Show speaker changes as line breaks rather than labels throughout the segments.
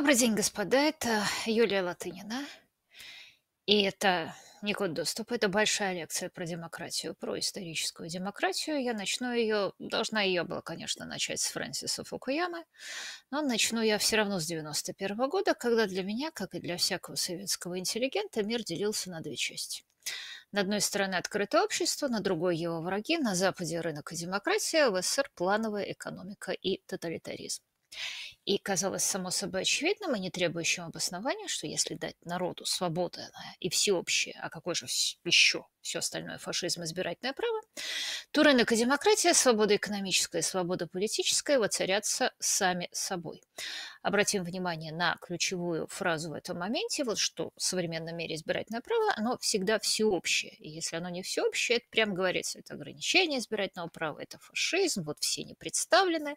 Добрый день, господа. Это Юлия Латынина. И это не код доступа. Это большая лекция про демократию, про историческую демократию. Я начну ее... Должна ее была, конечно, начать с Фрэнсиса Фукуямы, но начну я все равно с 91 -го года, когда для меня, как и для всякого советского интеллигента, мир делился на две части. На одной стороне открытое общество, на другой его враги, на Западе рынок и демократия, в СССР плановая экономика и тоталитаризм. И казалось само собой очевидным и не требующим обоснования, что если дать народу свободу э, и всеобщее, а какой же еще все остальное фашизм, избирательное право, то рынок и демократия, свобода экономическая свобода политическая воцарятся сами собой. Обратим внимание на ключевую фразу в этом моменте, вот что в современном мире избирательное право, оно всегда всеобщее. И если оно не всеобщее, это прям говорится, это ограничение избирательного права, это фашизм, вот все не представлены.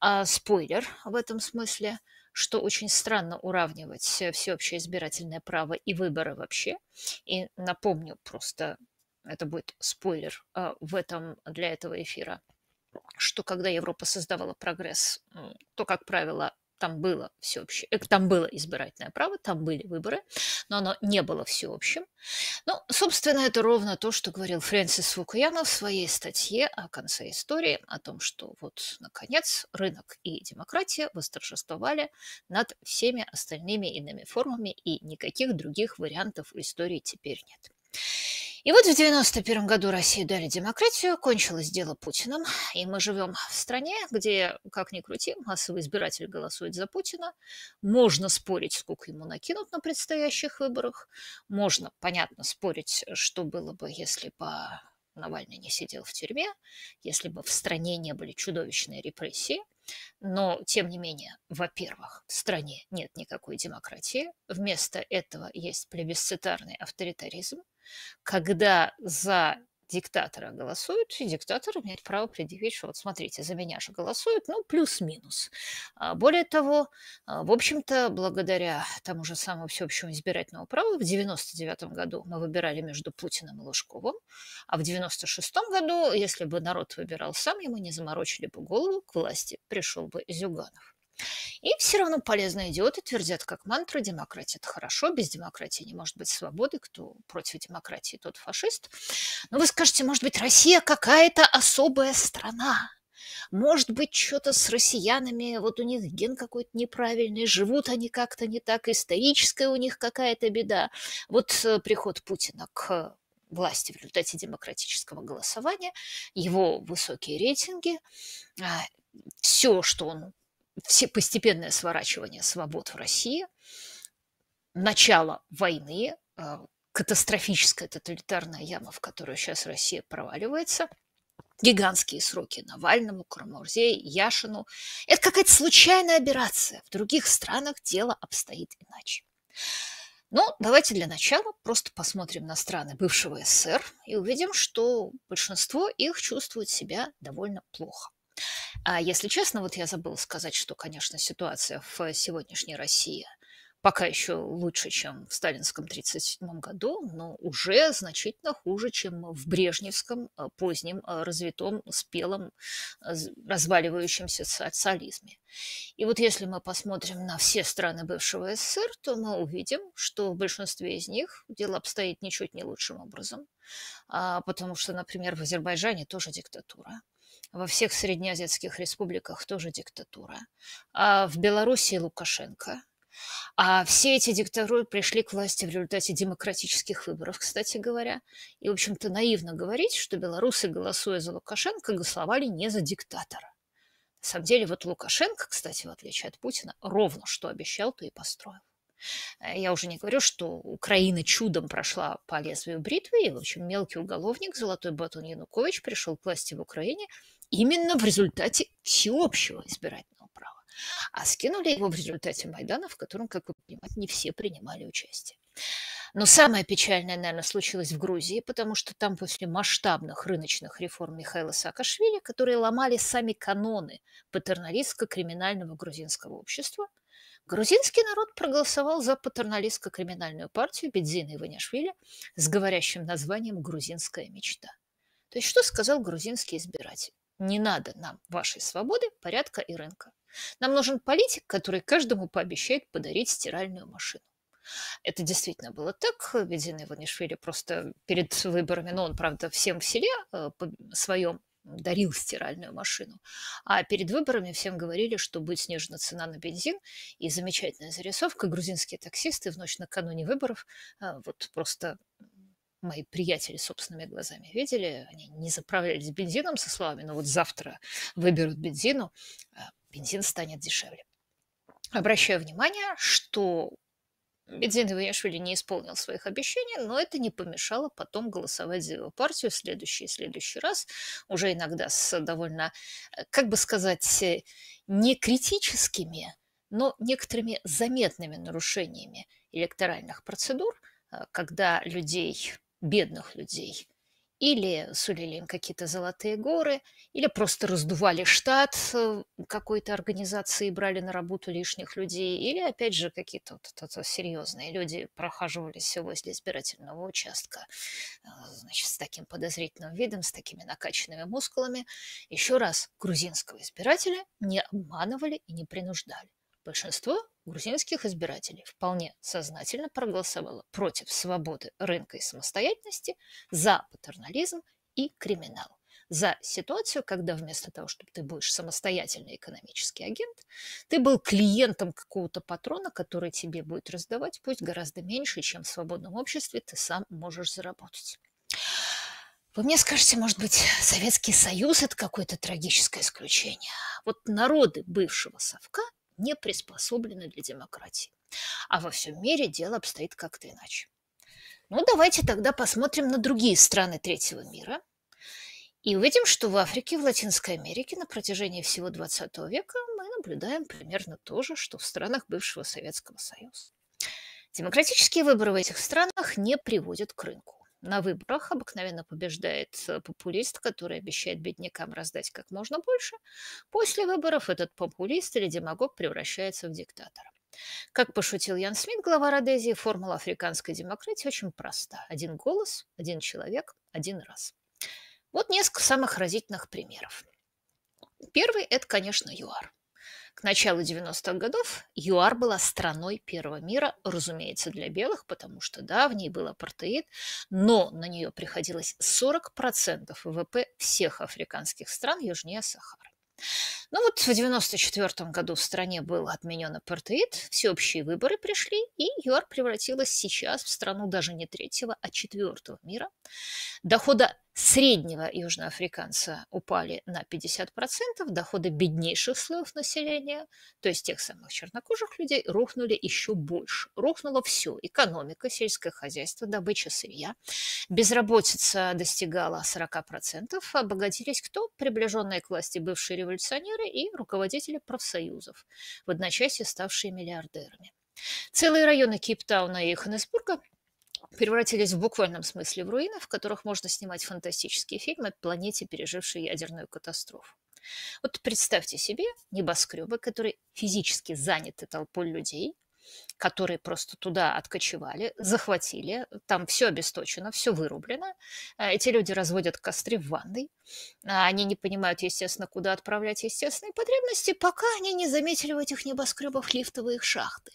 А, спойлер в этом смысле что очень странно уравнивать всеобщее избирательное право и выборы вообще. И напомню просто, это будет спойлер а, в этом для этого эфира – что когда Европа создавала прогресс, то, как правило, там было всеобщее, э, там было избирательное право, там были выборы, но оно не было всеобщим. Ну, собственно, это ровно то, что говорил Фрэнсис Фукуяма в своей статье о конце истории, о том, что вот, наконец, рынок и демократия восторжествовали над всеми остальными иными формами, и никаких других вариантов истории теперь нет. И вот в 91 году России дали демократию, кончилось дело Путиным, и мы живем в стране, где, как ни крути, массовый избиратель голосует за Путина, можно спорить, сколько ему накинут на предстоящих выборах, можно, понятно, спорить, что было бы, если бы Навальный не сидел в тюрьме, если бы в стране не были чудовищные репрессии, но, тем не менее, во-первых, в стране нет никакой демократии, вместо этого есть плебисцитарный авторитаризм – когда за диктатора голосуют, и диктатор имеет право предъявить, что вот смотрите, за меня же голосуют, ну, плюс-минус. А более того, а, в общем-то, благодаря тому же самому всеобщему избирательному праву в 99 году мы выбирали между Путиным и Лужковым, а в 96 году, если бы народ выбирал сам, ему не заморочили бы голову, к власти пришел бы Зюганов. И все равно полезные идиоты твердят как мантру «демократия – это хорошо, без демократии не может быть свободы, кто против демократии, тот фашист». Но вы скажете, может быть, Россия какая-то особая страна, может быть, что-то с россиянами, вот у них ген какой-то неправильный, живут они как-то не так, историческая у них какая-то беда. Вот э, приход Путина к власти в результате демократического голосования, его высокие рейтинги, а, все, что он все постепенное сворачивание свобод в России, начало войны, э, катастрофическая тоталитарная яма, в которую сейчас Россия проваливается, гигантские сроки Навальному, Карамурзе, Яшину. Это какая-то случайная операция. В других странах дело обстоит иначе. Но ну, давайте для начала просто посмотрим на страны бывшего СССР и увидим, что большинство их чувствует себя довольно плохо. А если честно, вот я забыл сказать, что, конечно, ситуация в сегодняшней России пока еще лучше, чем в сталинском 1937 году, но уже значительно хуже, чем в брежневском э, позднем э, развитом, спелом, э, разваливающемся социализме. И вот если мы посмотрим на все страны бывшего СССР, то мы увидим, что в большинстве из них дело обстоит ничуть не лучшим образом, а, потому что, например, в Азербайджане тоже диктатура – во всех среднеазиатских республиках тоже диктатура. А в Беларуси Лукашенко. А все эти диктаторы пришли к власти в результате демократических выборов, кстати говоря. И, в общем-то, наивно говорить, что белорусы, голосуя за Лукашенко, голосовали не за диктатора. На самом деле, вот Лукашенко, кстати, в отличие от Путина, ровно что обещал, то и построил. Э, я уже не говорю, что Украина чудом прошла по лезвию бритвы, и, в общем, мелкий уголовник, золотой батон Янукович, пришел к власти в Украине – именно в результате всеобщего избирательного права. А скинули его в результате Майдана, в котором, как вы понимаете, не все принимали участие. Но самое печальное, наверное, случилось в Грузии, потому что там после масштабных рыночных реформ Михаила Саакашвили, которые ломали сами каноны патерналистско-криминального грузинского общества, грузинский народ проголосовал за патерналистско-криминальную партию Бензина Иванишвили с говорящим названием «Грузинская мечта». То есть что сказал грузинский избиратель? Не надо нам вашей свободы, порядка и рынка. Нам нужен политик, который каждому пообещает подарить стиральную машину. Это действительно было так. Ведь Иванишвили просто перед выборами, но ну, он, правда, всем в селе э, своем дарил стиральную машину. А перед выборами всем говорили, что будет снижена цена на бензин. И замечательная зарисовка. Грузинские таксисты в ночь накануне выборов э, вот просто мои приятели собственными глазами видели, они не заправлялись бензином со словами, но «Ну вот завтра выберут бензину, а, бензин станет дешевле. Обращаю внимание, что Бензин Иванишвили не исполнил своих обещаний, но это не помешало потом голосовать за его партию в следующий и следующий раз, уже иногда с довольно, э, как бы сказать, э, не критическими, но некоторыми заметными нарушениями электоральных процедур, э, когда людей бедных людей. Или сулили им какие-то золотые горы, или просто раздували штат э, какой-то организации и брали на работу лишних людей, или, опять же, какие-то вот, вот, вот, серьезные люди прохаживались возле избирательного участка э, значит, с таким подозрительным видом, с такими накачанными мускулами. Еще раз, грузинского избирателя не обманывали и не принуждали. Большинство грузинских избирателей вполне сознательно проголосовало против свободы рынка и самостоятельности, за патернализм и криминал. За ситуацию, когда вместо того, чтобы ты будешь самостоятельный экономический агент, ты был клиентом какого-то патрона, который тебе будет раздавать, пусть гораздо меньше, чем в свободном обществе ты сам можешь заработать. Вы мне скажете, может быть, Советский Союз – это какое-то трагическое исключение. Вот народы бывшего совка – не приспособлены для демократии. А во всем мире дело обстоит как-то иначе. Ну, давайте тогда посмотрим на другие страны третьего мира и увидим, что в Африке в Латинской Америке на протяжении всего 20 века мы наблюдаем примерно то же, что в странах бывшего Советского Союза. Демократические выборы в этих странах не приводят к рынку на выборах обыкновенно побеждает э, популист, который обещает беднякам раздать как можно больше. После выборов этот популист или демагог превращается в диктатора. Как пошутил Ян Смит, глава Родезии, формула африканской демократии очень проста. Один голос, один человек, один раз. Вот несколько самых разительных примеров. Первый – это, конечно, ЮАР. К началу 90-х годов ЮАР была страной Первого мира, разумеется, для белых, потому что, да, в ней был апартеид, но на нее приходилось 40% ВВП всех африканских стран южнее Сахары. Ну вот в 1994 году в стране был отменен апартеид, всеобщие выборы пришли, и ЮАР превратилась сейчас в страну даже не третьего, а четвертого мира. Дохода среднего южноафриканца упали на 50%, доходы беднейших слоев населения, то есть тех самых чернокожих людей, рухнули еще больше. Рухнуло все – экономика, сельское хозяйство, добыча сырья. Безработица достигала 40%, обогатились а кто? Приближенные к власти бывшие революционеры, акционеры и руководители профсоюзов, в одночасье ставшие миллиардерами. Целые районы Кейптауна и Ханнесбурга превратились в буквальном смысле в руины, в которых можно снимать фантастические фильмы о планете, пережившей ядерную катастрофу. Вот представьте себе небоскребы, которые физически заняты толпой людей, которые просто туда откочевали, захватили, там все обесточено, все вырублено. А эти люди разводят костры в ванной, а они не понимают, естественно, куда отправлять естественные потребности, пока они не заметили в этих небоскребов лифтовые шахты.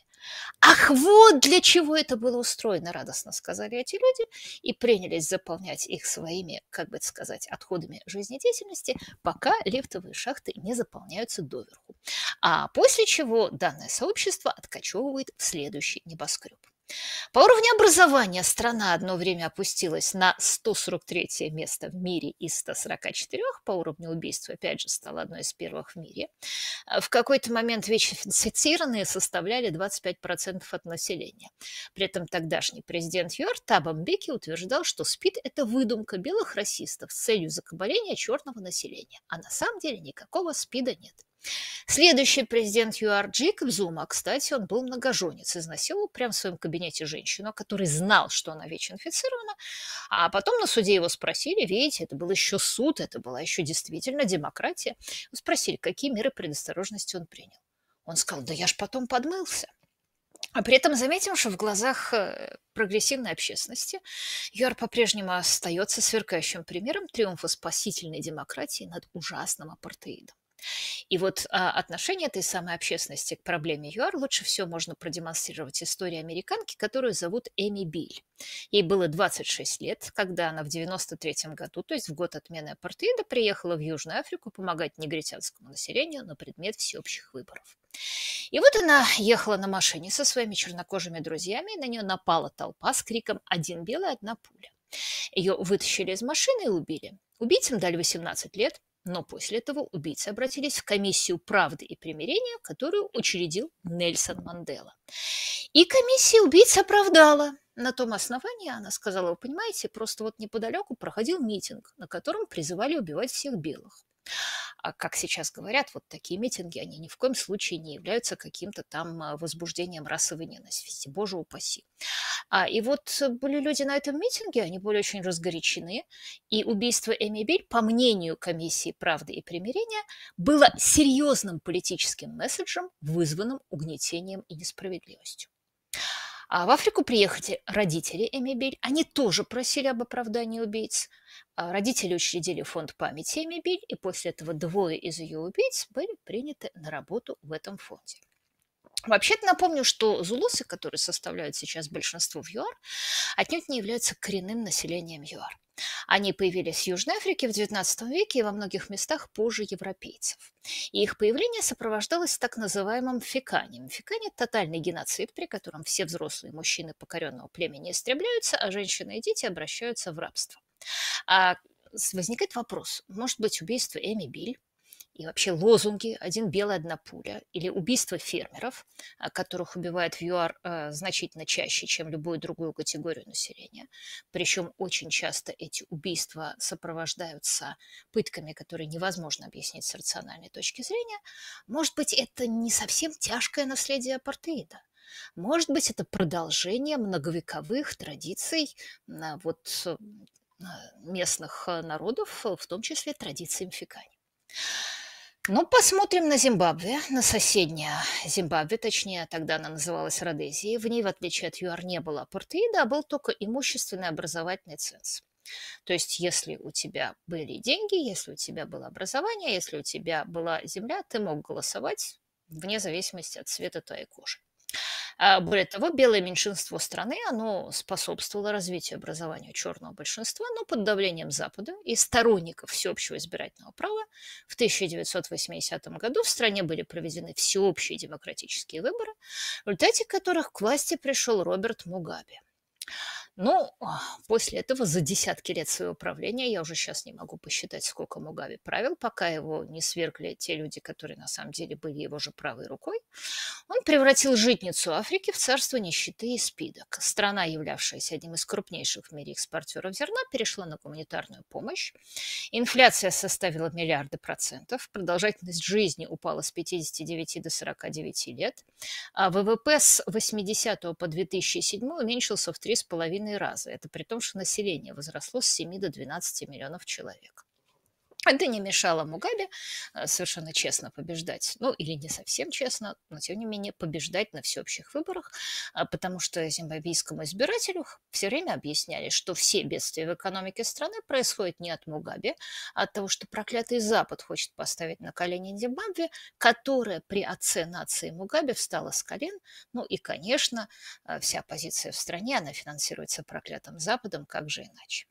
Ах, вот для чего это было устроено, радостно сказали эти люди и принялись заполнять их своими, как бы это сказать, отходами жизнедеятельности, пока лифтовые шахты не заполняются доверху. А после чего данное сообщество откачевывает в следующий небоскреб. По уровню образования страна одно время опустилась на 143 место в мире из 144, по уровню убийств, опять же стала одной из первых в мире. А в какой-то момент вещи инфицированные составляли 25% от населения. При этом тогдашний президент ЮАР Табам Беки утверждал, что СПИД – это выдумка белых расистов с целью закабаления черного населения, а на самом деле никакого СПИДа нет. Следующий президент ЮАР Джейкоб Зума, кстати, он был многоженец, изнасиловал прямо в своем кабинете женщину, который знал, что она ВИЧ-инфицирована, а потом на суде его спросили, видите, это был еще суд, это была еще действительно демократия, спросили, какие меры предосторожности он принял. Он сказал, да я ж потом подмылся. А при этом заметим, что в глазах э, прогрессивной общественности ЮАР по-прежнему остается сверкающим примером триумфа спасительной демократии над ужасным апартеидом. И вот а, отношение этой самой общественности к проблеме ЮАР лучше всего можно продемонстрировать истории американки, которую зовут Эми Биль. Ей было 26 лет, когда она в 93 году, то есть в год отмены апартеида, приехала в Южную Африку помогать негритянскому населению на предмет всеобщих выборов. И вот она ехала на машине со своими чернокожими друзьями, и на нее напала толпа с криком «Один белый, одна пуля». Ее вытащили из машины и убили. Убийцам дали 18 лет, но после этого убийцы обратились в комиссию правды и примирения, которую учредил Нельсон Мандела. И комиссия убийц оправдала. На том основании, она сказала, вы понимаете, просто вот неподалеку проходил митинг, на котором призывали убивать всех белых. А Как сейчас говорят, вот такие митинги, они ни в коем случае не являются каким-то там а, возбуждением расовой ненависти, боже упаси. А, и вот были люди на этом митинге, они были очень разгорячены, и убийство Эми Биль, по мнению комиссии «Правды и примирения», было серьезным политическим месседжем, вызванным угнетением и несправедливостью. А в Африку приехали э, родители Эмибель. Они тоже просили об оправдании убийц. А родители учредили фонд памяти Эмибель, и после этого двое из ее убийц были приняты на работу в этом фонде. Вообще-то напомню, что зулусы, которые составляют сейчас большинство в ЮАР, отнюдь не являются коренным населением ЮАР. Они появились в Южной Африке в XIX веке и во многих местах позже европейцев. И их появление сопровождалось так называемым феканием. Фекание – тотальный геноцид, при котором все взрослые мужчины покоренного племени истребляются, а женщины и дети обращаются в рабство. А возникает вопрос, может быть, убийство Эми Биль и вообще лозунги «один белый, одна пуля» или «убийство фермеров», а, которых убивает в ЮАР а, значительно чаще, чем любую другую категорию населения. Причем очень часто эти убийства сопровождаются пытками, которые невозможно объяснить с рациональной точки зрения. Может быть, это не совсем тяжкое наследие апартеида. Может быть, это продолжение многовековых традиций а, вот, местных народов, в том числе традиций мфикани. Ну, посмотрим на Зимбабве, на соседнее Зимбабве, точнее, тогда она называлась Родезией. В ней, в отличие от ЮАР, не было апартеида, а был только имущественный образовательный ценз. То есть, если у тебя были деньги, если у тебя было образование, если у тебя была земля, ты мог голосовать вне зависимости от цвета твоей кожи. А, более того, белое меньшинство страны, оно способствовало развитию образования черного большинства, но под давлением Запада и сторонников всеобщего избирательного права в 1980 году в стране были проведены всеобщие демократические выборы, в результате которых к власти пришел Роберт Мугабе. Ну, а, после этого за десятки лет своего правления, я уже сейчас не могу посчитать, сколько Мугаби правил, пока его не свергли те люди, которые на самом деле были его же правой рукой, он превратил житницу Африки в царство нищеты и спидок. Страна, являвшаяся одним из крупнейших в мире экспортеров зерна, перешла на гуманитарную помощь. Инфляция составила миллиарды процентов. Продолжительность жизни упала с 59 до 49 лет. А ВВП с 80 по 2007 уменьшился в 3,5 половиной раза. Это при том, что население возросло с 7 до 12 миллионов человек. Это не мешало Мугабе э, совершенно честно побеждать, ну или не совсем честно, но тем не менее побеждать на всеобщих выборах, а, потому что зимбабвийскому избирателю все время объясняли, что все бедствия в экономике страны происходят не от Мугабе, а от того, что проклятый Запад хочет поставить на колени Зимбабве, которая при отце нации Мугабе встала с колен, ну и, конечно, э, вся оппозиция в стране, она финансируется проклятым Западом, как же иначе.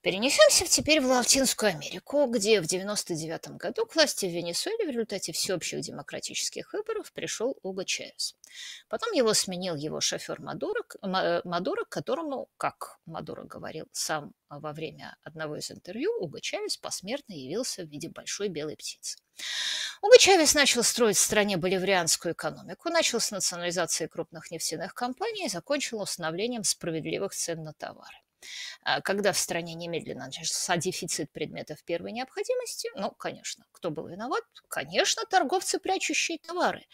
Перенесемся теперь в Латинскую Америку, где в 1999 году к власти в Венесуэле в результате всеобщих демократических выборов пришел Уго Чавес. Потом его сменил его шофер Мадуро, э, Мадуро, которому, как Мадуро говорил сам во время одного из интервью, Уго Чавес посмертно явился в виде большой белой птицы. Уго Чавес начал строить в стране боливарианскую экономику, начал с национализации крупных нефтяных компаний и закончил установлением справедливых цен на товары. А когда в стране немедленно начался дефицит предметов первой необходимости, ну, конечно, кто был виноват? Конечно, торговцы, прячущие товары,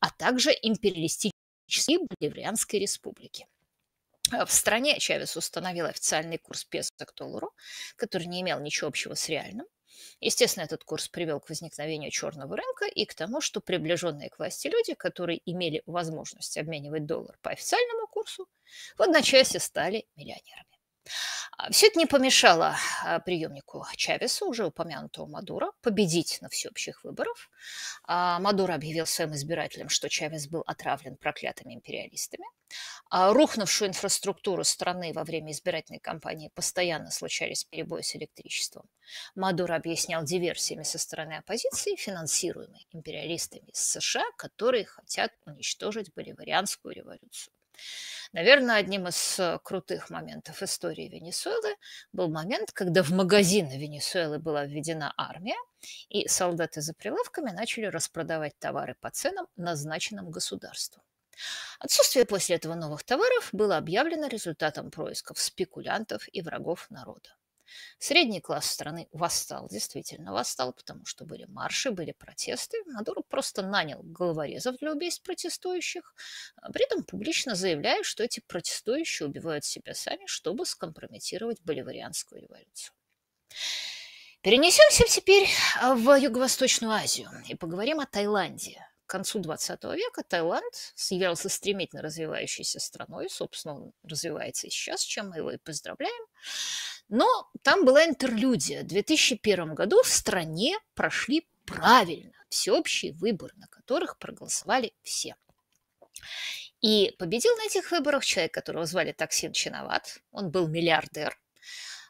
а также империалистические Боливарианской республики. А в стране Чавес установил официальный курс песо к доллару, который не имел ничего общего с реальным. Естественно, этот курс привел к возникновению черного рынка и к тому, что приближенные к власти люди, которые имели возможность обменивать доллар по официальному курсу, в одночасье стали миллионерами. А, Все это не помешало а, приемнику Чавесу уже упомянутого Мадура, победить на всеобщих выборах. А, Мадуро объявил своим избирателям, что Чавес был отравлен проклятыми империалистами. Рухнувшую инфраструктуру страны во время избирательной кампании постоянно случались перебои с электричеством. Мадуро объяснял диверсиями со стороны оппозиции, финансируемой империалистами из США, которые хотят уничтожить боливарианскую революцию. Наверное, одним из э, крутых моментов истории Венесуэлы был момент, когда в магазины Венесуэлы была введена армия, и солдаты за прилавками начали распродавать товары по ценам, назначенным государству. Отсутствие после этого новых товаров было объявлено результатом происков спекулянтов и врагов народа. Средний класс страны восстал, действительно восстал, потому что были марши, были протесты. Мадуро просто нанял головорезов для убийств протестующих, а при этом публично заявляя, что эти протестующие убивают себя сами, чтобы скомпрометировать боливарианскую революцию. Перенесемся теперь а, в Юго-Восточную Азию и поговорим о Таиланде. К концу 20 века Таиланд являлся стремительно развивающейся страной, собственно, он развивается и сейчас, чем мы его и поздравляем. Но там была интерлюдия. В 2001 году в стране прошли правильно всеобщие выборы, на которых проголосовали все. И победил на этих выборах человек, которого звали Таксин Чиноват. Он был миллиардер.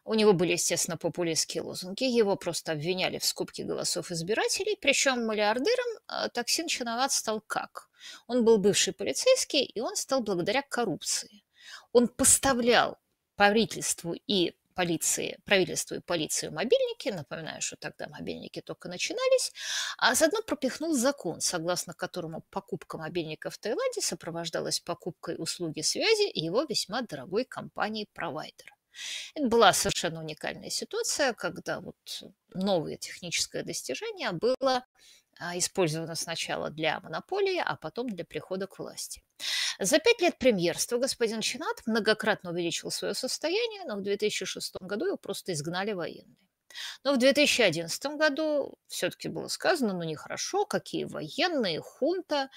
У него были, естественно, популистские лозунги. Его просто обвиняли в скупке голосов избирателей. Причем миллиардером э, Таксин Чиноват стал как? Он был бывший полицейский, и он стал благодаря коррупции. Он поставлял правительству и полиции, правительству и полицию мобильники, напоминаю, что тогда мобильники только начинались, а заодно пропихнул закон, согласно которому покупка мобильника в Таиланде сопровождалась покупкой услуги связи и его весьма дорогой компании-провайдера. Это была совершенно уникальная ситуация, когда вот новое техническое достижение было а, использована сначала для монополии, а потом для прихода к власти. За пять лет премьерства господин Чинат многократно увеличил свое состояние, но в 2006 году его просто изгнали военные. Но в 2011 году все-таки было сказано, ну нехорошо, какие военные, хунта,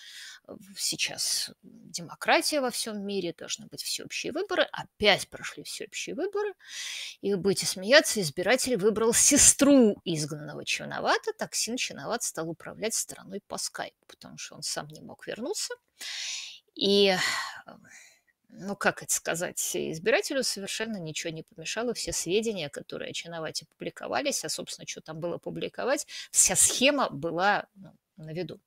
сейчас демократия во всем мире, должны быть всеобщие выборы. Опять прошли всеобщие выборы. И будете смеяться, избиратель выбрал сестру изгнанного Чиновата. Токсин Чиноват стал управлять страной по скайпу, потому что он сам не мог вернуться. И ну, как это сказать, э, избирателю совершенно ничего не помешало. Все сведения, которые о Чиновате публиковались, а, собственно, что там было публиковать, вся схема была ну, на виду.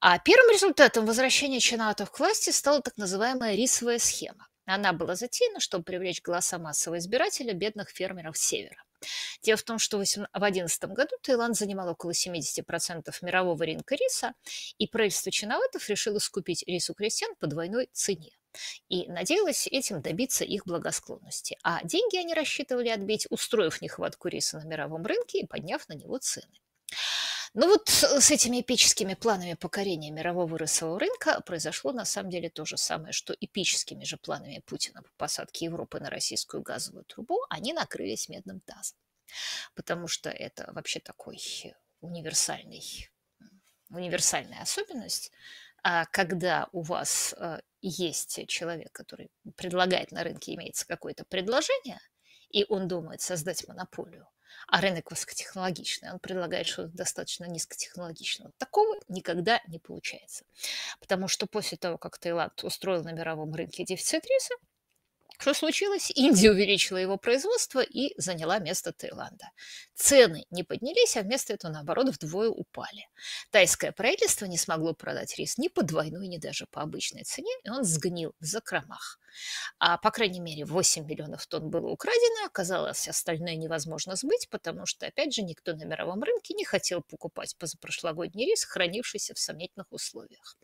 А первым результатом возвращения чиноватов к власти стала так называемая рисовая схема. Она была затеяна, чтобы привлечь голоса массового избирателя бедных фермеров Севера. Дело в том, что в 2011 году Таиланд занимал около 70% мирового рынка риса, и правительство чиноватов решило скупить рис у крестьян по двойной цене и надеялась этим добиться их благосклонности. А деньги они рассчитывали отбить, устроив нехватку риса на мировом рынке и подняв на него цены. Ну вот с этими эпическими планами покорения мирового рысового рынка произошло на самом деле то же самое, что эпическими же планами Путина по посадке Европы на российскую газовую трубу, они накрылись медным тазом. Потому что это вообще такой универсальный, универсальная особенность, а когда у вас э, есть человек, который предлагает на рынке, имеется какое-то предложение, и он думает создать монополию, а рынок высокотехнологичный, он предлагает что-то достаточно низкотехнологичное. Такого никогда не получается. Потому что после того, как Таиланд устроил на мировом рынке дефицит риса, что случилось? Индия увеличила его производство и заняла место Таиланда. Цены не поднялись, а вместо этого, наоборот, вдвое упали. Тайское правительство не смогло продать рис ни по двойной, ни даже по обычной цене, и он сгнил в закромах. А, по крайней мере, 8 миллионов тонн было украдено, оказалось, остальное невозможно сбыть, потому что, опять же, никто на мировом рынке не хотел покупать позапрошлогодний рис, хранившийся в сомнительных условиях.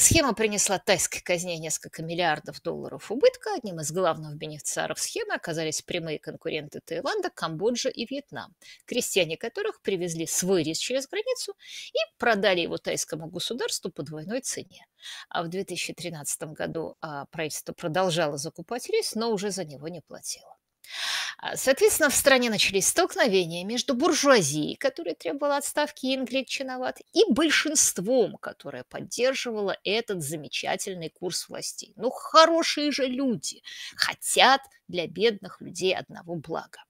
Схема принесла тайской казне несколько миллиардов долларов убытка. Одним из главных бенефициаров схемы оказались прямые конкуренты Таиланда, Камбоджа и Вьетнам, крестьяне которых привезли свой рис через границу и продали его тайскому государству по двойной цене. А в 2013 году а, правительство продолжало закупать рис, но уже за него не платило. А, соответственно, в стране начались столкновения между буржуазией, которая требовала отставки Инглик Чиноват, и большинством, которое поддерживало этот замечательный курс властей. Ну, хорошие же люди хотят для бедных людей одного блага.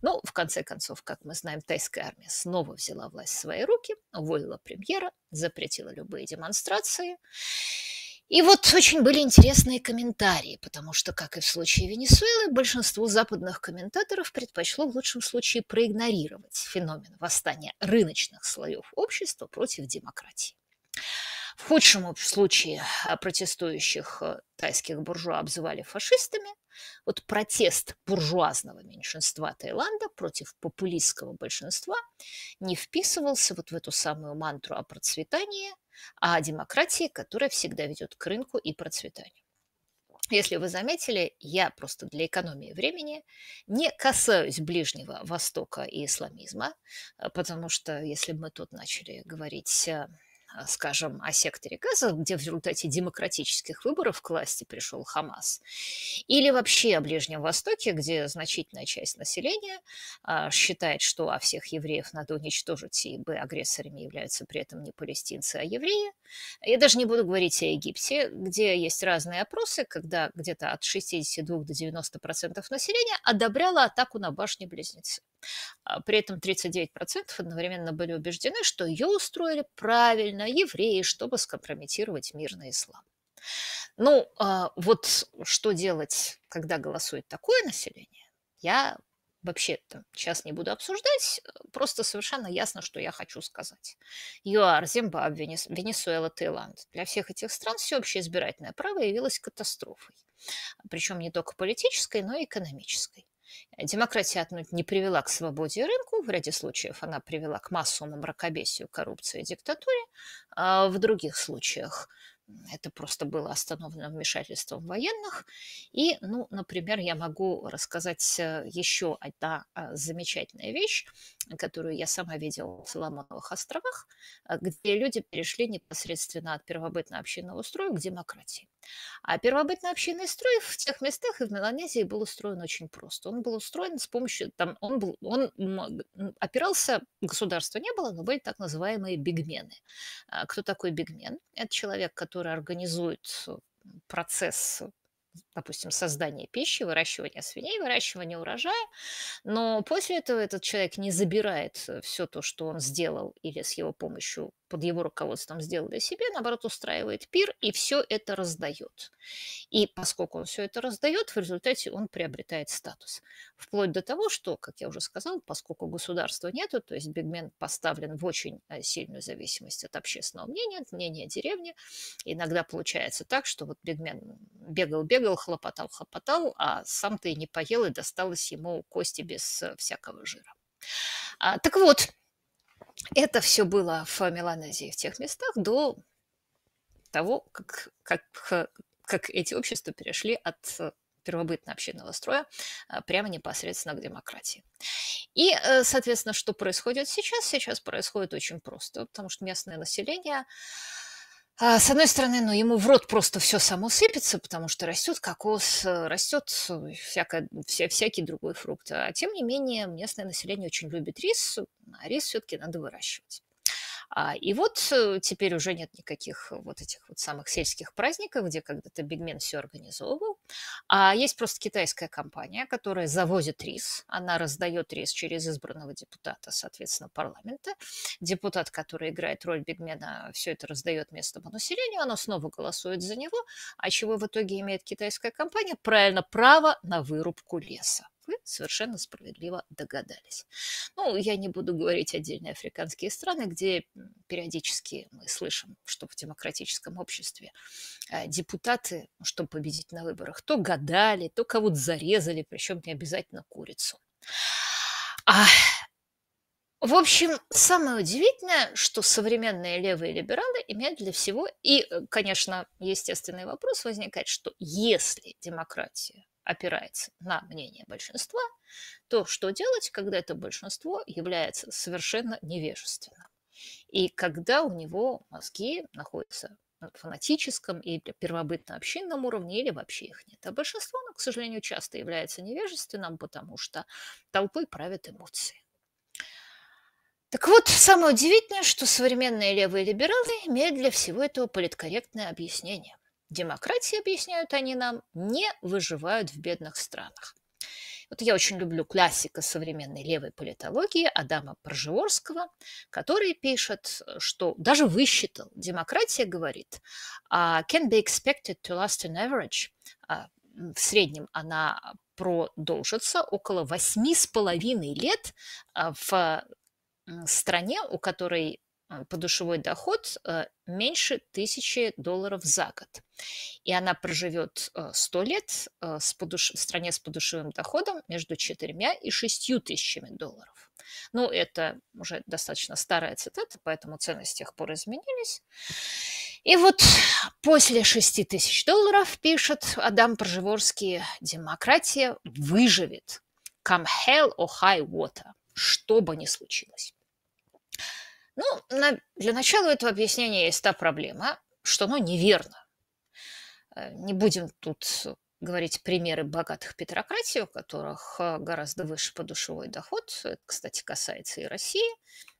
Но, ну, в конце концов, как мы знаем, тайская армия снова взяла власть в свои руки, уволила премьера, запретила любые демонстрации. И вот очень были интересные комментарии, потому что, как и в случае Венесуэлы, большинство западных комментаторов предпочло в лучшем случае проигнорировать феномен восстания рыночных слоев общества против демократии. В худшем случае а, протестующих а, тайских буржуа обзывали фашистами. Вот протест буржуазного меньшинства Таиланда против популистского большинства не вписывался вот в эту самую мантру о процветании – а демократии, которая всегда ведет к рынку и процветанию. Если вы заметили, я просто для экономии времени не касаюсь Ближнего Востока и исламизма, э, потому что если бы мы тут начали говорить э, Э, скажем, о секторе газа, где в результате демократических выборов к власти пришел Хамас, или вообще о Ближнем Востоке, где значительная часть населения э, считает, что а всех евреев надо уничтожить, ибо агрессорами являются при этом не палестинцы, а евреи, я даже не буду говорить о Египте, где есть разные опросы, когда где-то от 62 до 90 процентов населения одобряло атаку на башни-близнецы. А при этом 39% одновременно были убеждены, что ее устроили правильно евреи, чтобы скомпрометировать мирный ислам. Ну, а вот что делать, когда голосует такое население, я вообще там, сейчас не буду обсуждать, э, просто совершенно ясно, что я хочу сказать. ЮАР, Зимбабве, Венесуэла, Таиланд. Для всех этих стран всеобщее избирательное право явилось катастрофой. Причем не только политической, но и экономической. Демократия отнюдь не привела к свободе рынку, в ряде случаев она привела к массовому мракобесию, коррупции и диктатуре, а в других случаях это просто было остановлено вмешательством военных. И, ну, например, я могу рассказать э, еще одна а, замечательная вещь, которую я сама видела в Соломоновых островах, э, где люди перешли непосредственно от первобытно-общинного строя к демократии. А первобытный общинный строй в тех местах и в Меланезии был устроен очень просто. Он был устроен с помощью, там, он, был, он опирался, государства не было, но были так называемые бигмены. А, кто такой бигмен? Это человек, который организует э, процесс э, допустим, создание пищи, выращивание свиней, выращивание урожая, но после этого этот человек не забирает э, все то, что он сделал или с его помощью под его руководством сделал для себя, наоборот, устраивает пир и все это раздает. И поскольку он все это раздает, в результате он приобретает статус. Вплоть до того, что, как я уже сказал, поскольку государства нету, то есть Бигмен поставлен в очень э, сильную зависимость от общественного мнения, от мнения деревни, иногда получается так, что вот Бигмен бегал-бегал, готовил, хлопотал, хлопотал, а сам-то и не поел, и досталось ему кости без э, всякого жира. А, так вот, это все было в Меланезии, в тех местах, до того, как, как, как эти общества перешли от э, первобытно-общинного строя а, прямо непосредственно к демократии. И, э, соответственно, что происходит сейчас? Сейчас происходит очень просто, потому что местное население а, с одной стороны, ну, ему в рот просто все само сыпется, потому что растет кокос, э, растет э, всякое, вся, всякий другой фрукт. А тем не менее, местное население очень любит рис, а рис все-таки надо выращивать. А, и вот э, теперь уже нет никаких вот этих вот самых сельских праздников, где когда-то Бигмен все организовывал. А есть просто китайская компания, которая завозит рис. Она раздает рис через избранного депутата, соответственно, парламента. Депутат, который играет роль Бигмена, все это раздает местному населению, оно снова голосует за него. А чего в итоге имеет китайская компания? Правильно, право на вырубку леса вы совершенно справедливо догадались. Ну, я не буду говорить отдельные африканские страны, где периодически мы слышим, что в демократическом обществе э, депутаты, ну, чтобы победить на выборах, то гадали, то кого-то зарезали, причем не обязательно курицу. А в общем, самое удивительное, что современные левые либералы имеют для всего, и, э, конечно, естественный вопрос возникает, что если демократия опирается на мнение большинства, то что делать, когда это большинство является совершенно невежественным? И когда у него мозги находятся на фанатическом или первобытно-общинном уровне, или вообще их нет. А большинство, но к сожалению, часто является невежественным, потому что толпой правят эмоции. Так вот, самое удивительное, что современные левые либералы имеют для всего этого политкорректное объяснение. Демократии, объясняют они нам, не выживают в бедных странах. Вот я очень люблю классика современной левой политологии Адама Пржеворского, который пишет, что даже высчитал, демократия говорит, uh, can be expected to last an average, а, в среднем она продолжится около восьми с половиной лет а, в стране, у которой Э, подушевой доход э, меньше тысячи долларов за год. И она проживет 100 э, лет с подуш... в стране с подушевым доходом между 4 и 6 тысячами долларов. Ну, это уже достаточно старая цитата, поэтому цены с тех пор изменились. И вот после 6 тысяч долларов, пишет Адам Проживорский, демократия выживет. Come hell or high water. Что бы ни случилось. Ну, на, для начала этого объяснения есть та проблема, что оно неверно. Э, не будем тут говорить примеры богатых петрократий, у которых э, гораздо выше подушевой доход. Это, кстати, касается и России.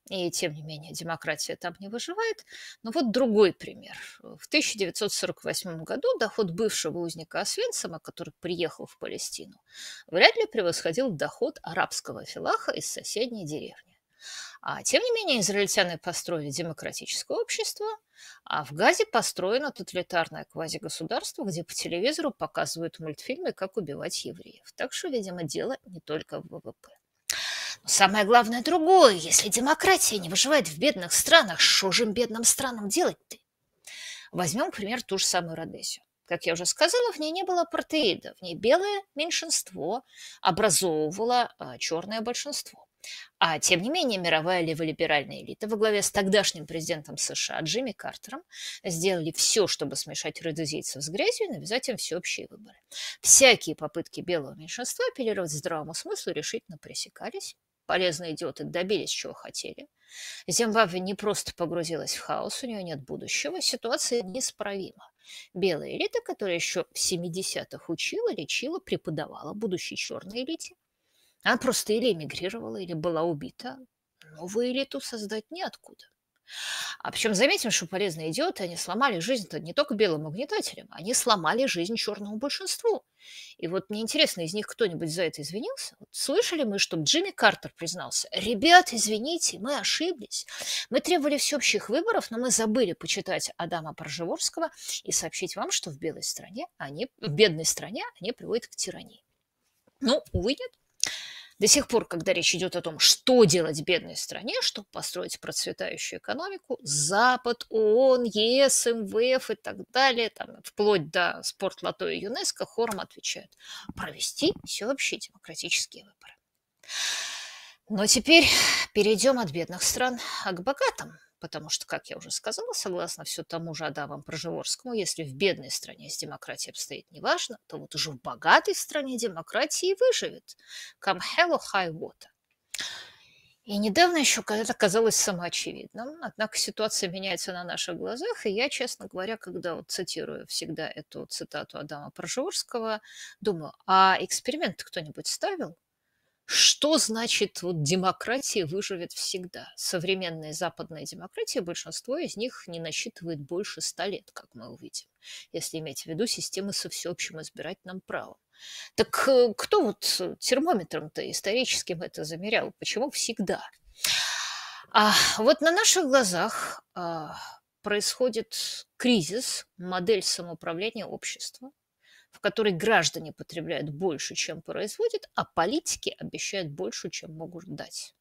И, тем не менее, демократия там не выживает. Но вот другой пример. В 1948 году доход бывшего узника Освенцима, который приехал в Палестину, вряд ли превосходил доход арабского филаха из соседней деревни. А, тем не менее, израильтяне построили демократическое общество, а в Газе построено тоталитарное квазигосударство, где по телевизору показывают мультфильмы, как убивать евреев. Так что, видимо, дело не только в ВВП. Но самое главное другое. Если демократия не выживает в бедных странах, что же им бедным странам делать-то? Возьмем, пример ту же самую Родесию. Как я уже сказала, в ней не было апартеида. В ней белое меньшинство образовывало а, черное большинство. А тем не менее, мировая леволиберальная элита во главе с тогдашним президентом США Джимми Картером сделали все, чтобы смешать радузейцев с грязью и навязать им всеобщие выборы. Всякие попытки белого меньшинства апеллировать здравому смыслу решительно пресекались. Полезные идиоты добились, чего хотели. Зимбабве не просто погрузилась в хаос, у нее нет будущего, ситуация неисправима. Белая элита, которая еще в 70-х учила, лечила, преподавала будущей черной элите – она просто или эмигрировала, или была убита. Новую элиту создать неоткуда. А причем заметим, что полезные идиоты, они сломали жизнь-то не только белым угнетателям, они сломали жизнь черному большинству. И вот мне интересно, из них кто-нибудь за это извинился? Вот слышали мы, что Джимми Картер признался, ребят, извините, мы ошиблись. Мы требовали всеобщих выборов, но мы забыли почитать Адама Прожеворского и сообщить вам, что в белой стране они, в бедной стране они приводят к тирании. Ну, увы, нет. До сих пор, когда речь идет о том, что делать бедной стране, чтобы построить процветающую экономику, Запад, ООН, ЕС, МВФ и так далее, там, вплоть до Спортлото и ЮНЕСКО, хором отвечают – провести всеобщие демократические выборы. Но теперь перейдем от бедных стран а к богатым – Потому что, как я уже сказала, согласно все тому же Адаму Проживорскому, если в бедной стране с демократией обстоит неважно, то вот уже в богатой стране демократии выживет. Come hell or high water. И недавно еще это казалось самоочевидным, однако ситуация меняется на наших глазах, и я, честно говоря, когда вот цитирую всегда эту цитату Адама Проживорского, думаю, а эксперимент кто-нибудь ставил? Что значит вот демократия выживет всегда? Современная западная демократия большинство из них не насчитывает больше ста лет, как мы увидим, если иметь в виду системы со всеобщим избирательным правом. Так э, кто вот термометром-то историческим это замерял? Почему всегда? А вот на наших глазах а, происходит кризис, модель самоуправления общества, в которой граждане потребляют больше, чем производят, а политики обещают больше, чем могут дать.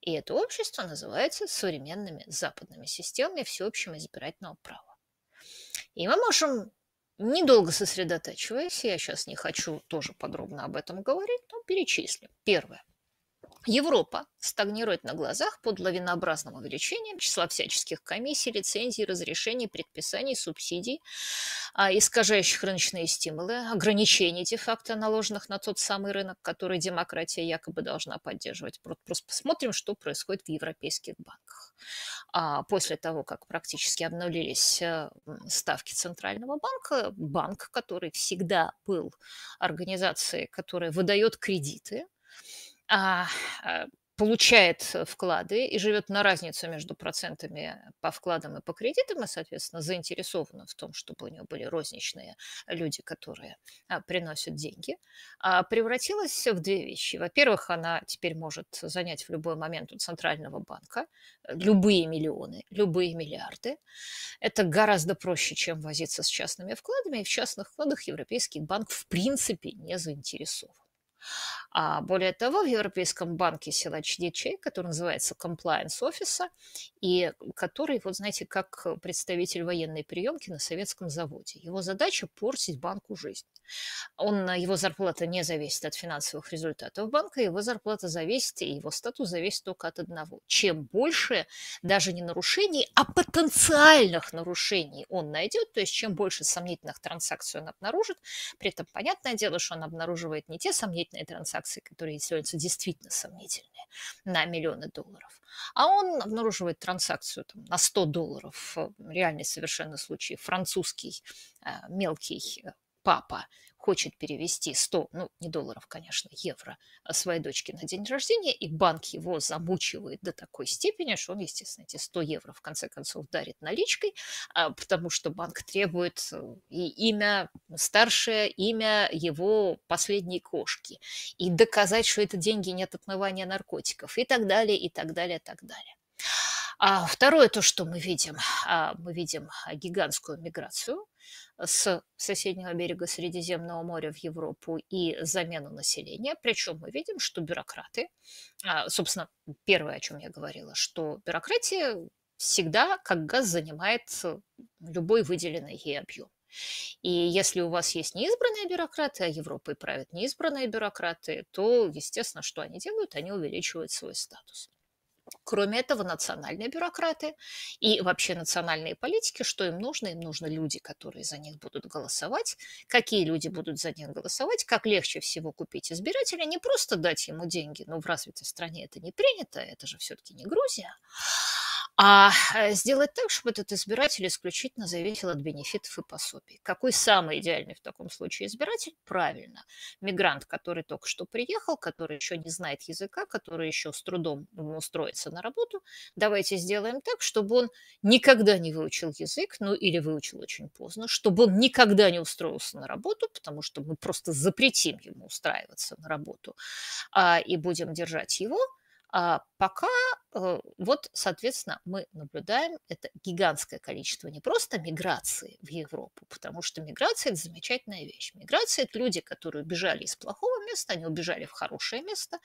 И это общество называется современными западными системами всеобщего избирательного права. И мы можем, недолго сосредотачиваясь, я сейчас не хочу тоже подробно об этом говорить, но перечислим. Первое. Европа стагнирует на глазах под лавинообразным увеличением числа всяческих комиссий, лицензий, разрешений, предписаний, субсидий, а, искажающих рыночные стимулы, ограничений де-факто наложенных на тот самый рынок, который демократия якобы должна поддерживать. Просто посмотрим, что происходит в европейских банках. А после того, как практически обнулились э, ставки Центрального банка, банк, который всегда был организацией, которая выдает кредиты, а, а, получает вклады и живет на разницу между процентами по вкладам и по кредитам, и, соответственно, заинтересована в том, чтобы у нее были розничные люди, которые а, приносят деньги, а, превратилась в две вещи. Во-первых, она теперь может занять в любой момент у Центрального банка э, любые миллионы, любые миллиарды. Это гораздо проще, чем возиться с частными вкладами, и в частных вкладах Европейский банк в принципе не заинтересован. А более того, в Европейском банке силач Дичей, который называется Compliance Office, и который, вот знаете, как представитель военной приемки на советском заводе. Его задача – портить банку жизнь. Он, его зарплата не зависит от финансовых результатов банка, его зарплата зависит, и его статус зависит только от одного. Чем больше даже не нарушений, а потенциальных нарушений он найдет, то есть чем больше сомнительных транзакций он обнаружит, при этом понятное дело, что он обнаруживает не те сомнительные транзакции, акций, которые являются действительно сомнительные, на миллионы долларов. А он обнаруживает транзакцию там, на 100 долларов, э, реальный совершенно случай, французский э, мелкий э, папа хочет перевести 100, ну, не долларов, конечно, евро а, своей дочке на день рождения, и банк его замучивает до такой степени, что он, естественно, эти 100 евро в конце концов дарит наличкой, а, потому что банк требует э, и имя старшее, имя его последней кошки, и доказать, что это деньги не от отмывания наркотиков, и так далее, и так далее, и так далее. А второе то, что мы видим, а, мы видим гигантскую миграцию с соседнего берега Средиземного моря в Европу и замену населения. Причем мы видим, что бюрократы, а, собственно, первое, о чем я говорила, что бюрократия всегда как газ занимает э, любой выделенный ей объем. И если у вас есть неизбранные бюрократы, а Европой правят неизбранные бюрократы, то, естественно, что они делают? Они увеличивают свой статус. Кроме этого, национальные бюрократы и вообще национальные политики, что им нужно? Им нужны люди, которые за них будут голосовать. Какие люди будут за них голосовать? Как легче всего купить избирателя? Не просто дать ему деньги, но ну, в развитой стране это не принято, это же все-таки не Грузия а э, сделать так, чтобы этот избиратель исключительно зависел от бенефитов и пособий. Какой самый идеальный в таком случае избиратель? Правильно, мигрант, который только что приехал, который еще не знает языка, который еще с трудом устроится на работу. Давайте сделаем так, чтобы он никогда не выучил язык, ну или выучил очень поздно, чтобы он никогда не устроился на работу, потому что мы просто запретим ему устраиваться на работу а, и будем держать его – а пока э, вот, соответственно, мы наблюдаем это гигантское количество не просто миграции в Европу, потому что миграция – это замечательная вещь. Миграция – это люди, которые убежали из плохого места, они убежали в хорошее место,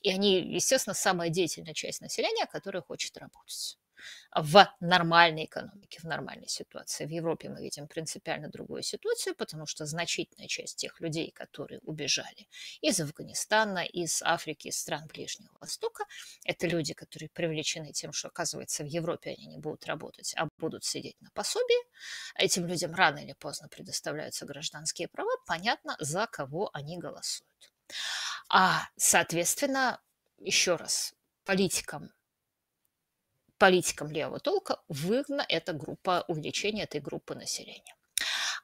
и они, естественно, самая деятельная часть населения, которая хочет работать в нормальной экономике, в нормальной ситуации. В Европе мы видим принципиально другую ситуацию, потому что значительная часть тех людей, которые убежали из Афганистана, из Африки, из стран Ближнего Востока, это люди, которые привлечены тем, что, оказывается, в Европе они не будут работать, а будут сидеть на пособии. Этим людям рано или поздно предоставляются гражданские права. Понятно, за кого они голосуют. А, соответственно, еще раз, политикам политикам левого толка выгодна эта группа, увеличение этой группы населения.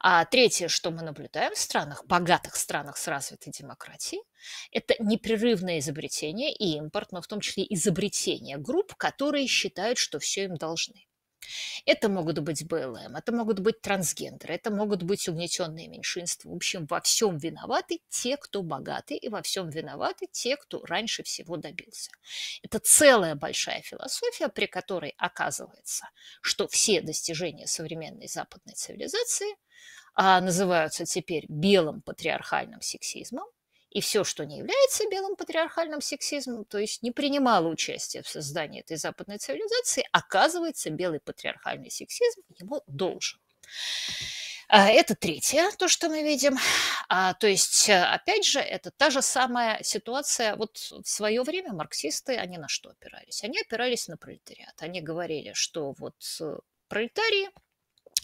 А третье, что мы наблюдаем в странах, богатых странах с развитой демократией, это непрерывное изобретение и импорт, но в том числе изобретение групп, которые считают, что все им должны. Это могут быть БЛМ, это могут быть трансгендеры, это могут быть угнетенные меньшинства. В общем, во всем виноваты те, кто богаты, и во всем виноваты те, кто раньше всего добился. Это целая большая философия, при которой оказывается, что все достижения современной западной цивилизации а, называются теперь белым патриархальным сексизмом, и все, что не является белым патриархальным сексизмом, то есть не принимало участие в создании этой западной цивилизации, оказывается, белый патриархальный сексизм ему должен. А, это третье, то, что мы видим. А, то есть, э, опять же, это та же самая ситуация. Вот в свое время марксисты, они на что опирались? Они опирались на пролетариат. Они говорили, что вот э, пролетарии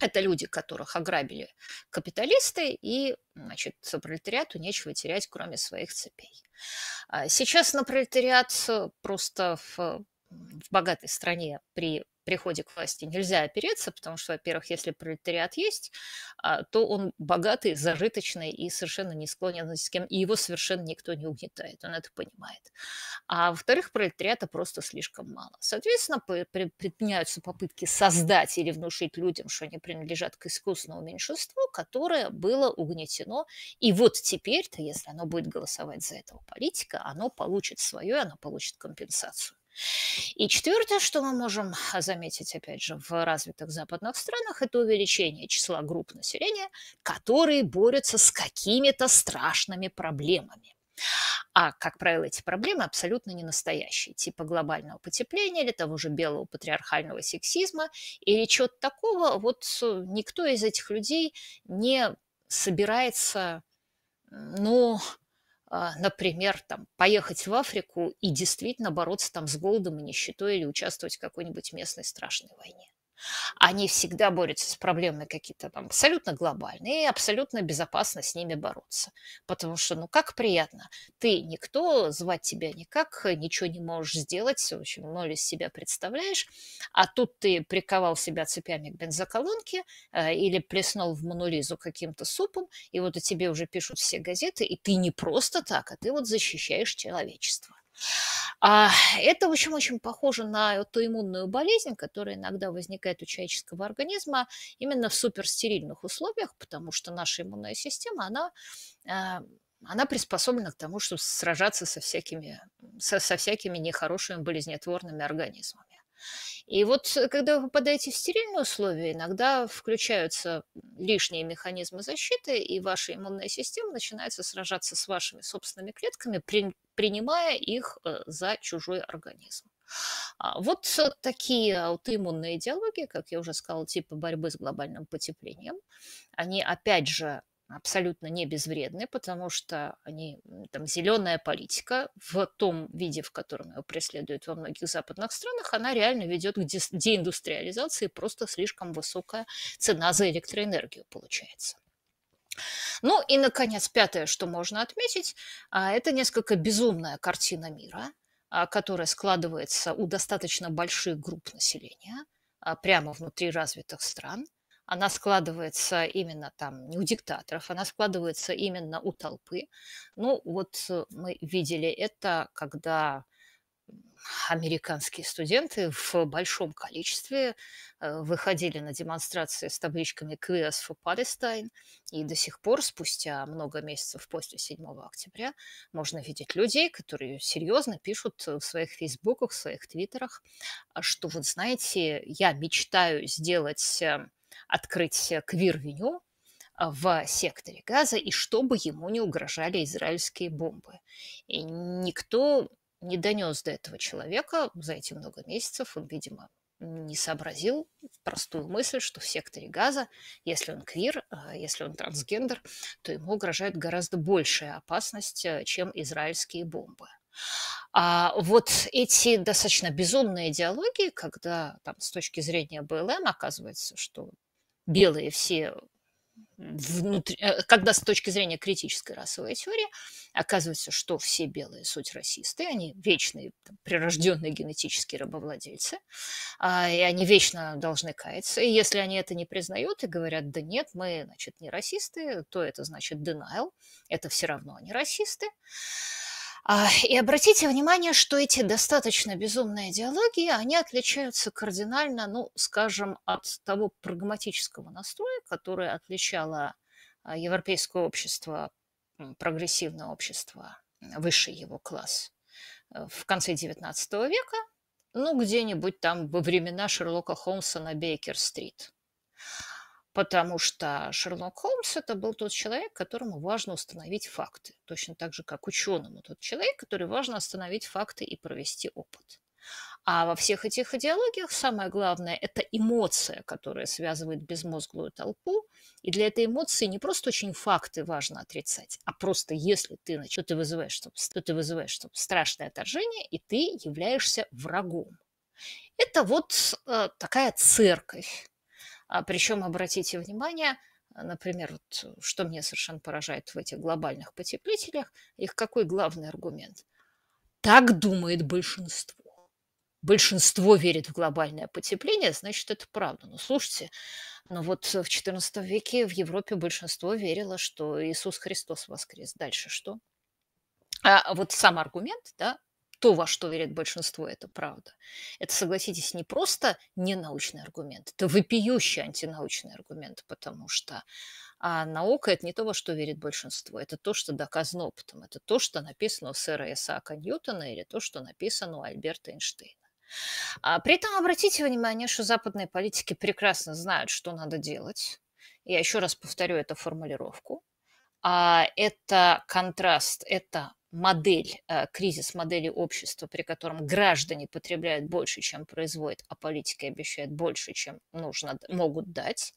это люди, которых ограбили капиталисты, и, значит, пролетариату нечего терять, кроме своих цепей. А сейчас на пролетариат просто в богатой стране при приходе к власти нельзя опереться, потому что, во-первых, если пролетариат есть, а, то он богатый, зажиточный и совершенно не склонен ни с кем, и его совершенно никто не угнетает, он это понимает. А во-вторых, пролетариата просто слишком мало. Соответственно, предпринимаются попытки создать или внушить людям, что они принадлежат к искусственному меньшинству, которое было угнетено, и вот теперь-то, если оно будет голосовать за этого политика, оно получит свое, оно получит компенсацию. И четвертое, что мы можем заметить, опять же, в развитых западных странах, это увеличение числа групп населения, которые борются с какими-то страшными проблемами. А, как правило, эти проблемы абсолютно не настоящие, типа глобального потепления или того же белого патриархального сексизма или чего-то такого. Вот э, никто из этих людей не собирается, ну, а, например, там, поехать в Африку и действительно бороться там с голодом и нищетой или участвовать в какой-нибудь местной страшной войне. Они всегда борются с проблемами какие-то там абсолютно глобальные, и абсолютно безопасно с ними бороться. Потому что, ну, как приятно. Ты никто, звать тебя никак, ничего не можешь сделать, в общем, ноль из себя представляешь, а тут ты приковал себя цепями к бензоколонке э, или плеснул в монолизу каким-то супом, и вот о тебе уже пишут все газеты, и ты не просто так, а ты вот защищаешь человечество. А Это, в общем, очень похоже на аутоиммунную болезнь, которая иногда возникает у человеческого организма именно в суперстерильных условиях, потому что наша иммунная система, она а, она приспособлена к тому, чтобы сражаться со всякими, со, со всякими нехорошими болезнетворными организмами. И вот э, когда вы попадаете в стерильные условия, иногда включаются лишние механизмы защиты, и ваша иммунная система начинается сражаться с вашими собственными клетками, при, принимая их э, за чужой организм. А вот э, такие аутоиммунные идеологии, как я уже сказала, типа борьбы с глобальным потеплением, они опять же абсолютно не безвредны, потому что они, там, зеленая политика в том виде, в котором ее преследуют во многих западных странах, она реально ведет к деиндустриализации, просто слишком высокая цена за электроэнергию получается. Ну и, наконец, пятое, что можно отметить, а, это несколько безумная картина мира, а, которая складывается у достаточно больших групп населения а, прямо внутри развитых стран – она складывается именно там не у диктаторов, она складывается именно у толпы. Ну вот э, мы видели это, когда американские студенты в большом количестве э, выходили на демонстрации с табличками «Queers for Palestine», и до сих пор, спустя много месяцев после 7 октября, можно видеть людей, которые серьезно пишут в своих фейсбуках, в своих твиттерах, а что, вот знаете, я мечтаю сделать э, открыть Квир-Веню а, в секторе Газа, и чтобы ему не угрожали израильские бомбы. И никто не донес до этого человека за эти много месяцев. Он, видимо, не сообразил простую мысль, что в секторе газа, если он квир, а, если он трансгендер, то ему угрожает гораздо большая опасность, а, чем израильские бомбы. А вот эти достаточно безумные идеологии, когда там, с точки зрения БЛМ оказывается, что белые все внутри, э, когда с точки зрения критической расовой теории оказывается, что все белые суть расисты, они вечные там, прирожденные генетические рабовладельцы, а, и они вечно должны каяться. И если они это не признают и говорят, да нет, мы, значит, не расисты, то это значит denial, это все равно они расисты. А, и обратите внимание, что эти достаточно безумные диалоги, они отличаются кардинально, ну, скажем, от того прагматического настроя, который отличало а, европейское общество, прогрессивное общество, высший его класс э, в конце XIX века, ну, где-нибудь там во времена Шерлока Холмса на Бейкер-стрит. Потому что Шерлок Холмс – это был тот человек, которому важно установить факты. Точно так же, как ученому тот человек, который важно установить факты и провести опыт. А во всех этих идеологиях самое главное – это эмоция, которая связывает безмозглую толпу. И для этой эмоции не просто очень факты важно отрицать, а просто если ты, то ты вызываешь, то ты вызываешь страшное отторжение, и ты являешься врагом. Это вот э, такая церковь, а причем, обратите внимание, а, например, вот, что меня совершенно поражает в этих глобальных потеплителях, их какой главный аргумент? Так думает большинство. Большинство верит в глобальное потепление, значит, это правда. Но слушайте, но вот в XIV веке в Европе большинство верило, что Иисус Христос воскрес. Дальше что? А вот сам аргумент, да, то, во что верит большинство, это правда. Это, согласитесь, не просто ненаучный аргумент, это вопиющий антинаучный аргумент, потому что а наука – это не то, во что верит большинство, это то, что доказано опытом, это то, что написано у сэра Исаака Ньютона или то, что написано у Альберта Эйнштейна. А при этом обратите внимание, что западные политики прекрасно знают, что надо делать. Я еще раз повторю эту формулировку. А это контраст, это модель, э, кризис модели общества, при котором граждане потребляют больше, чем производят, а политики обещают больше, чем нужно, могут дать.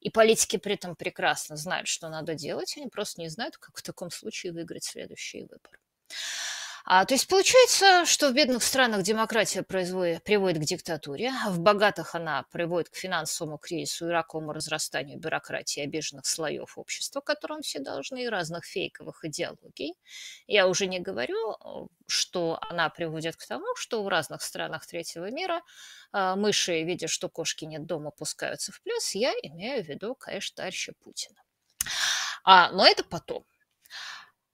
И политики при этом прекрасно знают, что надо делать, они просто не знают, как в таком случае выиграть следующие выборы. А, то есть получается, что в бедных странах демократия производит, приводит к диктатуре, а в богатых она приводит к финансовому кризису и раковому разрастанию бюрократии обиженных слоев общества, которым все должны, и разных фейковых идеологий. Я уже не говорю, э, что она приводит к тому, что в разных странах третьего мира э, мыши, видя, что кошки нет дома, пускаются в плюс. Я имею в виду, конечно, товарища Путина. А, но это потом.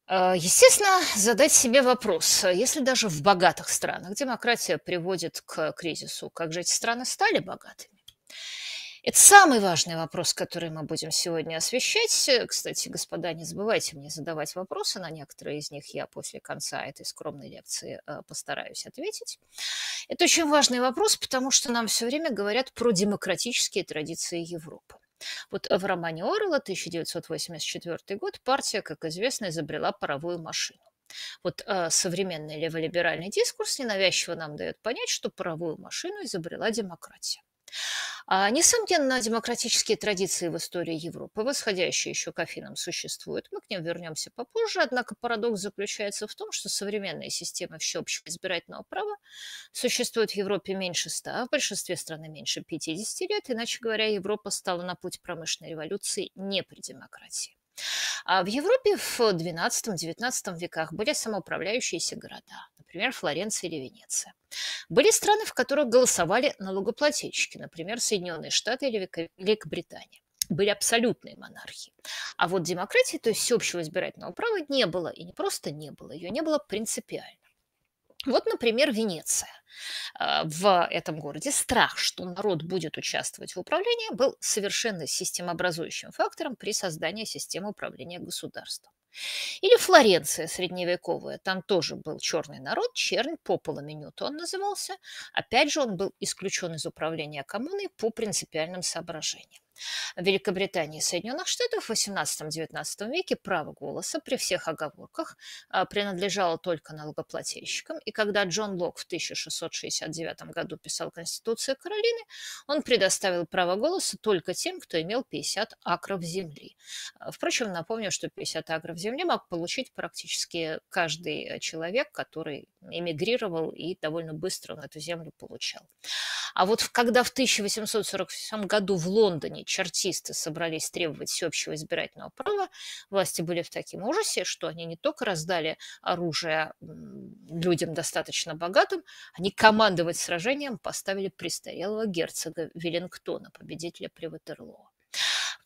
Э, естественно, задать себе вопрос, а если даже в богатых странах демократия приводит к кризису, как же эти страны стали богатыми? Это самый важный вопрос, который мы будем сегодня освещать. Э, кстати, господа, не забывайте мне задавать вопросы. На некоторые из них я после конца этой скромной лекции э, постараюсь ответить. Это очень важный вопрос, потому что нам все время говорят про демократические традиции Европы. Вот э, в романе Орла 1984 год партия, как известно, изобрела паровую машину. Вот э, современный леволиберальный дискурс ненавязчиво нам дает понять, что паровую машину изобрела демократия. А, несомненно, демократические традиции в истории Европы, восходящие еще к Афинам, существуют. Мы к ним вернемся попозже. Однако парадокс заключается в том, что современные системы всеобщего избирательного права существуют в Европе меньше 100, а в большинстве стран меньше 50 лет. Иначе говоря, Европа стала на путь промышленной революции не при демократии. А в Европе в XII-XIX веках были самоуправляющиеся города, например, Флоренция или Венеция. Были страны, в которых голосовали налогоплательщики, например, Соединенные Штаты или Великобритания были абсолютные монархии. А вот демократии, то есть всеобщего избирательного права, не было. И не просто не было, ее не было принципиально. Вот, например, Венеция. А, в этом городе страх, что народ будет участвовать в управлении, был совершенно системообразующим фактором при создании системы управления государством. Или Флоренция средневековая, там тоже был черный народ, чернь Попола Минюта он назывался. Опять же, он был исключен из управления коммуной по принципиальным соображениям. В Великобритании и Соединенных Штатах в XVIII-XIX веке право голоса при всех оговорках а, принадлежало только налогоплательщикам, и когда Джон Лок в 1669 году писал Конституцию Каролины, он предоставил право голоса только тем, кто имел 50 акров земли. А, впрочем, напомню, что 50 акров земли мог получить практически каждый э, человек, который эмигрировал и довольно быстро он эту землю получал. А вот когда в 1847 году в Лондоне чартисты собрались требовать всеобщего избирательного права, власти были в таком ужасе, что они не только раздали оружие людям достаточно богатым, они командовать сражением поставили престарелого герцога Веллингтона, победителя при Ватерлоо.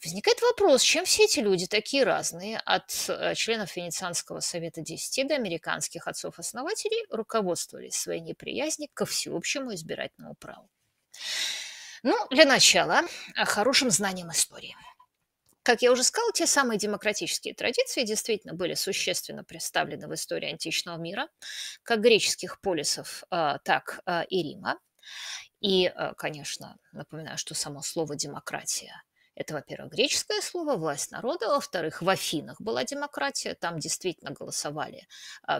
Возникает вопрос, чем все эти люди такие разные, от э, членов Венецианского совета 10 до американских отцов-основателей, руководствовались своей неприязни ко всеобщему избирательному праву. Ну, для начала, э, хорошим знанием истории. Как я уже сказала, те самые демократические традиции действительно были существенно представлены в истории античного мира, как греческих полисов, э, так э, и Рима. И, конечно, напоминаю, что само слово «демократия» Это, во-первых, греческое слово «власть народа», во-вторых, в Афинах была демократия, там действительно голосовали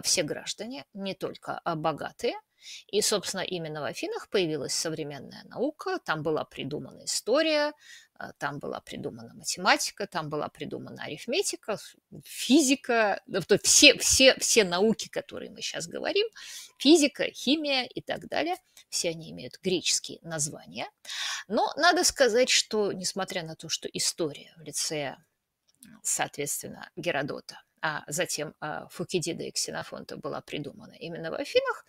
все граждане, не только богатые – и, собственно, именно в Афинах появилась современная наука, там была придумана история, а, там была придумана математика, там была придумана арифметика, физика, ну, То есть все, все, все науки, которые мы сейчас говорим, физика, химия и так далее, все они имеют греческие названия. Но надо сказать, что несмотря на то, что история в лице, соответственно, Геродота – а затем а, Фукидида и Ксенофонта была придумана именно в Афинах,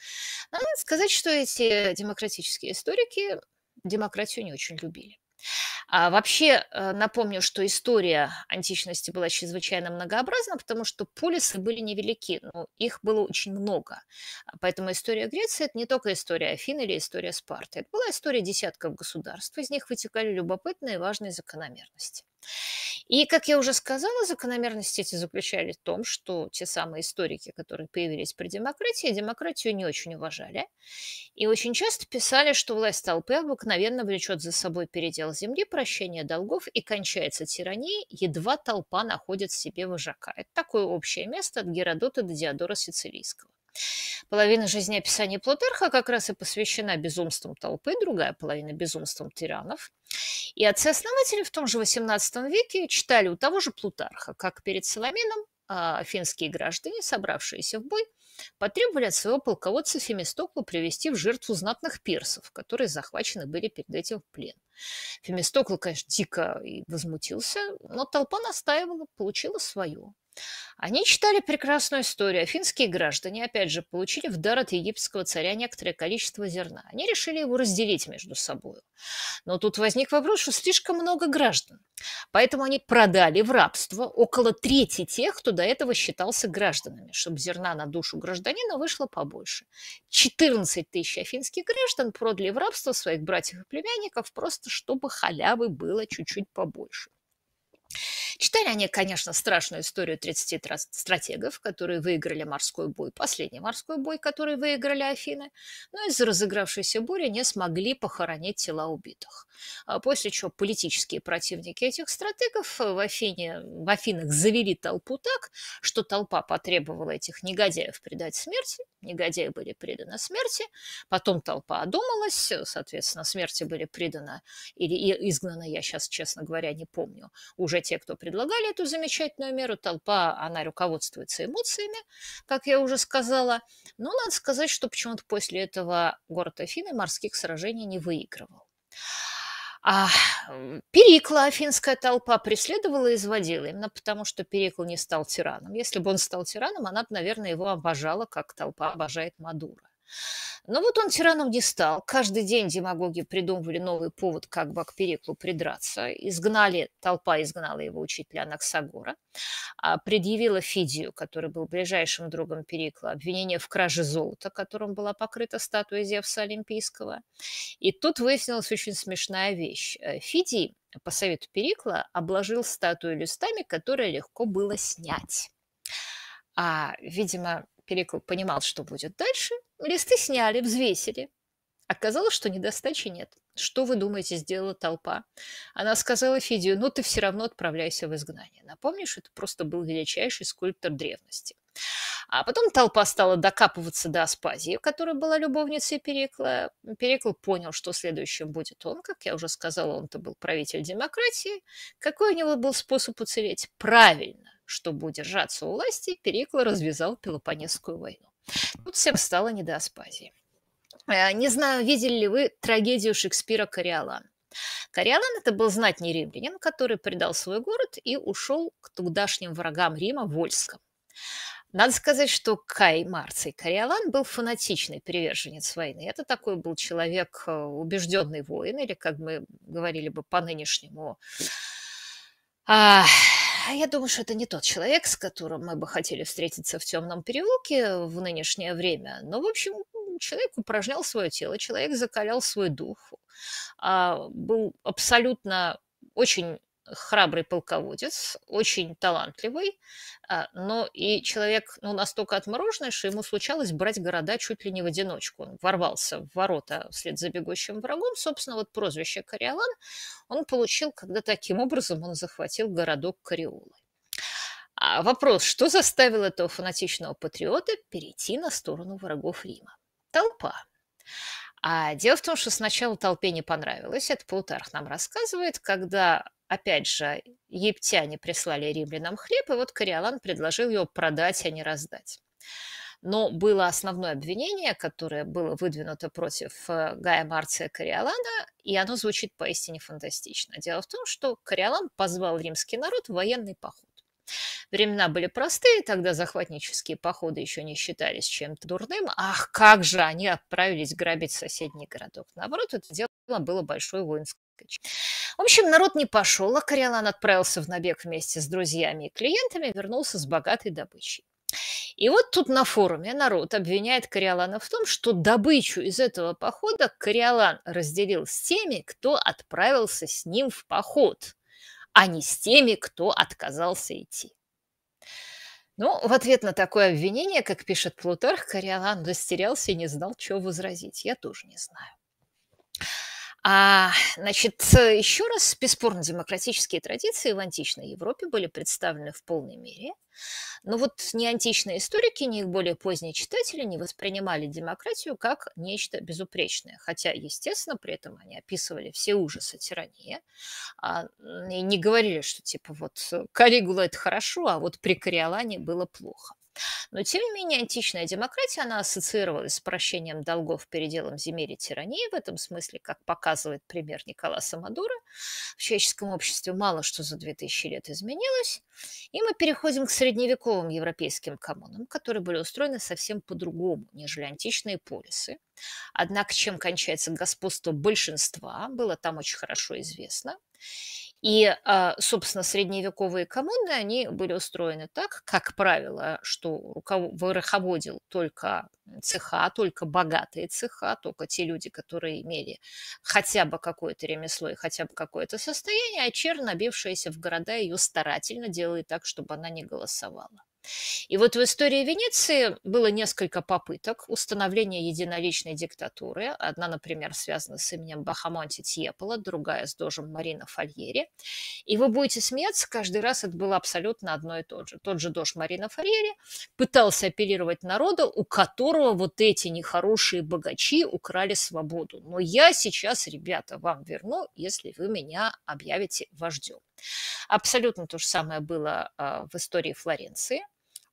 ну, надо сказать, что эти демократические историки демократию не очень любили. А вообще, э, напомню, что история античности была чрезвычайно многообразна, потому что полисы были невелики, но их было очень много. А поэтому история Греции – это не только история Афин или история Спарты. Это была история десятков государств, из них вытекали любопытные и важные закономерности. И, как я уже сказала, закономерности эти заключались в том, что те самые историки, которые появились при демократии, демократию не очень уважали. И очень часто писали, что власть толпы обыкновенно влечет за собой передел земли, прощения долгов и кончается тирания, едва толпа находит себе вожака. Это такое общее место от Геродота до Диодора Сицилийского. Половина жизнеописания Плутарха как раз и посвящена безумствам толпы, другая половина – безумствам тиранов. И отцы-основатели в том же XVIII веке читали у того же Плутарха, как перед Соломином а, финские граждане, собравшиеся в бой – потребовали от своего полководца Фемистокла привести в жертву знатных персов, которые захвачены были перед этим в плен. Фемистокл, конечно, дико и возмутился, но толпа настаивала, получила свое. Они читали прекрасную историю, а финские граждане, опять же, получили в дар от египетского царя некоторое количество зерна. Они решили его разделить между собой. Но тут возник вопрос, что слишком много граждан. Поэтому они продали в рабство около трети тех, кто до этого считался гражданами, чтобы зерна на душу гражданина вышло побольше. 14 тысяч афинских граждан продали в рабство своих братьев и племянников просто, чтобы халявы было чуть-чуть побольше. Читали они, конечно, страшную историю 30 стратегов, которые выиграли морской бой, последний морской бой, который выиграли Афины, но из-за разыгравшейся бури не смогли похоронить тела убитых. А после чего политические противники этих стратегов э, в, Афине, в Афинах завели толпу так, что толпа потребовала этих негодяев предать смерти, негодяи были преданы смерти, потом толпа одумалась, э, соответственно, смерти были преданы или изгнаны, я сейчас, честно говоря, не помню, уже те, кто предлагали эту замечательную меру. Толпа, она руководствуется эмоциями, как я уже сказала. Но надо сказать, что почему-то после этого город Афины морских сражений не выигрывал. А Перикла афинская толпа преследовала и изводила, именно потому что Перикл не стал тираном. Если бы он стал тираном, она бы, наверное, его обожала, как толпа обожает Мадура. Но вот он тираном не стал. Каждый день демагоги придумывали новый повод, как бы к Переклу придраться. Изгнали, толпа изгнала его учителя Анаксагора, а предъявила Фидию, который был ближайшим другом Перикла, обвинение в краже золота, которым была покрыта статуя Зевса Олимпийского. И тут выяснилась очень смешная вещь. Э, Фидий, по совету Перикла, обложил статую листами, которые легко было снять. А, видимо, Перикл понимал, что будет дальше – Листы сняли, взвесили. Оказалось, что недостачи нет. Что, вы думаете, сделала толпа? Она сказала Фидию, ну ты все равно отправляйся в изгнание. Напомнишь, это просто был величайший скульптор древности. А потом толпа стала докапываться до Аспазии, которая была любовницей Перикла. Перикл понял, что следующим будет он. Как я уже сказала, он-то был правитель демократии. Какой у него был способ уцелеть? Правильно, чтобы удержаться у власти, Перикл развязал Пелопонесскую войну. Тут всем стало не до Аспазии. Э, не знаю, видели ли вы трагедию Шекспира «Кориолан». Кориолан – это был знатный римлянин, который предал свой город и ушел к тудашним врагам Рима Вольском. Надо сказать, что Кай Марций Кориолан был фанатичный приверженец войны. Это такой был человек, э, убежденный воин, или, как мы говорили бы по-нынешнему, а, а я думаю, что это не тот человек, с которым мы бы хотели встретиться в темном переулке в нынешнее время. Но, в общем, человек упражнял свое тело, человек закалял свой дух, а, был абсолютно очень храбрый полководец, очень талантливый, а, но и человек ну, настолько отмороженный, что ему случалось брать города чуть ли не в одиночку. Он ворвался в ворота вслед за бегущим врагом. Собственно, вот прозвище Кориолан он получил, когда таким образом он захватил городок Кориолы. А вопрос, что заставило этого фанатичного патриота перейти на сторону врагов Рима? Толпа. А дело в том, что сначала толпе не понравилось, это Плутарх нам рассказывает, когда Опять же, египтяне прислали римлянам хлеб, и вот Кориолан предложил его продать, а не раздать. Но было основное обвинение, которое было выдвинуто против э, Гая Марция Кориолана, и оно звучит поистине фантастично. Дело в том, что Кориолан позвал римский народ в военный поход. Времена были простые, тогда захватнические походы еще не считались чем-то дурным. Ах, как же они отправились грабить соседний городок. Наоборот, это дело было большой воинской карточки. В общем, народ не пошел, а Кориолан отправился в набег вместе с друзьями и клиентами вернулся с богатой добычей. И вот тут на форуме народ обвиняет Кориолана в том, что добычу из этого похода Кориолан разделил с теми, кто отправился с ним в поход, а не с теми, кто отказался идти. Ну, в ответ на такое обвинение, как пишет Плутарх, Кориолан растерялся и не знал, что возразить. Я тоже не знаю. А, значит, еще раз, бесспорно, демократические традиции в античной Европе были представлены в полной мере. Но вот ни античные историки, ни их более поздние читатели не воспринимали демократию как нечто безупречное, хотя, естественно, при этом они описывали все ужасы тирании а, и не говорили, что типа вот Каригула это хорошо, а вот при Кориолане было плохо. Но, тем не менее, античная демократия, она ассоциировалась с прощением долгов, переделом земель и тирании. В этом смысле, как показывает пример Николаса Мадура, в человеческом обществе мало что за 2000 лет изменилось. И мы переходим к средневековым европейским коммунам, которые были устроены совсем по-другому, нежели античные полисы. Однако, чем кончается господство большинства, было там очень хорошо известно. И, а, собственно, средневековые коммуны, они были устроены так, как правило, что руководил только цеха, только богатые цеха, только те люди, которые имели хотя бы какое-то ремесло и хотя бы какое-то состояние, а чернь, в города, ее старательно делает так, чтобы она не голосовала. И вот в истории Венеции было несколько попыток установления единоличной диктатуры. Одна, например, связана с именем Бахамонти Тьепола, другая с дожем Марина Фальери. И вы будете смеяться, каждый раз это было абсолютно одно и то же. Тот же дож Марина Фальери пытался апеллировать народу, у которого вот эти нехорошие богачи украли свободу. Но я сейчас, ребята, вам верну, если вы меня объявите вождем. Абсолютно то же самое было а, в истории Флоренции.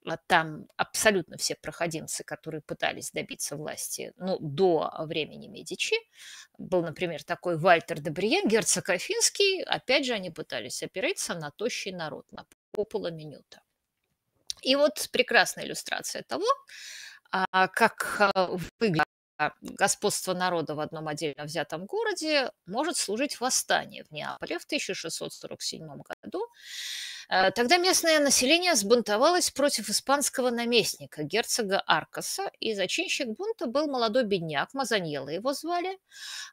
А, там абсолютно все проходимцы, которые пытались добиться власти ну, до а, времени Медичи. Был, например, такой Вальтер де Бриен, герцог Афинский. Опять же, они пытались опереться на тощий народ, на попола минута. И вот прекрасная иллюстрация того, а, как выглядит господство народа в одном отдельно взятом городе может служить восстание в Неаполе в 1647 году, а, тогда местное население сбунтовалось против испанского наместника, герцога Аркаса, и зачинщик бунта был молодой бедняк, Мазаньела его звали.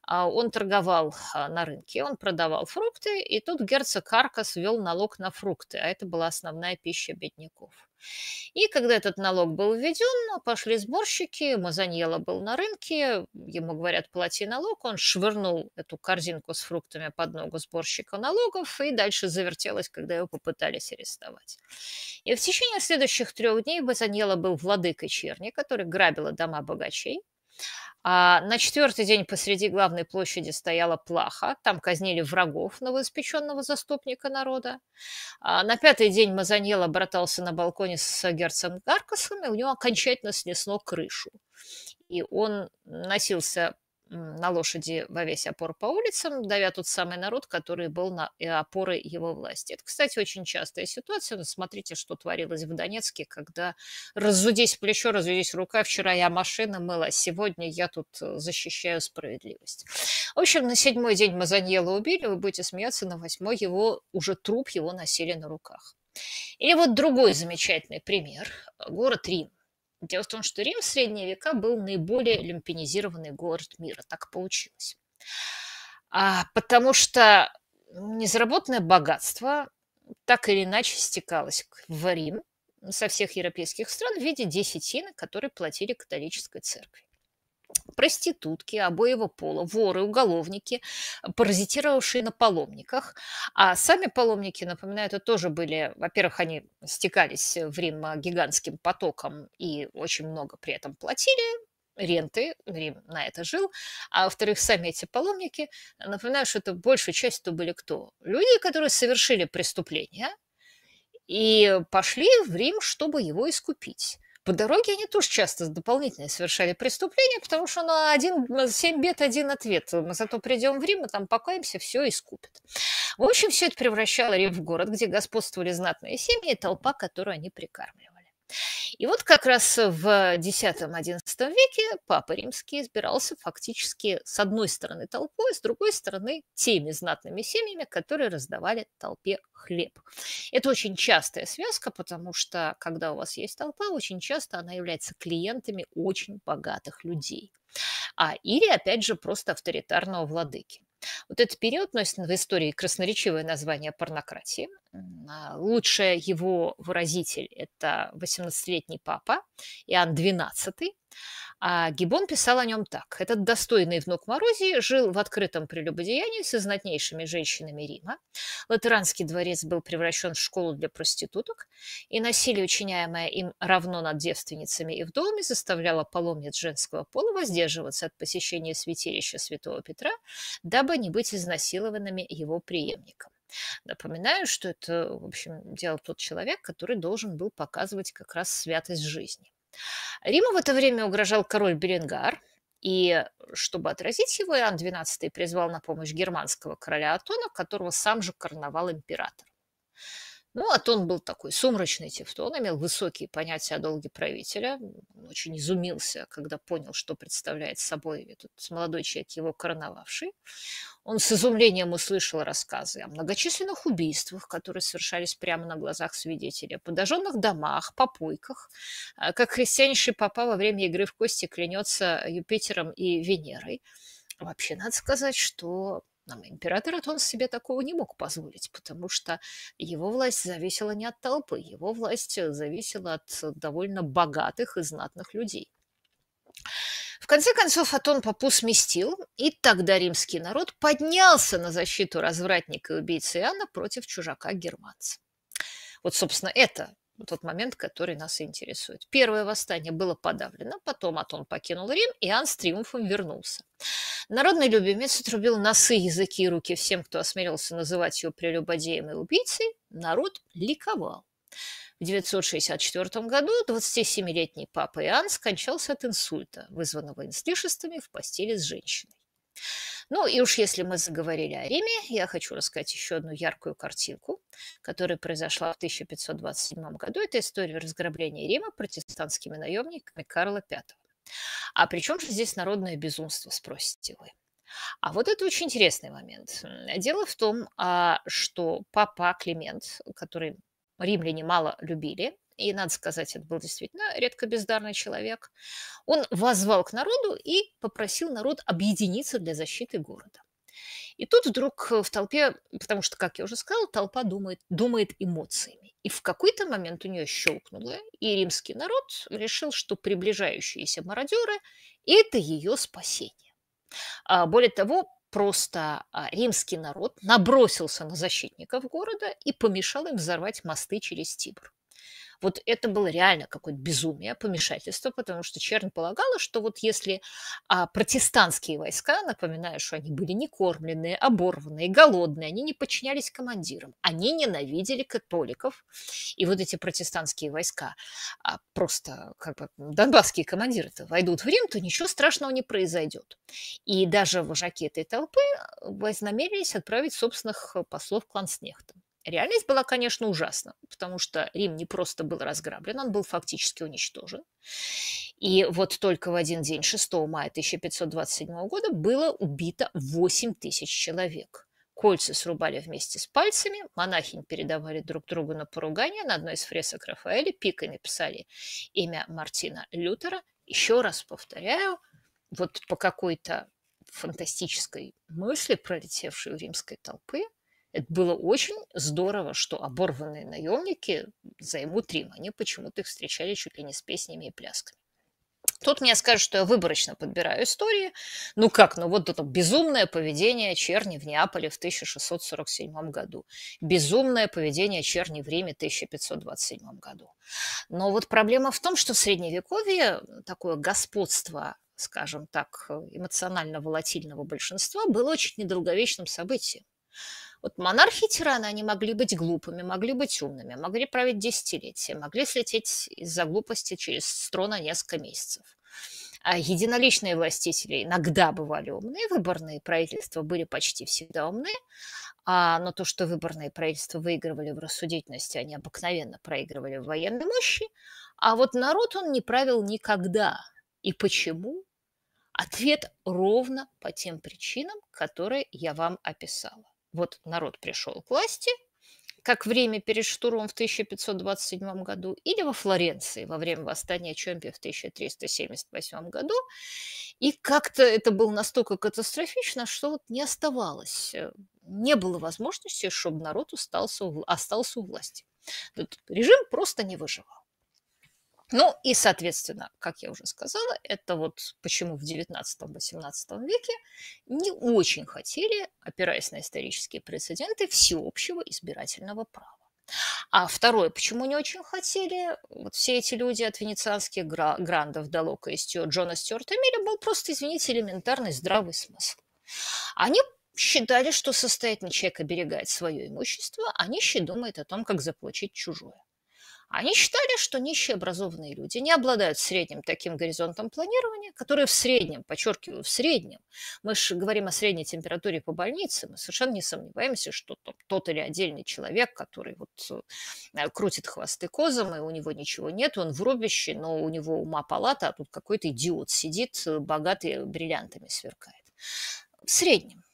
А, он торговал а, на рынке, он продавал фрукты, и тут герцог Аркас ввел налог на фрукты, а это была основная пища бедняков. И когда этот налог был введен, пошли сборщики, Мазаньела был на рынке, ему говорят, плати налог, он швырнул эту корзинку с фруктами под ногу сборщика налогов, и дальше завертелось, когда его попытались арестовать. И в течение следующих трех дней Мазаньела был владыкой черни, который грабила дома богачей, а на четвертый день посреди главной площади стояла плаха, там казнили врагов новоиспеченного заступника народа. А на пятый день Мазаньел обратался на балконе с герцем Гаркасом, и у него окончательно снесло крышу. И он носился на лошади во весь опор по улицам, давя тот самый народ, который был на опоры его власти. Это, кстати, очень частая ситуация. Но ну, смотрите, что творилось в Донецке, когда разудись плечо, разудись рука, вчера я машина мыла, сегодня я тут э, защищаю справедливость. В общем, на седьмой день Мазаньела убили, вы будете смеяться, на восьмой его уже труп его носили на руках. Или вот другой замечательный пример. Город Рим. Дело в том, что Рим в средние века был наиболее люмпинизированный город мира. Так получилось. А, потому что незаработанное богатство так или иначе стекалось в Рим со всех европейских стран в виде десятины, которые платили католической церкви проститутки обоего пола, воры, уголовники, паразитировавшие на паломниках. А сами паломники, напоминаю, это тоже были, во-первых, они стекались в Рим гигантским потоком и очень много при этом платили, ренты, Рим на это жил, а во-вторых, сами эти паломники, напоминаю, что это большую часть то были кто? Люди, которые совершили преступление и пошли в Рим, чтобы его искупить. По дороге они тоже часто дополнительно совершали преступления, потому что на один, семь бед один ответ. Мы зато придем в Рим, и там покаемся, все искупят. В общем, все это превращало Рим в город, где господствовали знатные семьи и толпа, которую они прикармливали. И вот как раз в X-XI веке Папа Римский избирался фактически с одной стороны толпой, с другой стороны теми знатными семьями, которые раздавали толпе хлеб. Это очень частая связка, потому что когда у вас есть толпа, очень часто она является клиентами очень богатых людей. А, или, опять же, просто авторитарного владыки. Вот этот период носит в истории красноречивое название порнократии. А, Лучший его выразитель – это 18-летний папа Иоанн XII, а Гибон писал о нем так. Этот достойный внук Морози жил в открытом прелюбодеянии со знатнейшими женщинами Рима. Латеранский дворец был превращен в школу для проституток, и насилие, учиняемое им равно над девственницами и вдовами, заставляло паломниц женского пола воздерживаться от посещения святилища святого Петра, дабы не быть изнасилованными его преемником. Напоминаю, что это, в общем, делал тот человек, который должен был показывать как раз святость жизни. Риму в это время угрожал король Беренгар, и чтобы отразить его, Иоанн XII призвал на помощь германского короля Атона, которого сам же короновал император. Ну, а он был такой сумрачный тевтон, имел высокие понятия о долге правителя. Он очень изумился, когда понял, что представляет собой этот молодой человек, его короновавший. Он с изумлением услышал рассказы о многочисленных убийствах, которые совершались прямо на глазах свидетеля, о подожженных домах, попойках, а как христианейший папа во время игры в кости клянется Юпитером и Венерой. Вообще, надо сказать, что Император Атон себе такого не мог позволить, потому что его власть зависела не от толпы, его власть зависела от довольно богатых и знатных людей. В конце концов, Атон Папу сместил, и тогда римский народ поднялся на защиту развратника и убийцы Иоанна против чужака-германца. Вот, собственно, это тот момент, который нас интересует. Первое восстание было подавлено, потом Атон покинул Рим, и Иоанн с триумфом вернулся. Народный любимец отрубил носы, языки и руки всем, кто осмелился называть его прелюбодеем и убийцей. Народ ликовал. В 964 году 27-летний папа Иоанн скончался от инсульта, вызванного инслишествами в постели с женщиной. Ну и уж если мы заговорили о Риме, я хочу рассказать еще одну яркую картинку, которая произошла в 1527 году. Это история разграбления Рима протестантскими наемниками Карла V. А при чем же здесь народное безумство, спросите вы? А вот это очень интересный момент. Дело в том, а, что папа Климент, который римляне мало любили, и, надо сказать, это был действительно редко бездарный человек, он возвал к народу и попросил народ объединиться для защиты города. И тут вдруг э, в толпе, потому что, как я уже сказала, толпа думает, думает эмоциями. И в какой-то момент у нее щелкнуло, и римский народ решил, что приближающиеся мародеры – это ее спасение. А более того, просто а, римский народ набросился на защитников города и помешал им взорвать мосты через Тибр. Вот это было реально какое-то безумие, помешательство, потому что Черн полагала, что вот если а, протестантские войска, напоминаю, что они были не кормленные, оборванные, голодные, они не подчинялись командирам, они ненавидели католиков, и вот эти протестантские войска, а, просто как бы ну, донбасские командиры-то войдут в Рим, то ничего страшного не произойдет. И даже вожаки этой толпы а, вознамерились отправить собственных э, послов к Ланснехтам. Реальность была, конечно, ужасна, потому что Рим не просто был разграблен, он был фактически уничтожен. И вот только в один день, 6 мая 1527 года, было убито 8 тысяч человек – кольца срубали вместе с пальцами, монахинь передавали друг другу на поругание, на одной из фресок Рафаэля пикой написали имя Мартина Лютера. Еще раз повторяю, вот по какой-то фантастической мысли, пролетевшей у римской толпы, это было очень здорово, что оборванные наемники займут Рим. Они почему-то их встречали чуть ли не с песнями и плясками. Тут мне скажут, что я выборочно подбираю истории. Ну как, ну вот это безумное поведение черни в Неаполе в 1647 году. Безумное поведение черни в Риме в 1527 году. Но вот проблема в том, что в Средневековье такое господство скажем так, эмоционально волатильного большинства было очень недолговечным событием. Вот монархи-тираны, они могли быть глупыми, могли быть умными, могли править десятилетия, могли слететь из-за глупости через трона несколько месяцев. А единоличные властители иногда бывали умные, выборные правительства были почти всегда умные, а, но то, что выборные правительства выигрывали в рассудительности, они обыкновенно проигрывали в военной мощи, а вот народ он не правил никогда. И почему? Ответ ровно по тем причинам, которые я вам описала. Вот народ пришел к власти, как время перед штурмом в 1527 году, или во Флоренции во время восстания Чемпи в 1378 году. И как-то это было настолько катастрофично, что вот не оставалось, э, не было возможности, чтобы народ остался у, власти. Этот режим просто не выживал. Ну и, соответственно, как я уже сказала, это вот почему в XIX-XVIII веке не очень хотели, опираясь на исторические прецеденты, всеобщего избирательного права. А второе, почему не очень хотели, вот все эти люди от венецианских грандов до Лока и Стю, Джона Стюарта Милля был просто, извините, элементарный здравый смысл. Они считали, что состоятельный человек оберегает свое имущество, а нищий думает о том, как заплатить чужое. Они считали, что нищие образованные люди не обладают средним таким горизонтом планирования, который в среднем, подчеркиваю, в среднем, мы же говорим о средней температуре по больнице, мы совершенно не сомневаемся, что тот или отдельный человек, который вот э, крутит хвосты козом, и у него ничего нет, он в рубище, но у него ума палата, а тут какой-то идиот сидит, э, богатый э, бриллиантами сверкает. В среднем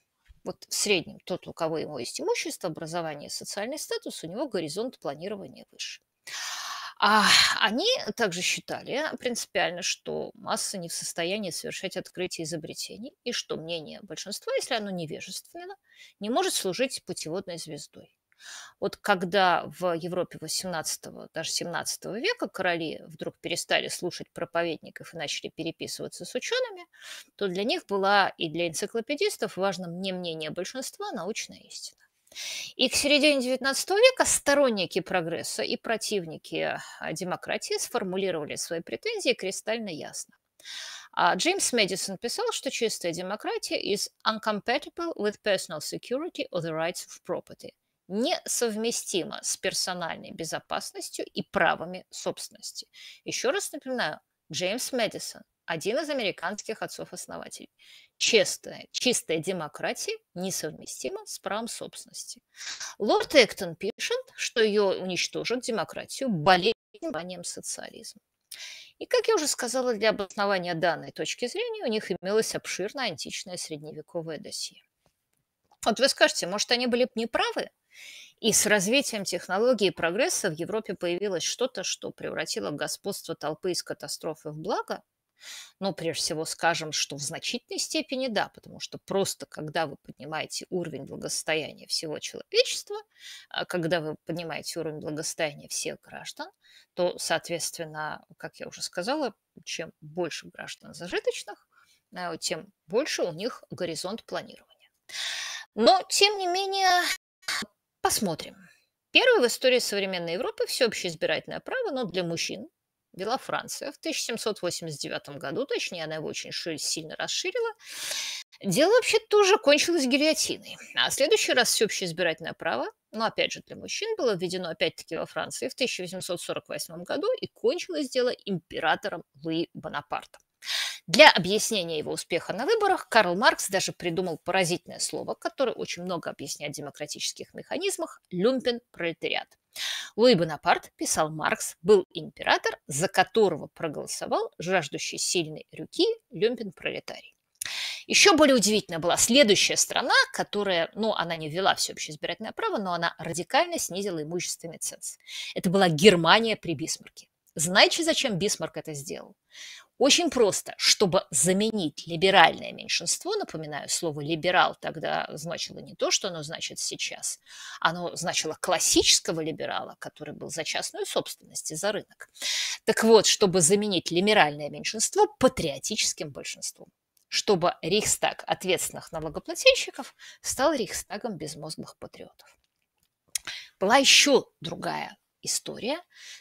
вот в среднем тот, у кого ему есть имущество, образование, социальный статус, у него горизонт планирования выше. А, они также считали принципиально, что масса не в состоянии совершать открытие изобретений, и что мнение большинства, если оно невежественно, не может служить путеводной звездой. Вот когда в Европе 18 даже 17 века короли вдруг перестали слушать проповедников и начали переписываться с учеными, то для них была и для энциклопедистов важным не мнение большинства, а научная истина. И к середине XIX века сторонники прогресса и противники а, демократии сформулировали свои претензии кристально ясно. А Джеймс Мэдисон писал, что чистая демократия is incompatible with personal security or the rights of property – несовместима с персональной безопасностью и правами собственности. Еще раз напоминаю, Джеймс Мэдисон, один из американских отцов-основателей. Честная, чистая демократия несовместима с правом собственности. Лорд Эктон пишет, что ее уничтожит демократию болезнью социализма. И, как я уже сказала, для обоснования данной точки зрения у них имелось обширное античное средневековое досье. Вот вы скажете, может, они были бы неправы? И с развитием технологий и прогресса в Европе появилось что-то, что превратило господство толпы из катастрофы в благо – ну, прежде всего, скажем, что в значительной степени да, потому что просто когда вы поднимаете уровень благосостояния всего человечества, а когда вы поднимаете уровень благосостояния всех граждан, то, соответственно, как я уже сказала, чем больше граждан зажиточных, э, тем больше у них горизонт планирования. Но, тем не менее, посмотрим. Первое в истории современной Европы всеобщее избирательное право, но для мужчин, вела Франция в 1789 году, точнее, она его очень сильно расширила. Дело вообще тоже кончилось гильотиной. А в следующий раз всеобщее избирательное право, но ну, опять же для мужчин, было введено опять-таки во Франции в 1848 году и кончилось дело императором Луи Бонапартом. Для объяснения его успеха на выборах Карл Маркс даже придумал поразительное слово, которое очень много объясняет о демократических механизмах – люмпен-пролетариат. Луи Бонапарт, писал Маркс, был император, за которого проголосовал жаждущий сильной руки люмпен-пролетарий. Еще более удивительно была следующая страна, которая, ну, она не ввела всеобщее избирательное право, но она радикально снизила имущественный ценз. Это была Германия при Бисмарке. Знаете, зачем Бисмарк это сделал? Очень просто, чтобы заменить либеральное меньшинство, напоминаю, слово «либерал» тогда значило не то, что оно значит сейчас, оно значило классического либерала, который был за частную собственность и за рынок. Так вот, чтобы заменить либеральное меньшинство патриотическим большинством чтобы Рейхстаг ответственных налогоплательщиков стал Рейхстагом безмозглых патриотов. Была еще другая История.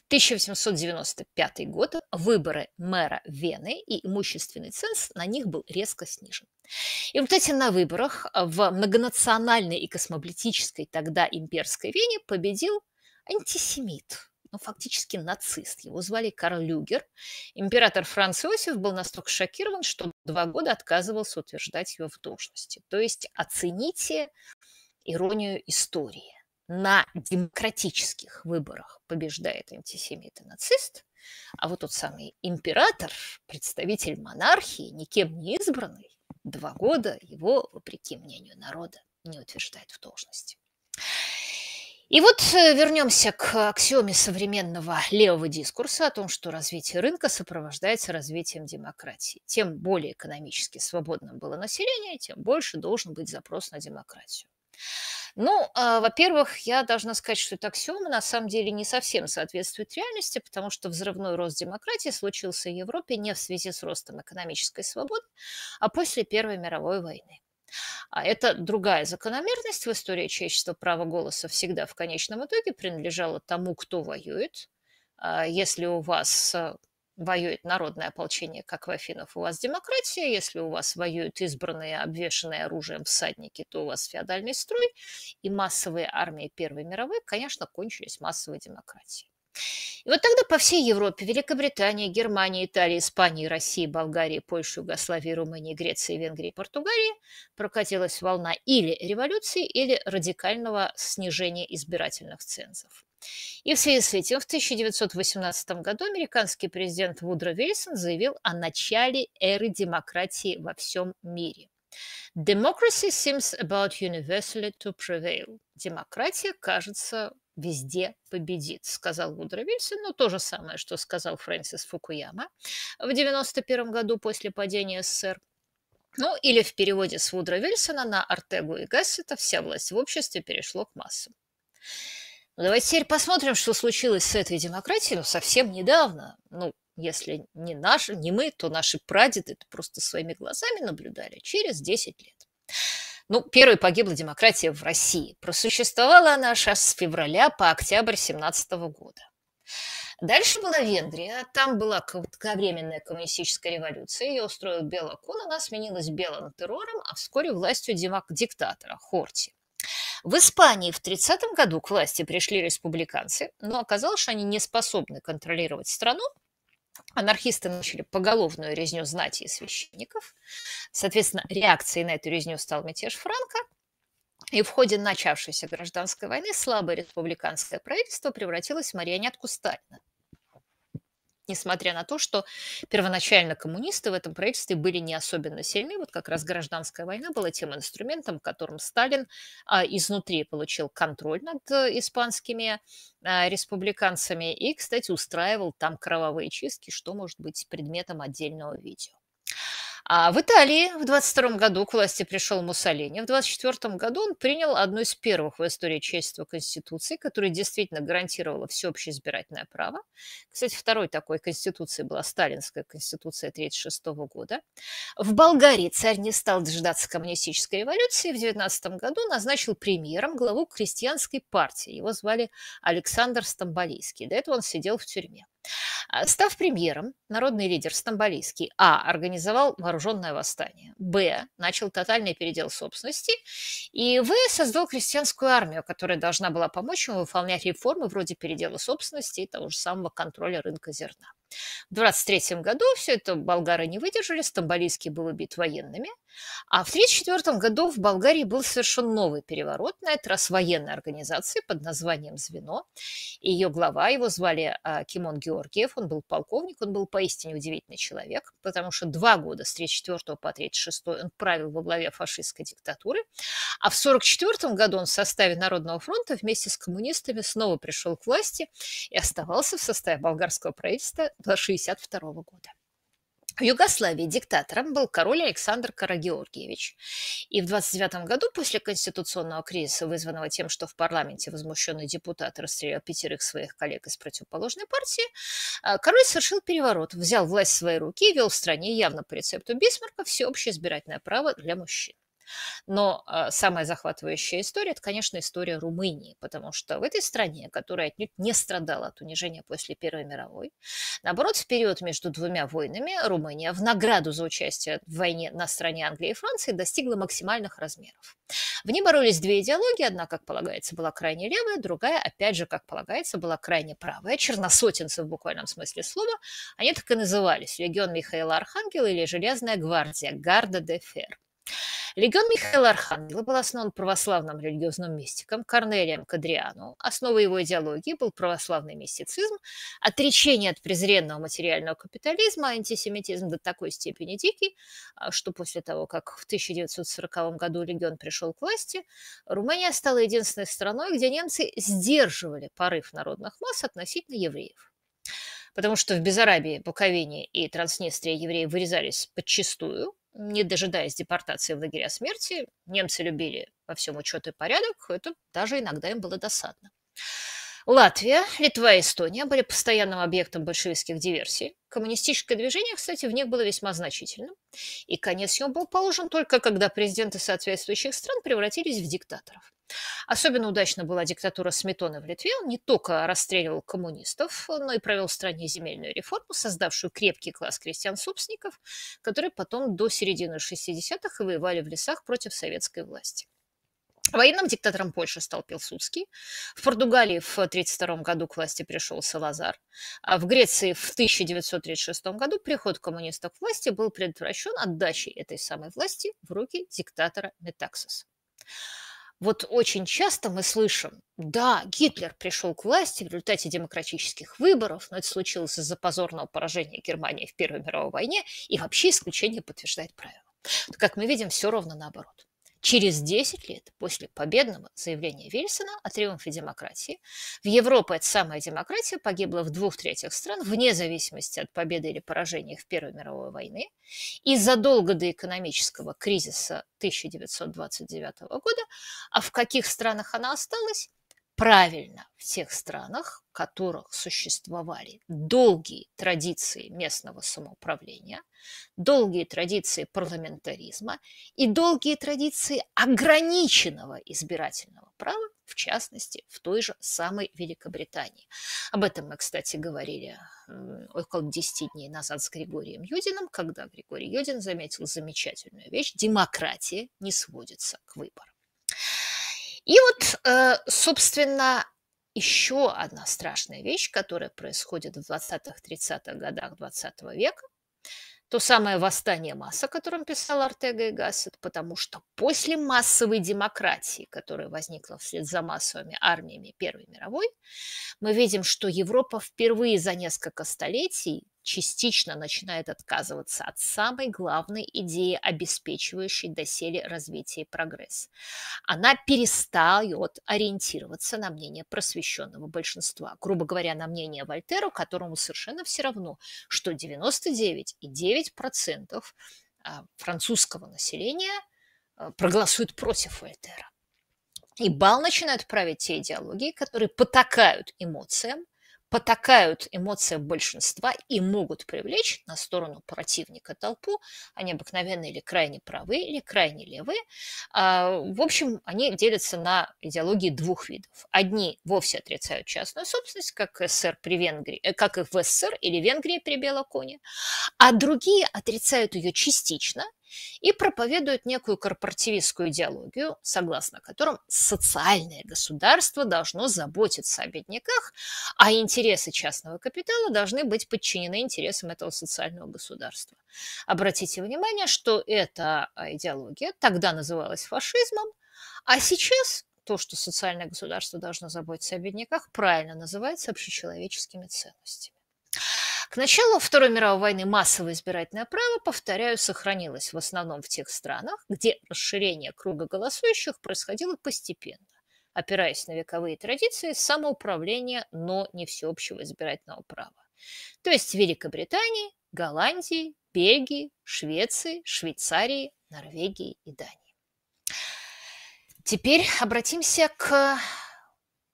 1895 год. Выборы мэра Вены и имущественный ценз на них был резко снижен. И вот эти на выборах в многонациональной и космополитической тогда имперской Вене победил антисемит, ну, фактически нацист. Его звали Карл Люгер. Император Франц Иосиф был настолько шокирован, что два года отказывался утверждать его в должности. То есть оцените иронию истории на демократических выборах побеждает антисемит и нацист, а вот тот самый император, представитель монархии, никем не избранный, два года его, вопреки мнению народа, не утверждает в должности. И вот э, вернемся к аксиоме современного левого дискурса о том, что развитие рынка сопровождается развитием демократии. Тем более экономически свободным было население, тем больше должен быть запрос на демократию. Ну, а, во-первых, я должна сказать, что эта аксиома на самом деле не совсем соответствует реальности, потому что взрывной рост демократии случился в Европе не в связи с ростом экономической свободы, а после Первой мировой войны. А это другая закономерность в истории человечества. Право голоса всегда в конечном итоге принадлежало тому, кто воюет. А если у вас а, воюет народное ополчение, как в Афинах, у вас демократия. Если у вас воюют избранные, обвешанные оружием всадники, то у вас феодальный строй. И массовые армии Первой мировой, конечно, кончились массовой демократией. И вот тогда по всей Европе, Великобритании, Германии, Италии, Испании, России, Болгарии, Польше, Югославии, Румынии, Греции, Венгрии, Португалии прокатилась волна или революции, или радикального снижения избирательных цензов. И в связи с этим в 1918 году американский президент Вудро Вильсон заявил о начале эры демократии во всем мире. Democracy seems about universally to prevail. Демократия, кажется, везде победит, сказал Вудро Вильсон, но ну, то же самое, что сказал Фрэнсис Фукуяма в 1991 году после падения СССР. Ну, или в переводе с Вудро Вильсона на Артегу и Гассета «Вся власть в обществе перешло к массам». Но ну, давайте теперь посмотрим, что случилось с этой демократией ну, совсем недавно. Ну, если не наши, не мы, то наши прадеды это просто своими глазами наблюдали через 10 лет. Ну, первой погибла демократия в России. Просуществовала она аж с февраля по октябрь 17 года. Дальше была Венгрия, там была кратковременная коммунистическая революция, ее устроил Белокун, она сменилась белым террором, а вскоре властью диктатора Хорти. В Испании в 30-м году к власти пришли республиканцы, но оказалось, что они не способны контролировать страну, Анархисты начали поголовную резню знати и священников. Соответственно, реакцией на эту резню стал мятеж Франка. И в ходе начавшейся гражданской войны слабое республиканское правительство превратилось в марионетку Сталина несмотря на то, что первоначально коммунисты в этом правительстве были не особенно сильны. Вот как раз гражданская война была тем инструментом, которым Сталин а, изнутри получил контроль над э, испанскими а, республиканцами и, кстати, устраивал там кровавые чистки, что может быть предметом отдельного видео. А в Италии в 22 году к власти пришел Муссолини. В 24 году он принял одну из первых в истории человечества конституции, которая действительно гарантировала всеобщее избирательное право. Кстати, второй такой конституции была Сталинская конституция 1936 года. В Болгарии царь не стал дожидаться коммунистической революции. В 19 году назначил премьером главу крестьянской партии. Его звали Александр Стамбалийский. До этого он сидел в тюрьме. А, став премьером, народный лидер Стамбалийский А. организовал вооруженное восстание, Б. начал тотальный передел собственности и В. создал крестьянскую армию, которая должна была помочь ему выполнять реформы вроде передела собственности и того же самого контроля рынка зерна. В 23 году все это болгары не выдержали, Стамбалийский был убит военными, а в 34 году в Болгарии был совершен новый переворот, на этот раз военной организации под названием «Звено». Ее глава, его звали а, Кимон Георгиев, он был полковник, он был поистине удивительный человек, потому что два года с 34 по 36 он правил во главе фашистской диктатуры, а в 44 году он в составе Народного фронта вместе с коммунистами снова пришел к власти и оставался в составе болгарского правительства 1962 года. В Югославии диктатором был король Александр Карагеоргиевич. И в 29 году, после конституционного кризиса, вызванного тем, что в парламенте возмущенный депутат расстрелял пятерых своих коллег из противоположной партии, а, король совершил переворот, взял власть в свои руки и вел в стране явно по рецепту Бисмарка всеобщее избирательное право для мужчин. Но а, самая захватывающая история – это, конечно, история Румынии, потому что в этой стране, которая отнюдь не страдала от унижения после Первой мировой, наоборот, в период между двумя войнами Румыния в награду за участие в войне на стороне Англии и Франции достигла максимальных размеров. В ней боролись две идеологии, одна, как полагается, была крайне левая, другая, опять же, как полагается, была крайне правая, черносотенцы в буквальном смысле слова, они так и назывались – легион Михаила Архангела или Железная гвардия, гарда де фер. Легион Михаила Архангела был основан православным религиозным мистиком Корнелием Кадриану. Основой его идеологии был православный мистицизм, отречение от презренного материального капитализма, антисемитизм до такой степени дикий, а, что после того, как в 1940 году Легион пришел к власти, Румыния стала единственной страной, где немцы сдерживали порыв народных масс относительно евреев потому что в Безарабии, Буковине и Транснистрии евреи вырезались подчистую, не дожидаясь депортации в лагеря смерти, немцы любили во всем учет и порядок, это даже иногда им было досадно. Латвия, Литва и Эстония были постоянным объектом большевистских диверсий. Коммунистическое движение, кстати, в них было весьма значительным. И конец ему был положен только когда президенты соответствующих стран превратились в диктаторов. Особенно удачно была диктатура Сметона в Литве. Он не только расстреливал коммунистов, но и провел в стране земельную реформу, создавшую крепкий класс крестьян-собственников, которые потом до середины 60-х и воевали в лесах против советской власти. Военным диктатором Польши стал Пилсудский. В Португалии в 1932 году к власти пришел Салазар. А в Греции в 1936 году приход коммунистов к власти был предотвращен отдачей этой самой власти в руки диктатора Метаксиса. Вот очень часто мы слышим, да, Гитлер пришел к власти в результате демократических выборов, но это случилось из-за позорного поражения Германии в Первой мировой войне, и вообще исключение подтверждает правило. как мы видим, все ровно наоборот. Через 10 лет после победного заявления Вильсона о триумфе демократии в Европе эта самая демократия погибла в двух третьих стран вне зависимости от победы или поражения в Первой мировой войне. И задолго до экономического кризиса 1929 года, а в каких странах она осталась, правильно в тех странах, в которых существовали долгие традиции местного самоуправления, долгие традиции парламентаризма и долгие традиции ограниченного избирательного права, в частности, в той же самой Великобритании. Об этом мы, кстати, говорили около 10 дней назад с Григорием Юдиным, когда Григорий Юдин заметил замечательную вещь – демократия не сводится к выборам. И вот, э, собственно, еще одна страшная вещь, которая происходит в 20-30-х годах 20 века, то самое восстание масс, о котором писал Артега и Гассет, потому что после массовой демократии, которая возникла вслед за массовыми армиями Первой мировой, мы видим, что Европа впервые за несколько столетий частично начинает отказываться от самой главной идеи, обеспечивающей доселе развитие и прогресс. Она перестает ориентироваться на мнение просвещенного большинства, грубо говоря, на мнение Вольтера, которому совершенно все равно, что 99,9% а, французского населения а, проголосуют против Вольтера. И бал начинают править те идеологии, которые потакают эмоциям, потакают эмоциям большинства и могут привлечь на сторону противника толпу. Они обыкновенно или крайне правые, или крайне левые. А, в общем, они делятся на идеологии двух видов. Одни вовсе отрицают частную собственность, как СССР при Венгрии, э, как и в СССР или Венгрии при Белоконе, а другие отрицают ее частично – и проповедует некую корпоративистскую идеологию, согласно которым социальное государство должно заботиться о бедняках, а интересы частного капитала должны быть подчинены интересам этого социального государства. Обратите внимание, что эта а, идеология тогда называлась фашизмом, а сейчас то, что социальное государство должно заботиться о бедняках, правильно называется общечеловеческими ценностями. К началу Второй мировой войны массовое избирательное право, повторяю, сохранилось в основном в тех странах, где расширение круга голосующих происходило постепенно, опираясь на вековые традиции самоуправления, но не всеобщего избирательного права. То есть в Великобритании, Голландии, Бельгии, Швеции, Швейцарии, Норвегии и Дании. Теперь обратимся к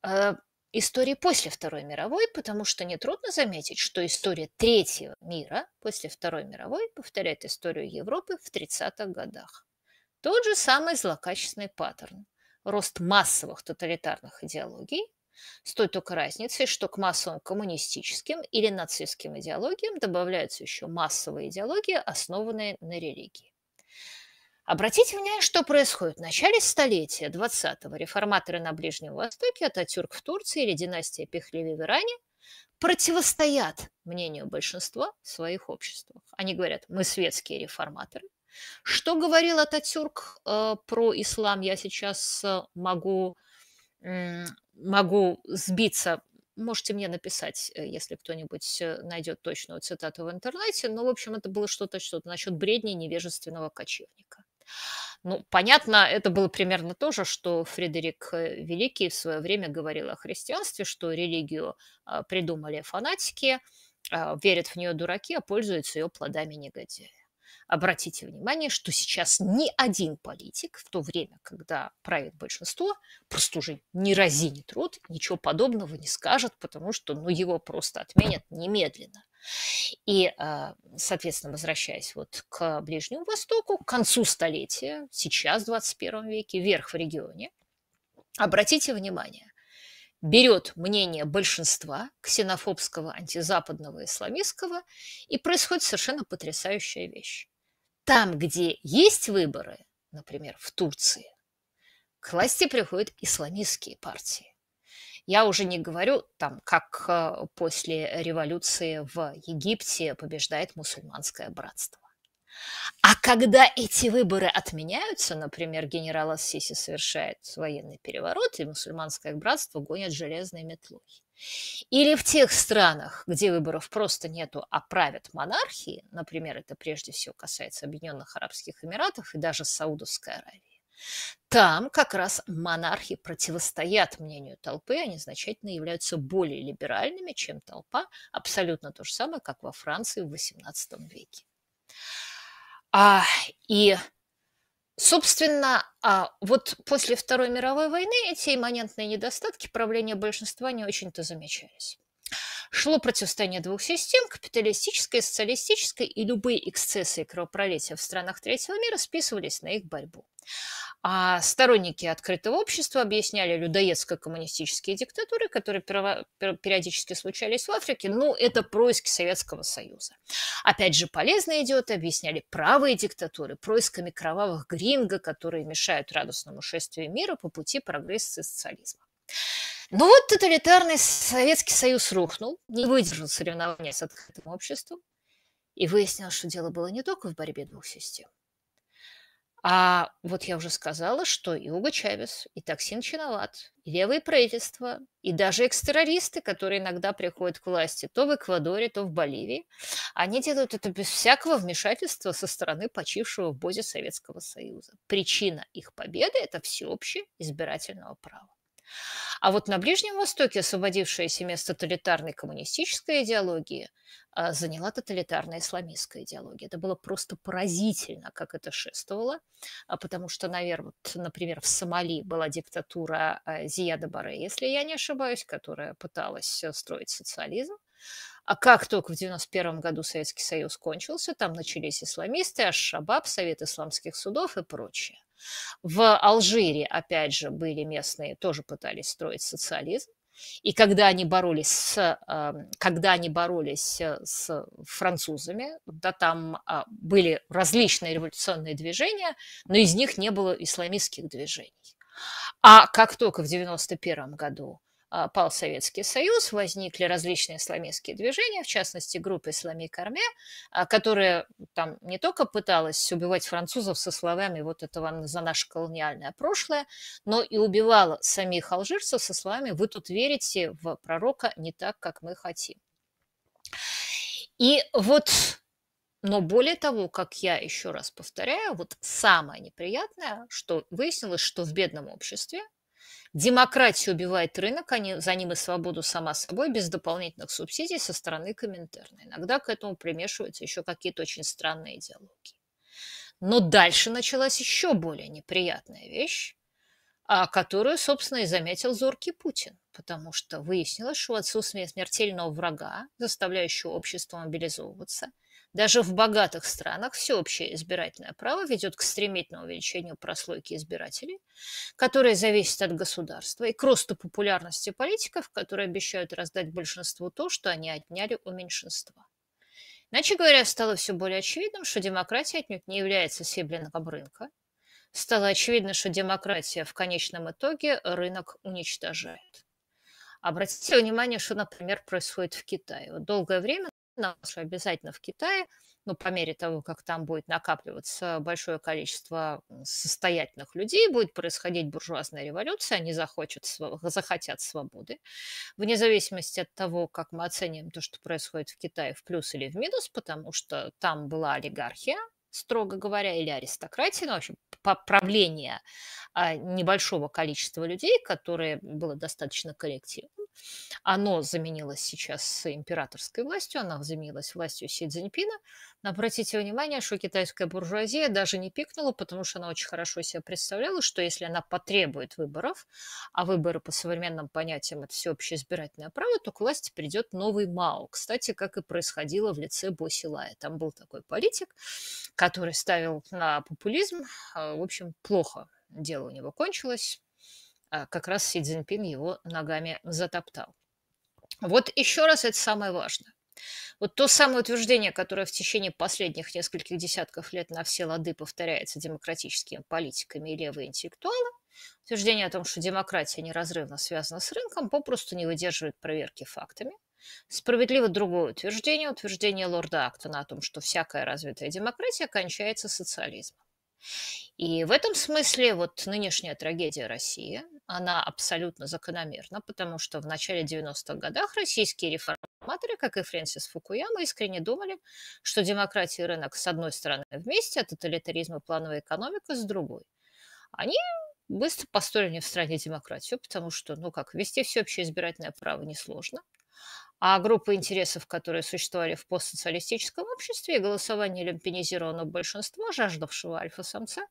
э, истории после Второй мировой, потому что нетрудно заметить, что история Третьего мира после Второй мировой повторяет историю Европы в 30-х годах. Тот же самый злокачественный паттерн. Рост массовых тоталитарных идеологий с той только разницей, что к массовым коммунистическим или нацистским идеологиям добавляются еще массовые идеологии, основанные на религии. Обратите внимание, что происходит. В начале столетия 20-го реформаторы на Ближнем Востоке, Ататюрк в Турции или династия Пехлеви в Иране противостоят мнению большинства в своих обществах. Они говорят, мы светские реформаторы. Что говорил Ататюрк э, про ислам, я сейчас э, могу, э, могу сбиться. Можете мне написать, э, если кто-нибудь э, найдет точную цитату в интернете. Но, в общем, это было что-то что-то насчет бредни невежественного кочевника. Ну, понятно, это было примерно то же, что Фредерик э, Великий в свое время говорил о христианстве, что религию а, придумали фанатики, а, верят в нее дураки, а пользуются ее плодами негодяя. Обратите внимание, что сейчас ни один политик в то время, когда правит большинство, просто уже не разинет рот, ничего подобного не скажет, потому что ну, его просто отменят немедленно. И, а, соответственно, возвращаясь вот к Ближнему Востоку, к концу столетия, сейчас, в 21 веке, вверх в регионе, обратите внимание, берет мнение большинства ксенофобского, антизападного, исламистского, и происходит совершенно потрясающая вещь. Там, где есть выборы, например, в Турции, к власти приходят исламистские партии. Я уже не говорю, там, как э, после революции в Египте побеждает мусульманское братство. А когда эти выборы отменяются, например, генерал Ассиси совершает военный переворот, и мусульманское братство гонят железной метлой. Или в тех странах, где выборов просто нету, а правят монархии, например, это прежде всего касается Объединенных Арабских Эмиратов и даже Саудовской Аравии, там как раз монархи противостоят мнению толпы, они значительно являются более либеральными, чем толпа. Абсолютно то же самое, как во Франции в XVIII веке. А, и, собственно, а, вот после Второй мировой войны эти имманентные недостатки правления большинства не очень-то замечались. Шло противостояние двух систем, капиталистической, социалистической, и любые эксцессы и кровопролития в странах третьего мира списывались на их борьбу. А сторонники открытого общества объясняли людоедско-коммунистические диктатуры, которые периодически случались в Африке, ну, это происки Советского Союза. Опять же, полезные идиоты объясняли правые диктатуры происками кровавых гринго, которые мешают радостному шествию мира по пути прогресса и социализма. Ну вот тоталитарный Советский Союз рухнул, не выдержал соревнования с открытым обществом и выяснилось, что дело было не только в борьбе двух систем. А вот я уже сказала, что и Уго Чавес, и Таксин Чиноват, и левые правительства, и даже экстеррористы, которые иногда приходят к власти то в Эквадоре, то в Боливии, они делают это без всякого вмешательства со стороны почившего в бозе Советского Союза. Причина их победы – это всеобщее избирательного права. А вот на Ближнем Востоке освободившееся место тоталитарной коммунистической идеологии а, заняла тоталитарная исламистская идеология. Это было просто поразительно, как это шествовало, а, потому что, наверное, например, в Сомали была диктатура а, Зияда Баре, если я не ошибаюсь, которая пыталась э, строить социализм. А как только в 1991 году Советский Союз кончился, там начались исламисты, Аш-Шабаб, Совет исламских судов и прочее. В Алжире, опять же, были местные, тоже пытались строить социализм. И когда они боролись с, а, когда они боролись э, с французами, да, там а, были различные революционные движения, но из них не было исламистских движений. А как только в 1991 году а, пал Советский Союз, возникли различные исламистские движения, в частности, группа «Исламик Карме, а, которая там не только пыталась убивать французов со словами «вот это вам за наше колониальное прошлое», но и убивала самих алжирцев со словами «вы тут верите в пророка не так, как мы хотим». И вот но более того, как я еще раз повторяю, вот самое неприятное, что выяснилось, что в бедном обществе, Демократия убивает рынок, они за ним и свободу сама собой, без дополнительных субсидий со стороны Коминтерна. Иногда к этому примешиваются еще какие-то очень странные идеологии. Но дальше началась еще более неприятная вещь, а, которую, собственно, и заметил зоркий Путин, потому что выяснилось, что отсутствие смертельного врага, заставляющего общество мобилизовываться – даже в богатых странах всеобщее избирательное право ведет к стремительному увеличению прослойки избирателей, которые зависят от государства, и к росту популярности политиков, которые обещают раздать большинству то, что они отняли у меньшинства. Иначе говоря, стало все более очевидным, что демократия отнюдь не является себленком рынка. Стало очевидно, что демократия в конечном итоге рынок уничтожает. Обратите внимание, что, например, происходит в Китае. долгое время нашу обязательно в Китае, но по мере того, как там будет накапливаться большое количество состоятельных людей, будет происходить буржуазная революция, они захочут, захотят свободы. Вне зависимости от того, как мы оценим то, что происходит в Китае, в плюс или в минус, потому что там была олигархия, строго говоря, или аристократии, ну, в общем, правление а, небольшого количества людей, которое было достаточно коллективно. Оно заменилось сейчас императорской властью, оно заменилось властью Си Цзиньпина. Но обратите внимание, что китайская буржуазия даже не пикнула, потому что она очень хорошо себя представляла, что если она потребует выборов, а выборы по современным понятиям – это всеобщее избирательное право, то к власти придет новый Мао. Кстати, как и происходило в лице Босилая. Там был такой политик, который ставил на популизм, а, в общем, плохо дело у него кончилось, а, как раз Си Цзиньпин его ногами затоптал. Вот еще раз это самое важное. Вот то самое утверждение, которое в течение последних нескольких десятков лет на все лады повторяется демократическими политиками и левые интеллектуалы, утверждение о том, что демократия неразрывно связана с рынком, попросту не выдерживает проверки фактами. Справедливо другое утверждение, утверждение лорда Актона о том, что всякая развитая демократия кончается социализмом. И в этом смысле вот нынешняя трагедия России, она абсолютно закономерна, потому что в начале 90-х годах российские реформаторы, как и Фрэнсис Фукуяма, искренне думали, что демократия и рынок с одной стороны вместе, а тоталитаризм и плановая экономика с другой. Они быстро построили в стране демократию, потому что, ну как, ввести всеобщее избирательное право несложно – а группы интересов, которые существовали в постсоциалистическом обществе, и голосование люмпинизированного большинства, жаждавшего альфа-самца,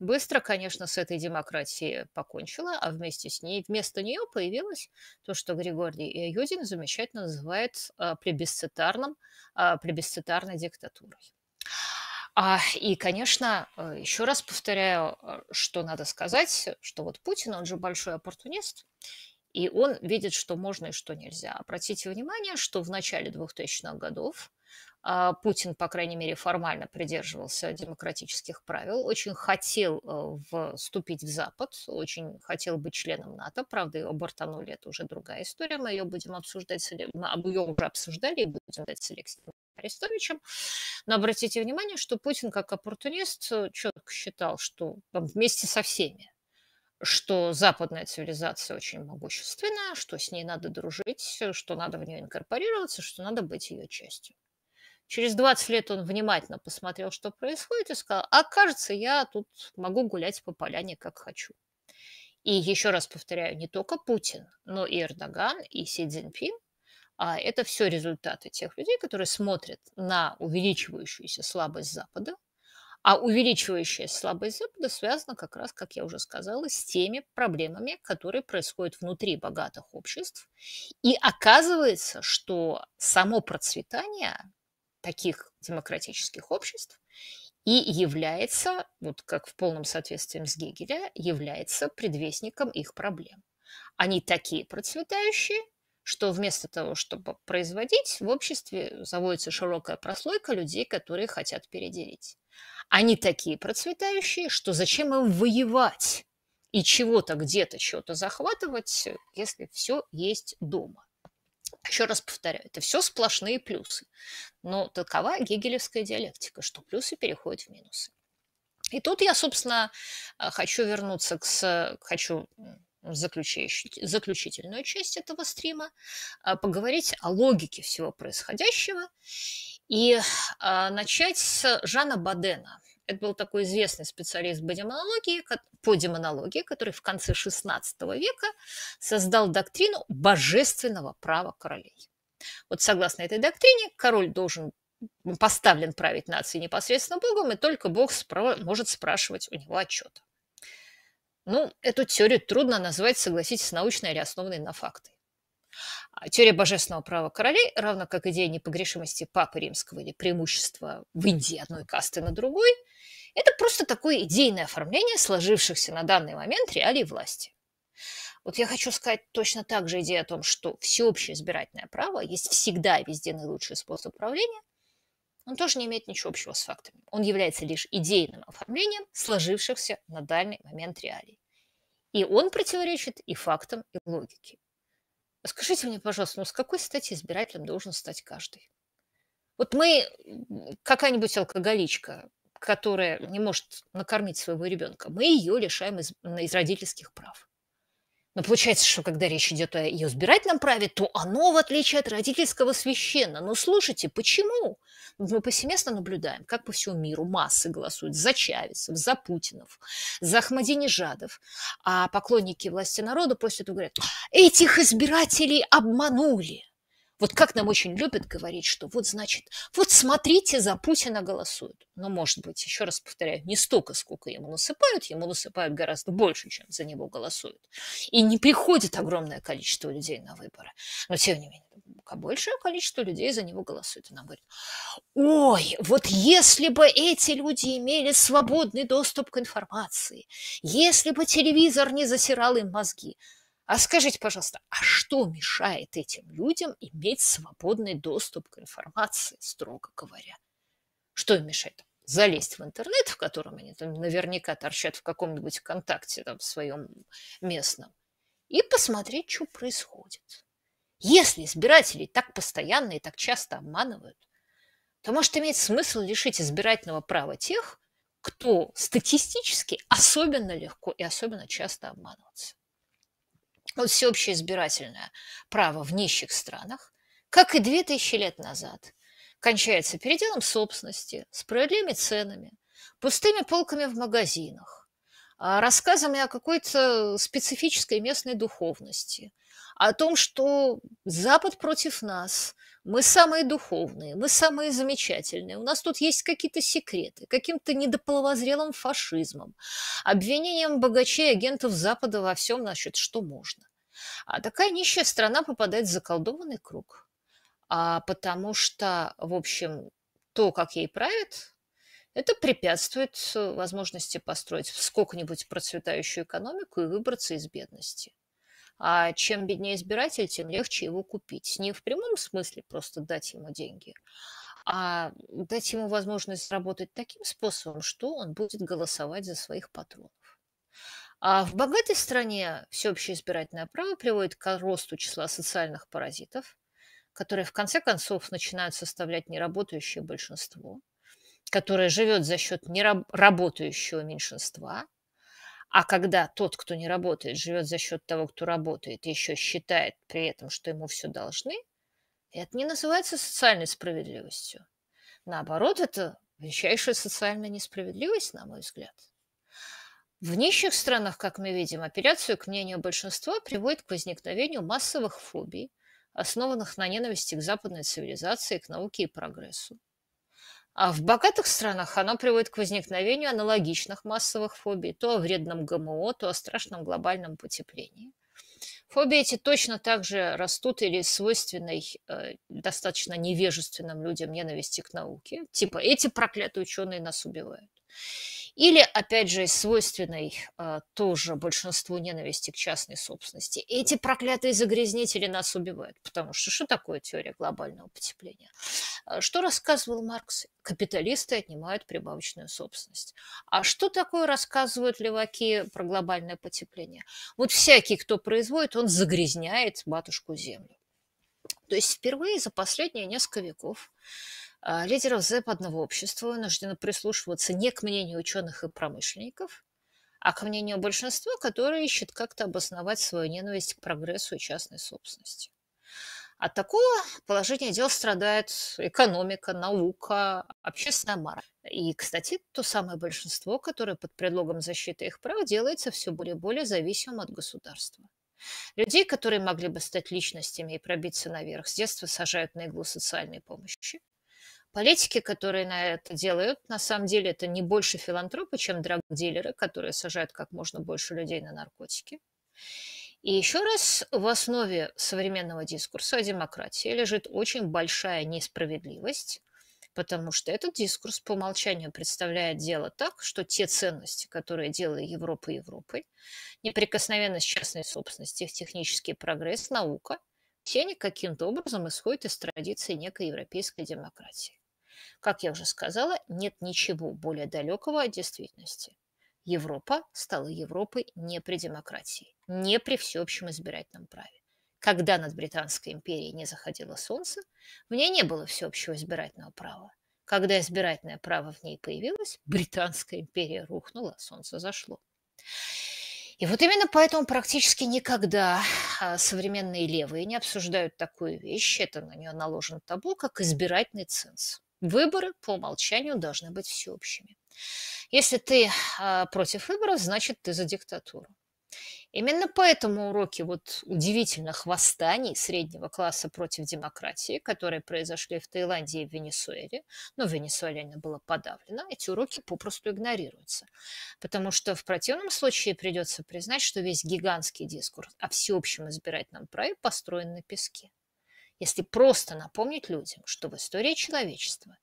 быстро, конечно, с этой демократией покончила, а вместе с ней, вместо нее появилось то, что Григорий э, Юдин замечательно называет а, плебисцитарным, а, плебисцитарной диктатурой. А, и, конечно, э, еще раз повторяю, э, что надо сказать, что вот Путин, он же большой оппортунист, и он видит, что можно и что нельзя. Обратите внимание, что в начале 2000-х годов а, Путин, по крайней мере, формально придерживался демократических правил, очень хотел э, вступить в Запад, очень хотел быть членом НАТО, правда, его бортанули, это уже другая история, мы ее будем обсуждать, мы ее уже обсуждали и будем дать с Алексеем Арестовичем. Но обратите внимание, что Путин как оппортунист э, четко считал, что вместе со всеми что западная цивилизация очень могущественна, что с ней надо дружить, э, что надо в нее инкорпорироваться, что надо быть ее частью. Через 20 лет он внимательно посмотрел, что происходит, и сказал, а кажется, я тут могу гулять по поляне, как хочу. И еще раз повторяю, не только Путин, но и Эрдоган, и Си Цзиньпин, а это все результаты тех людей, которые смотрят на увеличивающуюся слабость Запада, а увеличивающаяся слабость Запада связана как раз, как я уже сказала, с теми проблемами, которые происходят внутри богатых обществ. И оказывается, что само процветание таких демократических обществ и является, вот как в полном соответствии с Гегеля, является предвестником их проблем. Они такие процветающие, что вместо того, чтобы производить, в обществе заводится широкая прослойка людей, которые хотят переделить. Они такие процветающие, что зачем им воевать и чего-то где-то, чего-то захватывать, если все есть дома. Еще раз повторяю, это все сплошные плюсы. Но такова гегелевская диалектика, что плюсы переходят в минусы. И тут я, собственно, э, хочу вернуться к... Э, хочу заключительную часть этого стрима, а, поговорить о логике всего происходящего и а, начать с Жана Бадена. Это был такой известный специалист по демонологии, по демонологии, который в конце XVI века создал доктрину божественного права королей. Вот согласно этой доктрине, король должен поставлен править нацией непосредственно Богом, и только Бог спро- может спрашивать у него отчета. Ну, эту теорию трудно назвать, согласитесь, научной или а основанной на факты. А теория божественного права королей, равно как идея непогрешимости Папы Римского или преимущества в Индии одной касты на другой, это просто такое идейное оформление сложившихся на данный момент реалий власти. Вот я хочу сказать точно так же идея о том, что всеобщее избирательное право есть всегда и везде наилучший способ правления, он тоже не имеет ничего общего с фактами. Он является лишь идейным оформлением сложившихся на данный момент реалий. И он противоречит и фактам, и логике. Скажите мне, пожалуйста, ну с какой стати избирателем должен стать каждый? Вот мы, какая-нибудь алкоголичка, которая не может накормить своего ребенка, мы ее лишаем из, из родительских прав. Но получается, что когда речь идет о ее избирательном праве, то оно, в отличие от родительского, священно. Но слушайте, почему? Мы повсеместно наблюдаем, как по всему миру массы голосуют за Чавесов, за Путинов, за Ахмадинежадов. А поклонники власти народа после этого говорят, этих избирателей обманули. Вот как нам очень любят говорить, что вот значит, вот смотрите, за Путина голосуют. Но, может быть, еще раз повторяю, не столько, сколько ему насыпают, ему насыпают гораздо больше, чем за него голосуют. И не приходит огромное количество людей на выборы. Но, тем не менее, большее количество людей за него голосует. И нам говорит, ой, вот если бы эти люди имели свободный доступ к информации, если бы телевизор не засирал им мозги, а скажите, пожалуйста, а что мешает этим людям иметь свободный доступ к информации, строго говоря? Что им мешает? залезть в интернет, в котором они там наверняка торчат в каком-нибудь ВКонтакте там в своем местном, и посмотреть, что происходит. Если избирателей так постоянно и так часто обманывают, то может иметь смысл лишить избирательного права тех, кто статистически особенно легко и особенно часто обманывается всеобщее избирательное право в нищих странах, как и 2000 лет назад, кончается переделом собственности, справедливыми ценами, пустыми полками в магазинах, а рассказами о какой-то специфической местной духовности, о том, что Запад против нас, мы самые духовные, мы самые замечательные, у нас тут есть какие-то секреты, каким-то недополовозрелым фашизмом, обвинением богачей агентов Запада во всем, значит, что можно. А такая нищая страна попадает в заколдованный круг. А потому что, в общем, то, как ей правят, это препятствует э, возможности построить сколько-нибудь процветающую экономику и выбраться из бедности. А чем беднее избиратель, тем легче его купить. Не в прямом смысле просто дать ему деньги, а дать ему возможность работать таким способом, что он будет голосовать за своих патронов. А в богатой стране всеобщее избирательное право приводит к росту числа социальных паразитов, которые в конце концов начинают составлять неработающее большинство, которое живет за счет неработающего меньшинства – а когда тот, кто не работает, живет за счет того, кто работает, еще считает при этом, что ему все должны, это не называется социальной справедливостью. Наоборот, это величайшая социальная несправедливость, на мой взгляд. В нищих странах, как мы видим, апелляцию к мнению большинства приводит к возникновению массовых фобий, основанных на ненависти к западной цивилизации, к науке и прогрессу. А в богатых странах оно приводит к возникновению аналогичных массовых фобий, то о вредном ГМО, то о страшном глобальном потеплении. Фобии эти точно так же растут или свойственной э, достаточно невежественным людям ненависти к науке. Типа эти проклятые ученые нас убивают. Или, опять же, свойственной э, тоже большинству ненависти к частной собственности. Эти проклятые загрязнители нас убивают, потому что что такое теория глобального потепления? А, что рассказывал Маркс? Капиталисты отнимают прибавочную собственность. А что такое рассказывают леваки про глобальное потепление? Вот всякий, кто производит, он загрязняет матушку Землю. То есть впервые за последние несколько веков а, лидеров западного общества вынуждены прислушиваться не к мнению ученых и промышленников, а к мнению большинства, которое ищет как-то обосновать свою ненависть к прогрессу и частной собственности. От такого положения дел страдает экономика, наука, общественная мораль. И, кстати, то самое большинство, которое под предлогом защиты их прав делается все более и более зависимым от государства. Людей, которые могли бы стать личностями и пробиться наверх, с детства сажают на иглу социальной помощи. Политики, которые на это делают, на самом деле это не больше филантропы, чем драгдилеры, которые сажают как можно больше людей на наркотики. И еще раз, в основе современного дискурса о демократии лежит очень большая несправедливость, потому что этот дискурс по умолчанию представляет дело так, что те ценности, которые делают Европа Европой, неприкосновенность частной собственности, технический прогресс, наука, все они каким-то образом исходят из традиции некой европейской демократии. Как я уже сказала, нет ничего более далекого от действительности. Европа стала Европой не при демократии, не при всеобщем избирательном праве. Когда над Британской империей не заходило солнце, в ней не было всеобщего избирательного права. Когда избирательное право в ней появилось, Британская империя рухнула, солнце зашло. И вот именно поэтому практически никогда а, современные левые не обсуждают такую вещь, это на нее наложен табу, как избирательный ценз. Выборы по умолчанию должны быть всеобщими. Если ты а, против выборов, значит, ты за диктатуру. Именно поэтому уроки вот удивительных восстаний среднего класса против демократии, которые произошли в Таиланде и в Венесуэле, но Венесуэляне было подавлено, эти уроки попросту игнорируются. Потому что в противном случае придется признать, что весь гигантский дискурс о всеобщем избирательном праве построен на песке если просто напомнить людям, что в истории человечества,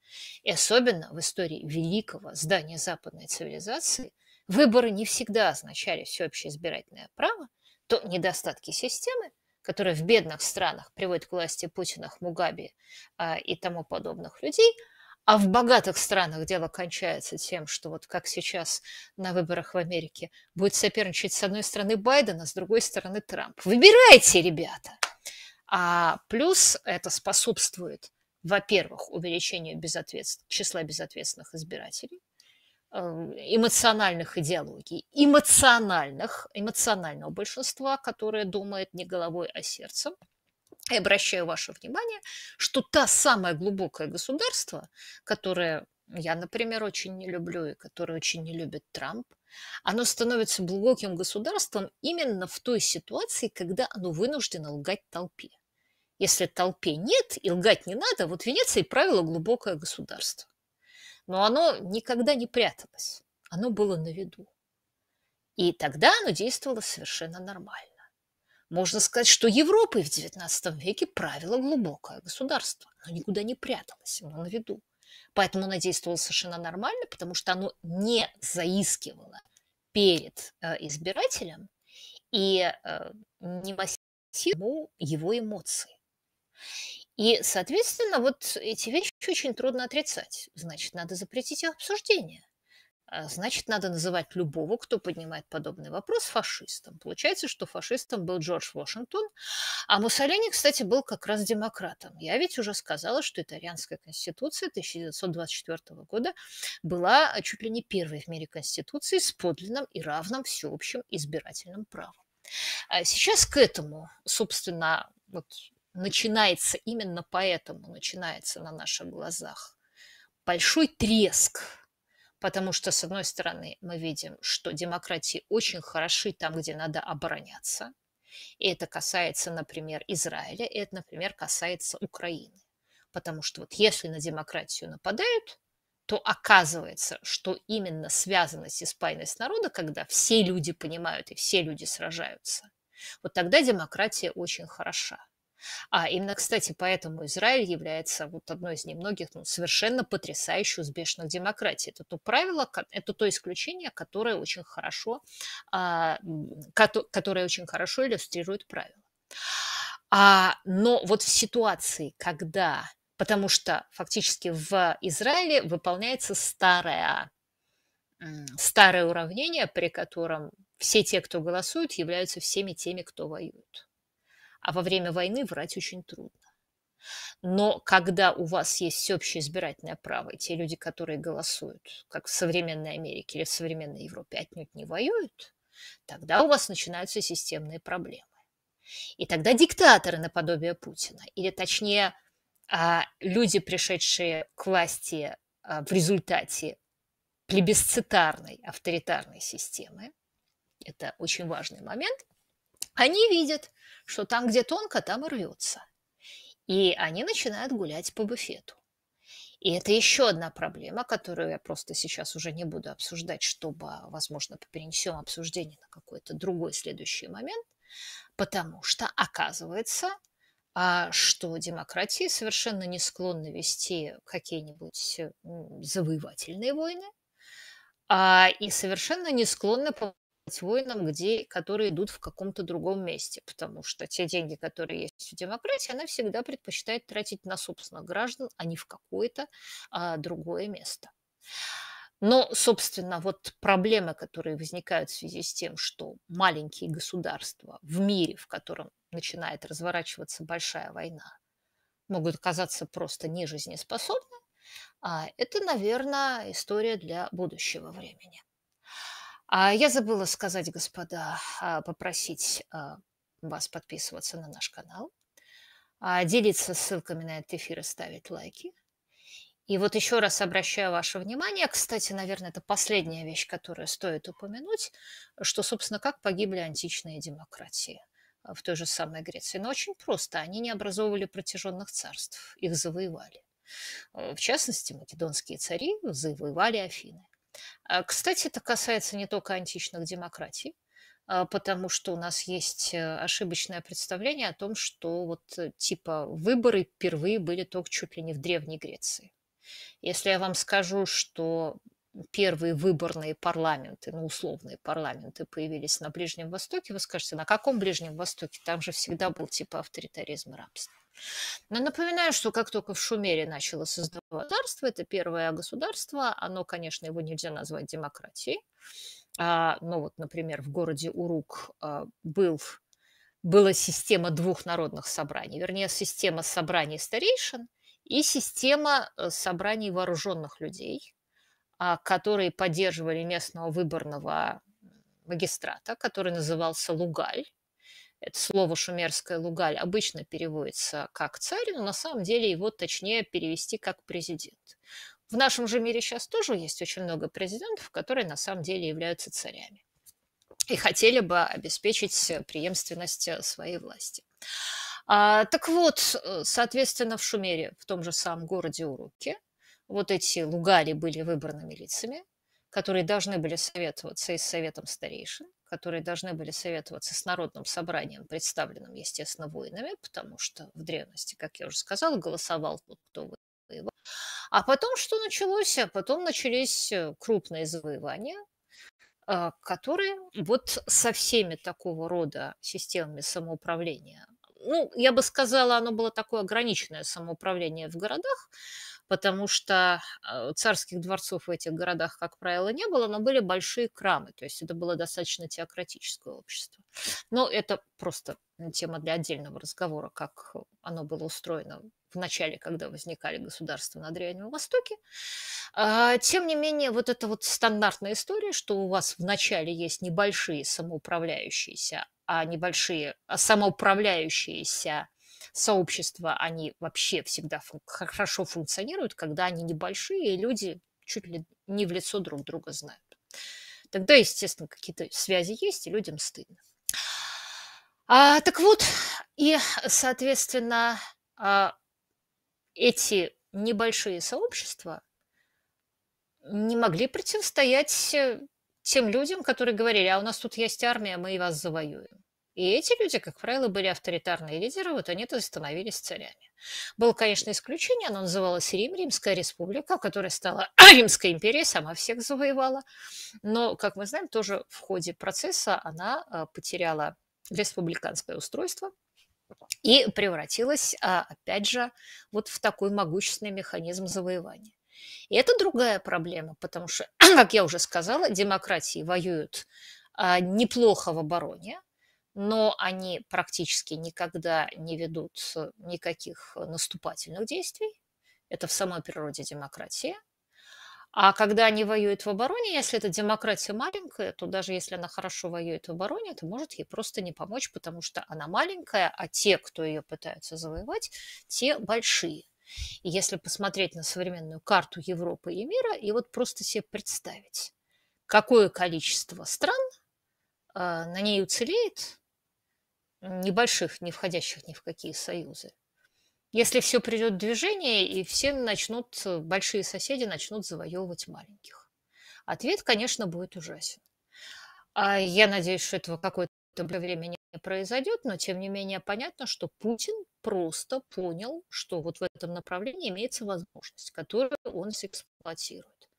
и особенно в истории великого здания западной цивилизации, выборы не всегда означали всеобщее избирательное право, то недостатки системы, которая в бедных странах приводит к власти Путина, Хмугаби э, а, и тому подобных людей, а в богатых странах дело кончается тем, что вот как сейчас на выборах в Америке будет соперничать с одной стороны Байден, а с другой стороны Трамп. Выбирайте, ребята! А плюс это способствует, во-первых, увеличению безответств... числа безответственных избирателей, эм, эмоциональных идеологий, эмоциональных, эмоционального большинства, которое думает не головой, а сердцем. И обращаю ваше внимание, что та самое глубокое государство, которое я, например, очень не люблю и которое очень не любит Трамп, оно становится глубоким государством именно в той ситуации, когда оно вынуждено лгать толпе. Если толпе нет и лгать не надо, вот Венеция и правило глубокое государство. Но оно никогда не пряталось, оно было на виду. И тогда оно действовало совершенно нормально. Можно сказать, что Европой в XIX веке правило глубокое государство. Оно никуда не пряталось, оно на виду. Поэтому оно действовало совершенно нормально, потому что оно не заискивало перед э, избирателем и э, не массировало его эмоции. И, соответственно, вот эти вещи очень трудно отрицать. Значит, надо запретить их обсуждение. А, значит, надо называть любого, кто поднимает подобный вопрос, фашистом. Получается, что фашистом был Джордж Вашингтон, а Муссолини, кстати, был как раз демократом. Я ведь уже сказала, что итальянская конституция 1924 года была э, чуть ли не первой в мире конституцией с подлинным и равным всеобщим избирательным правом. А сейчас к этому, собственно, вот начинается именно поэтому, начинается на наших глазах большой треск, потому что, с одной стороны, мы видим, что демократии очень хороши там, где надо обороняться, и это касается, например, Израиля, и это, например, касается Украины. Потому что вот если на демократию нападают, то оказывается, что именно связанность и спайность народа, когда все люди понимают и все люди сражаются, вот тогда демократия очень хороша. А именно, кстати, поэтому Израиль является вот одной из немногих ну, совершенно потрясающе успешных демократий. Это то правило, это то исключение, которое очень хорошо, а, которое очень хорошо иллюстрирует правило. А, но вот в ситуации, когда, потому что фактически в Израиле выполняется старое, старое уравнение, при котором все те, кто голосуют, являются всеми теми, кто воюет а во время войны врать очень трудно. Но когда у вас есть всеобщее избирательное право, и те люди, которые голосуют, как в современной Америке или в современной Европе, отнюдь не воюют, тогда у вас начинаются системные проблемы. И тогда диктаторы наподобие Путина, или точнее а, люди, пришедшие к власти а, в результате плебисцитарной авторитарной системы, это очень важный момент, они видят, что там, где тонко, там и рвется. И они начинают гулять по буфету. И это еще одна проблема, которую я просто сейчас уже не буду обсуждать, чтобы, возможно, перенесем обсуждение на какой-то другой следующий момент, потому что оказывается, а, что демократии совершенно не склонны вести какие-нибудь завоевательные войны а, и совершенно не склонны войнам, где, которые идут в каком-то другом месте, потому что те деньги, которые есть у демократии, она всегда предпочитает тратить на собственных граждан, а не в какое-то а, другое место. Но, собственно, вот проблемы, которые возникают в связи с тем, что маленькие государства в мире, в котором начинает разворачиваться большая война, могут оказаться просто нежизнеспособны, а это, наверное, история для будущего времени. А я забыла сказать, господа, а, попросить а, вас подписываться на наш канал, а, делиться ссылками на этот эфир и ставить лайки. И вот еще раз обращаю ваше внимание, кстати, наверное, это последняя вещь, которую стоит упомянуть, что, собственно, как погибли античные демократии в той же самой Греции. Но очень просто, они не образовывали протяженных царств, их завоевали. В частности, македонские цари завоевали Афины. А, кстати, это касается не только античных демократий, а, потому что у нас есть э, ошибочное представление о том, что вот э, типа выборы впервые были только чуть ли не в Древней Греции. Если я вам скажу, что первые выборные парламенты, ну, условные парламенты появились на Ближнем Востоке, вы скажете, на каком Ближнем Востоке? Там же всегда был типа авторитаризм и рабство. Но напоминаю, что как только в Шумере начало создаваться государство, это первое государство, оно, конечно, его нельзя назвать демократией. А, ну вот, например, в городе Урук а, был, была система двух народных собраний, вернее, система собраний старейшин и система э, собраний вооруженных людей, а, которые поддерживали местного выборного магистрата, который назывался Лугаль это слово шумерское лугаль обычно переводится как царь, но на самом деле его точнее перевести как президент. В нашем же мире сейчас тоже есть очень много президентов, которые на самом деле являются царями и хотели бы обеспечить преемственность своей власти. А, так вот, э, соответственно, в Шумере, в том же самом городе Уруке, вот эти лугали были выбранными лицами, которые должны были советоваться и с советом старейшин которые должны были советоваться с народным собранием, представленным, естественно, воинами, потому что в древности, как я уже сказала, голосовал тот, кто воевал. А потом что началось? А потом начались э, крупные завоевания, а, которые вот со всеми такого рода системами самоуправления ну, я бы сказала, оно было такое ограниченное самоуправление в городах, потому что э, царских дворцов в этих городах, как правило, не было, но были большие крамы, то есть это было достаточно теократическое общество. Но это просто тема для отдельного разговора, как оно было устроено в начале, когда возникали государства на Древнем Востоке. А, тем не менее, вот эта вот стандартная история, что у вас в начале есть небольшие самоуправляющиеся, а небольшие а самоуправляющиеся сообщества, они вообще всегда функ- хорошо функционируют, когда они небольшие, и люди чуть ли не в лицо друг друга знают. Тогда, естественно, какие-то связи есть, и людям стыдно. А, так вот, и, соответственно, а, эти небольшие сообщества не могли противостоять э, тем людям, которые говорили, а у нас тут есть армия, мы и вас завоюем. И эти люди, как правило, были авторитарные лидеры, вот они-то становились царями. Было, конечно, исключение, оно называлось Рим, Римская республика, которая стала Римской империей, сама всех завоевала. Но, как мы знаем, тоже в ходе процесса она э, потеряла республиканское устройство, и превратилась, а, опять же, вот в такой могущественный механизм завоевания. И это другая проблема, потому что, как я уже сказала, демократии воюют а, неплохо в обороне, но они практически никогда не ведут никаких наступательных действий. Это в самой природе демократии. А когда они воюют в обороне, если эта демократия маленькая, то даже если она хорошо воюет в обороне, это может ей просто не помочь, потому что она маленькая, а те, кто ее пытаются завоевать, те большие. И если посмотреть на современную карту Европы и мира, и вот просто себе представить, какое количество стран – а, на ней уцелеет, небольших, не входящих ни в какие союзы, если все придет в движение и все начнут, большие соседи начнут завоевывать маленьких. Ответ, конечно, будет ужасен. А я надеюсь, что этого какое-то время не произойдет, но тем не менее понятно, что Путин просто понял, что вот в этом направлении имеется возможность, которую он эксплуатирует.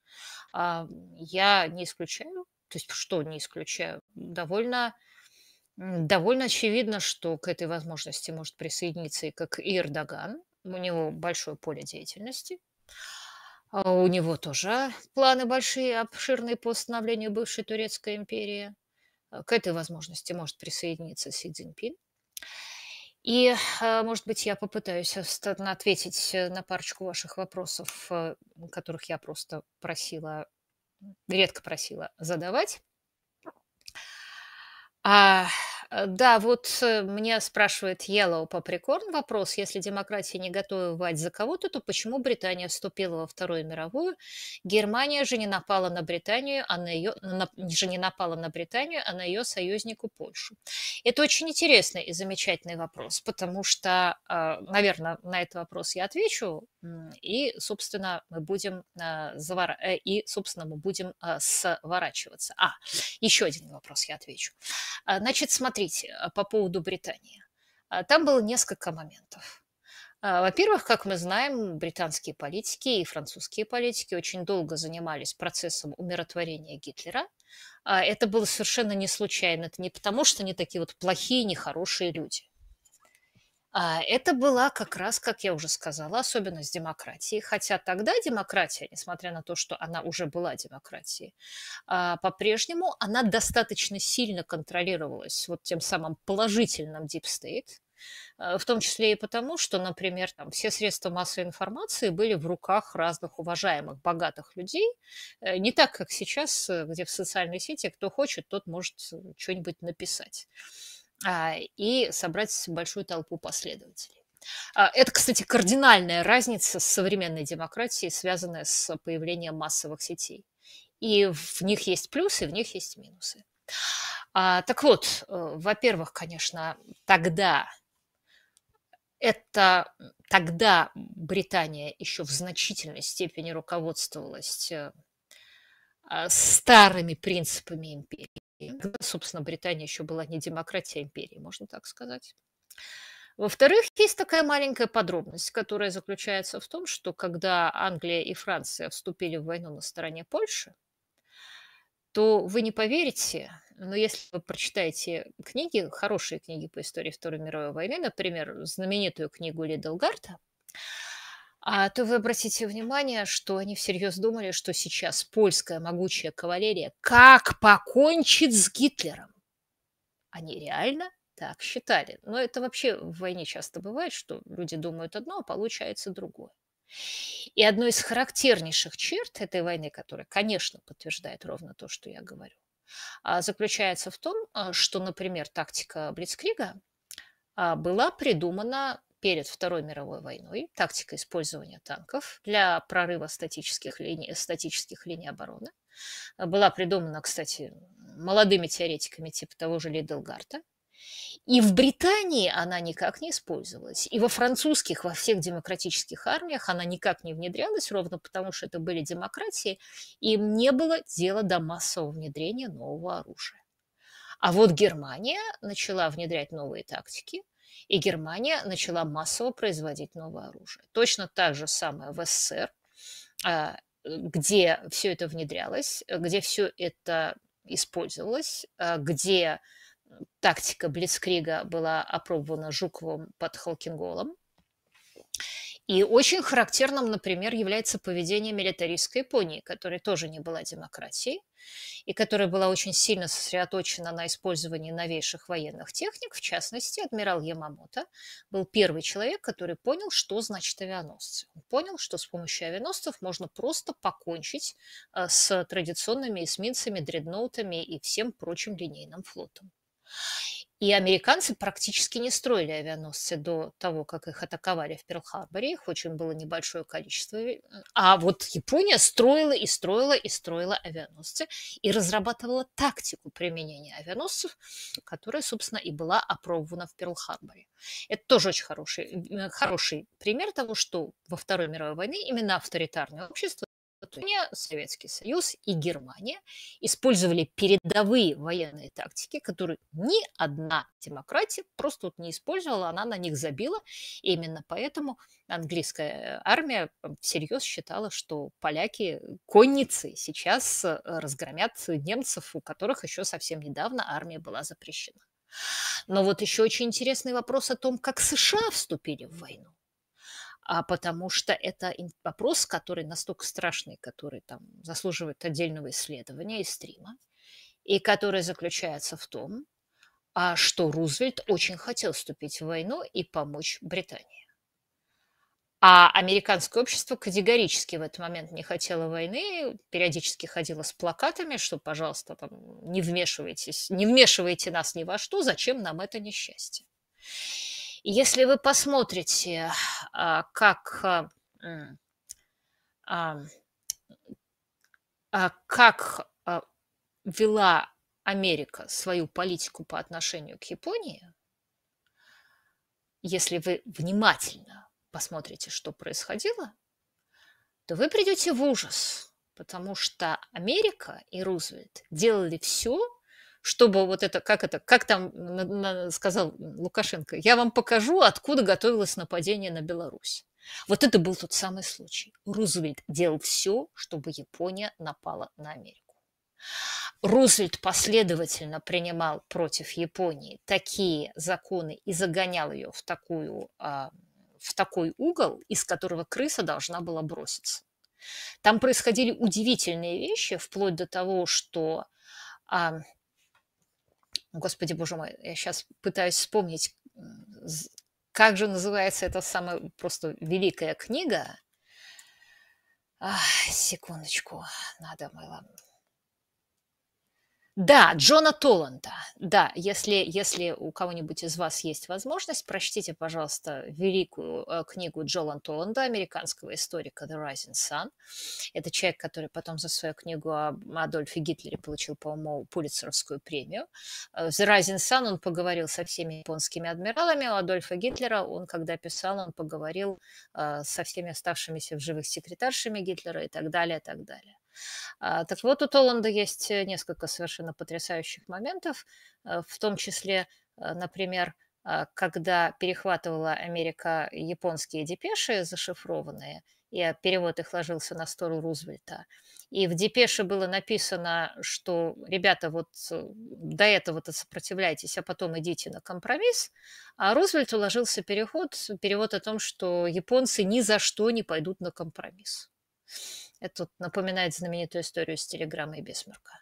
А, я не исключаю, то есть что не исключаю? Довольно, довольно очевидно, что к этой возможности может присоединиться и как и Эрдоган. У него большое поле деятельности. А у него тоже планы большие, обширные по становлению бывшей Турецкой империи. Э, к этой возможности может присоединиться Си Цзиньпин. И, э, может быть, я попытаюсь ответить э, на парочку ваших вопросов, которых я просто просила редко просила задавать. А, э, да, вот э, мне спрашивает Yellow Поприкорн вопрос. Если демократия не готова воевать за кого-то, то почему Британия вступила во Вторую мировую? Германия же не напала на Британию, а на ее, э, на, же не напала на Британию, а на ее союзнику Польшу. Это очень интересный и замечательный вопрос, потому что, наверное, на этот вопрос я отвечу и, собственно, мы будем а, завор... Э, и, собственно, мы будем а, сворачиваться. А, еще один вопрос я отвечу. А, значит, смотрите, по поводу Британии. Там было несколько моментов. Во-первых, как мы знаем, британские политики и французские политики очень долго занимались процессом умиротворения Гитлера. Это было совершенно не случайно. Это не потому, что они такие вот плохие, нехорошие люди. А, это была как раз, как я уже сказала, особенность демократии. Хотя тогда демократия, несмотря на то, что она уже была демократией, а, по-прежнему она достаточно сильно контролировалась вот тем самым положительным deep state, а, в том числе и потому, что, например, там все средства массовой информации были в руках разных уважаемых, богатых людей, э, не так, как сейчас, э, где в социальной сети кто хочет, тот может э, что-нибудь написать. А, и собрать большую толпу последователей. А, это, кстати, кардинальная разница с современной демократией, связанная с появлением массовых сетей. И в них есть плюсы, в них есть минусы. А, так вот, э, во-первых, конечно, тогда это тогда Британия еще в значительной степени руководствовалась э, а, старыми принципами империи. Э, собственно, Британия еще была не демократия империи, можно так сказать. Во-вторых, есть такая маленькая подробность, которая заключается в том, что когда Англия и Франция вступили в войну на стороне Польши, то вы не поверите, но если вы прочитаете книги, хорошие книги по истории Второй мировой войны, например, знаменитую книгу Лидлгарта, Гарта, а то вы обратите внимание, что они всерьез думали, что сейчас польская могучая кавалерия как покончит с Гитлером. Они реально так считали. Но это вообще в войне часто бывает, что люди думают одно, а получается другое. И одной из характернейших черт этой войны, которая, конечно, подтверждает ровно то, что я говорю, а, заключается в том, а, что, например, тактика Блицкрига а, была придумана перед Второй мировой войной, тактика использования танков для прорыва статических линий, статических линий обороны. Э, была придумана, кстати, молодыми теоретиками типа того же Лидлгарта. И в Британии она никак не использовалась. И во французских, во всех демократических армиях она никак не внедрялась, ровно потому что это были демократии, и им не было дела до массового внедрения нового оружия. А вот Германия начала внедрять новые тактики, и Германия начала массово производить новое оружие. Точно так же самое в СССР, а, где все это внедрялось, где все это использовалось, а, где тактика Блицкрига была опробована Жуковым под Холкинголом. И очень характерным, например, является поведение милитаристской Японии, которая тоже не была демократией и которая была очень сильно сосредоточена на использовании новейших военных техник. В частности, адмирал Ямамото был первый человек, который понял, что значит авианосцы. Он понял, что с помощью авианосцев можно просто покончить э, с традиционными эсминцами, дредноутами и всем прочим линейным флотом. И американцы практически не строили авианосцы до того, как их атаковали в Перл-Харборе. Их очень было небольшое количество. Э, а вот Япония строила и строила и строила авианосцы и разрабатывала тактику применения авианосцев, которая, собственно, и была опробована в Перл-Харборе. Это тоже очень хороший, э, хороший пример того, что во Второй мировой войне именно авторитарное общество Протуне Советский Союз и Германия использовали передовые военные тактики, которые ни одна демократия просто вот не использовала, она на них забила. И именно поэтому английская армия всерьез считала, что поляки конницы сейчас э, разгромят немцев, у которых еще совсем недавно армия была запрещена. Но вот еще очень интересный вопрос о том, как США вступили в войну а потому что это вопрос, который настолько страшный, который там заслуживает отдельного исследования и стрима, и который заключается в том, а, что Рузвельт очень хотел вступить в войну и помочь Британии. А американское общество категорически в этот момент не хотело войны, периодически ходило с плакатами, что, пожалуйста, там, не вмешивайтесь, не вмешивайте нас ни во что, зачем нам это несчастье если вы посмотрите, а, как, а, а, как вела Америка свою политику по отношению к Японии, если вы внимательно посмотрите, что происходило, то вы придете в ужас, потому что Америка и Рузвельт делали все, чтобы вот это, как это, как там сказал Лукашенко, я вам покажу, откуда готовилось нападение на Беларусь. Вот это был тот самый случай. Рузвельт делал все, чтобы Япония напала на Америку. Рузвельт последовательно принимал против Японии такие законы и загонял ее в, такую, а, в такой угол, из которого крыса должна была броситься. Там происходили удивительные вещи, вплоть до того, что а, Господи, боже мой, я сейчас пытаюсь вспомнить, как же называется эта самая просто великая книга. Ах, секундочку, надо было да, Джона Толланда. Да, если, если у кого-нибудь из вас есть возможность, прочтите, пожалуйста, великую э, книгу Джона Толланда, американского историка «The Rising Sun». Это человек, который потом за свою книгу о Адольфе Гитлере получил, по-моему, Пулитцеровскую премию. В э, «The Rising Sun» он поговорил со всеми японскими адмиралами. У Адольфа Гитлера он, когда писал, он поговорил э, со всеми оставшимися в живых секретаршами Гитлера и так далее, и так далее. А, так вот, у Толланда есть э, несколько совершенно потрясающих моментов, э, в том числе, э, например, а, когда перехватывала Америка японские депеши зашифрованные, и перевод их ложился на сторону Рузвельта. И в депеше было написано, что, ребята, вот до этого-то сопротивляйтесь, а потом идите на компромисс. А Рузвельт уложился переход, перевод о том, что японцы ни за что не пойдут на компромисс. Это напоминает знаменитую историю с телеграммой Бисмарка.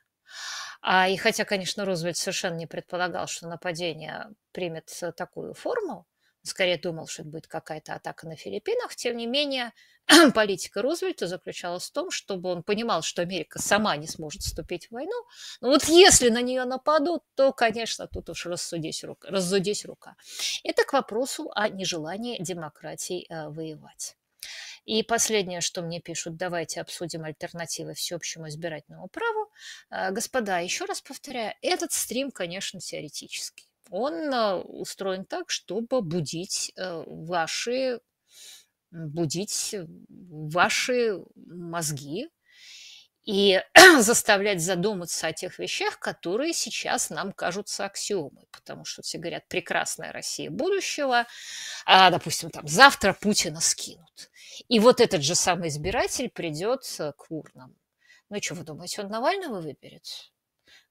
А, и хотя, конечно, Рузвельт совершенно не предполагал, что нападение примет такую форму, скорее думал, что это будет какая-то атака на Филиппинах. Тем не менее, политика Рузвельта заключалась в том, чтобы он понимал, что Америка сама не сможет вступить в войну. Но вот если на нее нападут, то, конечно, тут уж рассудись рука. Разудись рука. Это к вопросу о нежелании демократий э, воевать. И последнее, что мне пишут, давайте обсудим альтернативы всеобщему избирательному праву. А, господа, еще раз повторяю, этот стрим, конечно, теоретический. Он а, устроен так, чтобы будить э, ваши будить э, ваши мозги, и заставлять задуматься о тех вещах, которые сейчас нам кажутся аксиомой, потому что все говорят «прекрасная Россия будущего», а, допустим, там «завтра Путина скинут». И вот этот же самый избиратель придет э, к урнам. Ну и что вы думаете, он Навального выберет?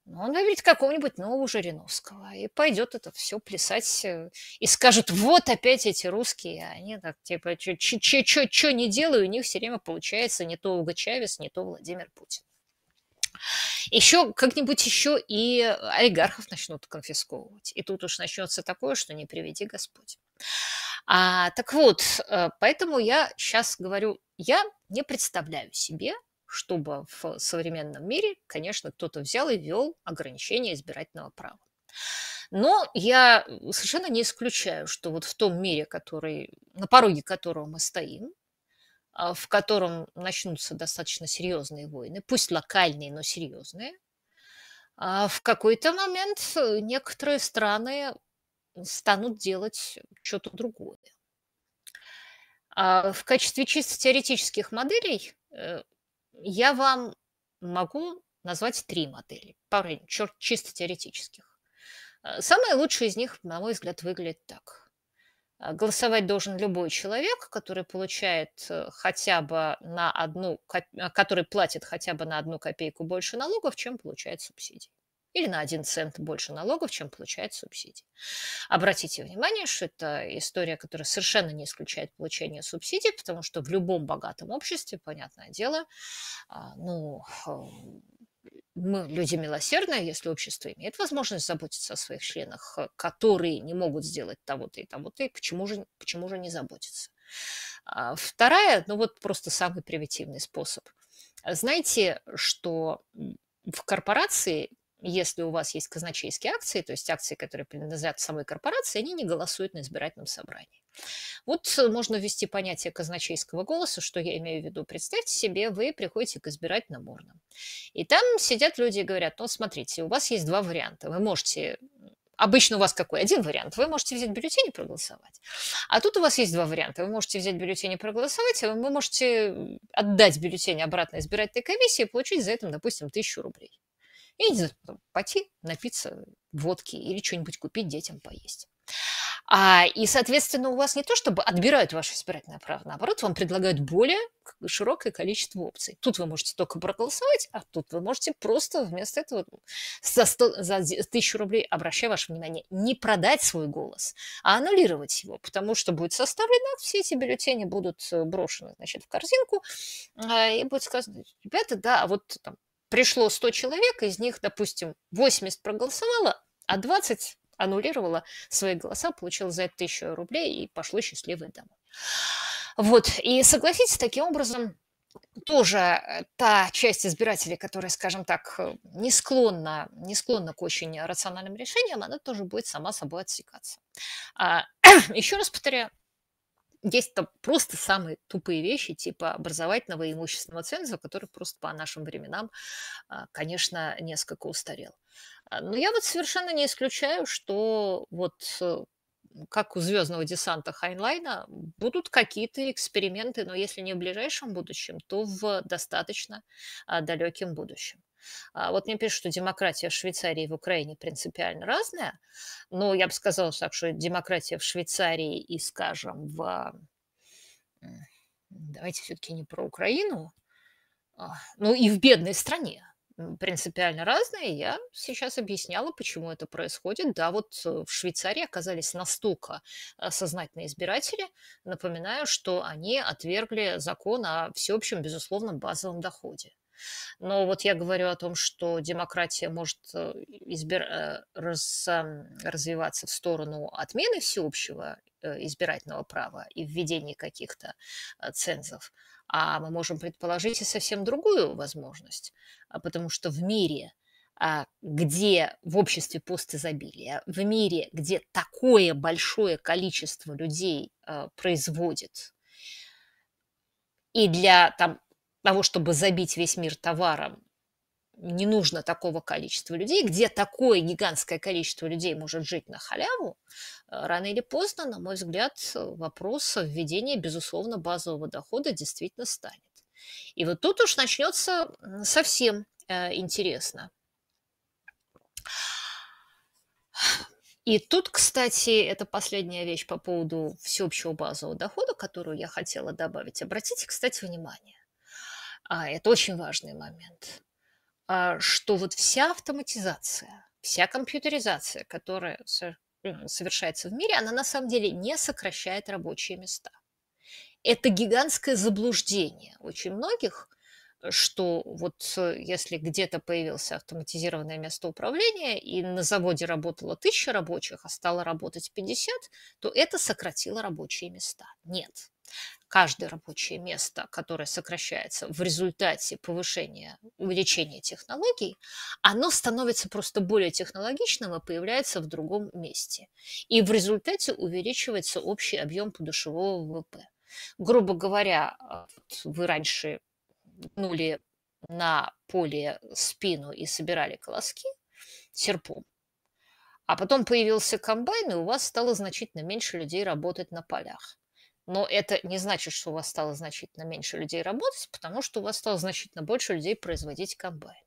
Но ну, он выберет какого-нибудь нового Жириновского и пойдет это все плясать э, и скажет, вот опять эти русские, а они так типа, что не делаю, у них все время получается не то Уго Чавес, не то Владимир Путин. Еще как-нибудь еще и олигархов начнут конфисковывать. И тут уж начнется такое, что не приведи Господь. А, так вот, э, поэтому я сейчас говорю, я не представляю себе, чтобы в современном мире, конечно, кто-то взял и ввел ограничения избирательного права. Но я совершенно не исключаю, что вот в том мире, который, на пороге которого мы стоим, а, в котором начнутся достаточно серьезные войны, пусть локальные, но серьезные, а, в какой-то момент э, некоторые страны станут делать что-то другое. А, в качестве чисто теоретических моделей э, я вам могу назвать три модели, пары черт, чисто теоретических. Э, самая лучшая из них, на мой взгляд, выглядит так. Э, голосовать должен любой человек, который получает э, хотя бы на одну, который платит хотя бы на одну копейку больше налогов, чем получает субсидии или на 1 цент больше налогов, чем получает субсидии. Обратите внимание, что это история, которая совершенно не исключает получение субсидий, потому что в любом богатом обществе, понятное дело, а, ну, эм, мы люди милосердные, если общество имеет возможность заботиться о своих членах, э, которые не могут сделать того-то и того-то, и почему же, почему же не заботиться? А, вторая, ну вот просто самый примитивный способ. Знаете, что в корпорации если у вас есть казначейские акции, то есть акции, которые принадлежат самой корпорации, они не голосуют на избирательном собрании. Вот э, можно ввести понятие казначейского голоса, что я имею в виду. Представьте себе, вы приходите к избирательным урнам. И там сидят люди и говорят, ну, смотрите, у вас есть два варианта. Вы можете Обычно у вас какой? Один вариант. Вы можете взять бюллетень и проголосовать. А тут у вас есть два варианта. Вы можете взять бюллетень и проголосовать, а вы можете отдать бюллетень обратно избирательной комиссии и получить за это, допустим, тысячу рублей. И, не знаю, пойти напиться водки или что-нибудь купить детям поесть. А, и, соответственно, у вас не то, чтобы отбирают ваше избирательное право, наоборот, вам предлагают более широкое количество опций. Тут вы можете только проголосовать, а тут вы можете просто вместо этого за, 100, за 1000 рублей, обращая ваше внимание, не продать свой голос, а аннулировать его, потому что будет составлено, все эти бюллетени будут э, брошены значит, в корзинку, а, и будет сказано, ребята, да, а вот там, пришло 100 человек, из них, допустим, 80 проголосовало, а 20 аннулировала свои голоса, получил за это 1000 рублей и пошло счастливые домой. Вот, и согласитесь, таким образом, тоже э, та часть избирателей, которая, скажем так, э, не склонна, не склонна к очень рациональным решениям, она тоже будет сама собой отсекаться. А, еще раз повторяю, есть там просто самые тупые вещи, типа образовательного и имущественного ценза, который просто по нашим временам, а, конечно, несколько устарел. А, но я вот совершенно не исключаю, что вот э, как у звездного десанта Хайнлайна, будут какие-то эксперименты, но если не в ближайшем будущем, то в достаточно а, далеком будущем. А, вот мне пишут, что демократия в Швейцарии и в Украине принципиально разная. Но ну, я бы сказала так, что демократия в Швейцарии и, скажем, в... Давайте все-таки не про Украину. А, ну и в бедной стране принципиально разные. Я сейчас объясняла, почему это происходит. Да, вот э, в Швейцарии оказались настолько э, сознательные избиратели. Напоминаю, что они отвергли закон о всеобщем, безусловном, базовом доходе. Но вот я говорю о том, что демократия может э, избир... Э, раз... развиваться в сторону отмены всеобщего э, избирательного права и введения каких-то цензов. А мы можем предположить и совсем другую возможность, а, потому что в мире а, где в обществе постизобилия, в мире, где такое большое количество людей производит, и для там, того, чтобы забить весь мир товаром, не нужно такого количества людей, где такое гигантское количество людей может жить на халяву, э, рано или поздно, на мой взгляд, вопрос введения, безусловно, базового дохода действительно станет. И вот тут уж начнется совсем э, интересно. И тут, кстати, это последняя вещь по поводу всеобщего базового дохода, которую я хотела добавить. Обратите, кстати, внимание а это очень важный момент, а что вот вся автоматизация, вся компьютеризация, которая э, совершается в мире, она на самом деле не сокращает рабочие места. Это гигантское заблуждение очень многих, что вот э, если где-то появился автоматизированное место управления, и на заводе работало тысяча рабочих, а стало работать 50, то это сократило рабочие места. Нет каждое рабочее место, которое сокращается в результате повышения, увеличения технологий, оно становится просто более технологичным и появляется в другом месте. И в результате увеличивается общий объем подушевого ВВП. Грубо говоря, а, вы раньше нули на поле э, спину и собирали колоски серпом, а потом появился комбайн, и у вас стало значительно меньше людей работать на полях. Но это не значит, что у вас стало значительно меньше людей работать, потому что у вас стало значительно больше людей производить комбайны.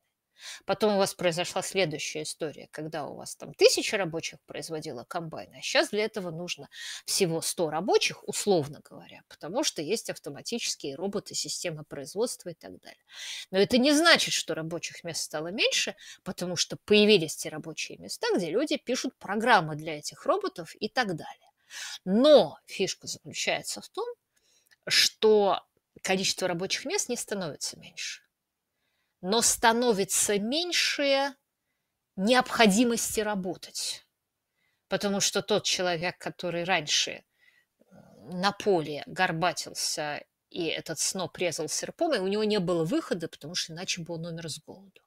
Потом у вас произошла следующая история, когда у вас там тысяча рабочих производила комбайны, а сейчас для этого нужно всего 100 рабочих, условно говоря, потому что есть автоматические роботы, системы производства и так далее. Но это не значит, что рабочих мест стало меньше, потому что появились те рабочие места, где люди пишут программы для этих роботов и так далее. Но фишка заключается в том, что количество рабочих мест не становится меньше, но становится меньше необходимости работать. Потому что тот человек, который раньше на поле горбатился и этот сноп резал серпом, и у него не было выхода, потому что иначе бы он умер с голоду.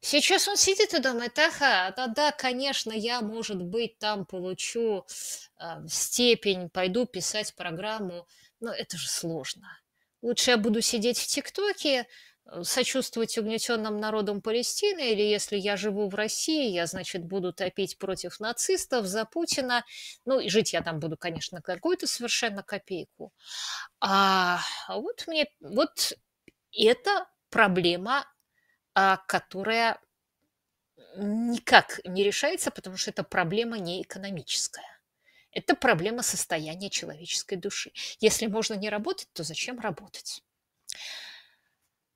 Сейчас он сидит и думает, ага, да-да, конечно, я, может быть, там получу э, степень, пойду писать программу, но это же сложно. Лучше я буду сидеть в ТикТоке, э, сочувствовать угнетенным народам Палестины, или если я живу в России, я, значит, буду топить против нацистов, за Путина. Ну, и жить я там буду, конечно, какую-то совершенно копейку. А, а вот мне, вот это проблема а которая никак не решается, потому что это проблема не экономическая. Это проблема состояния человеческой души. Если можно не работать, то зачем работать?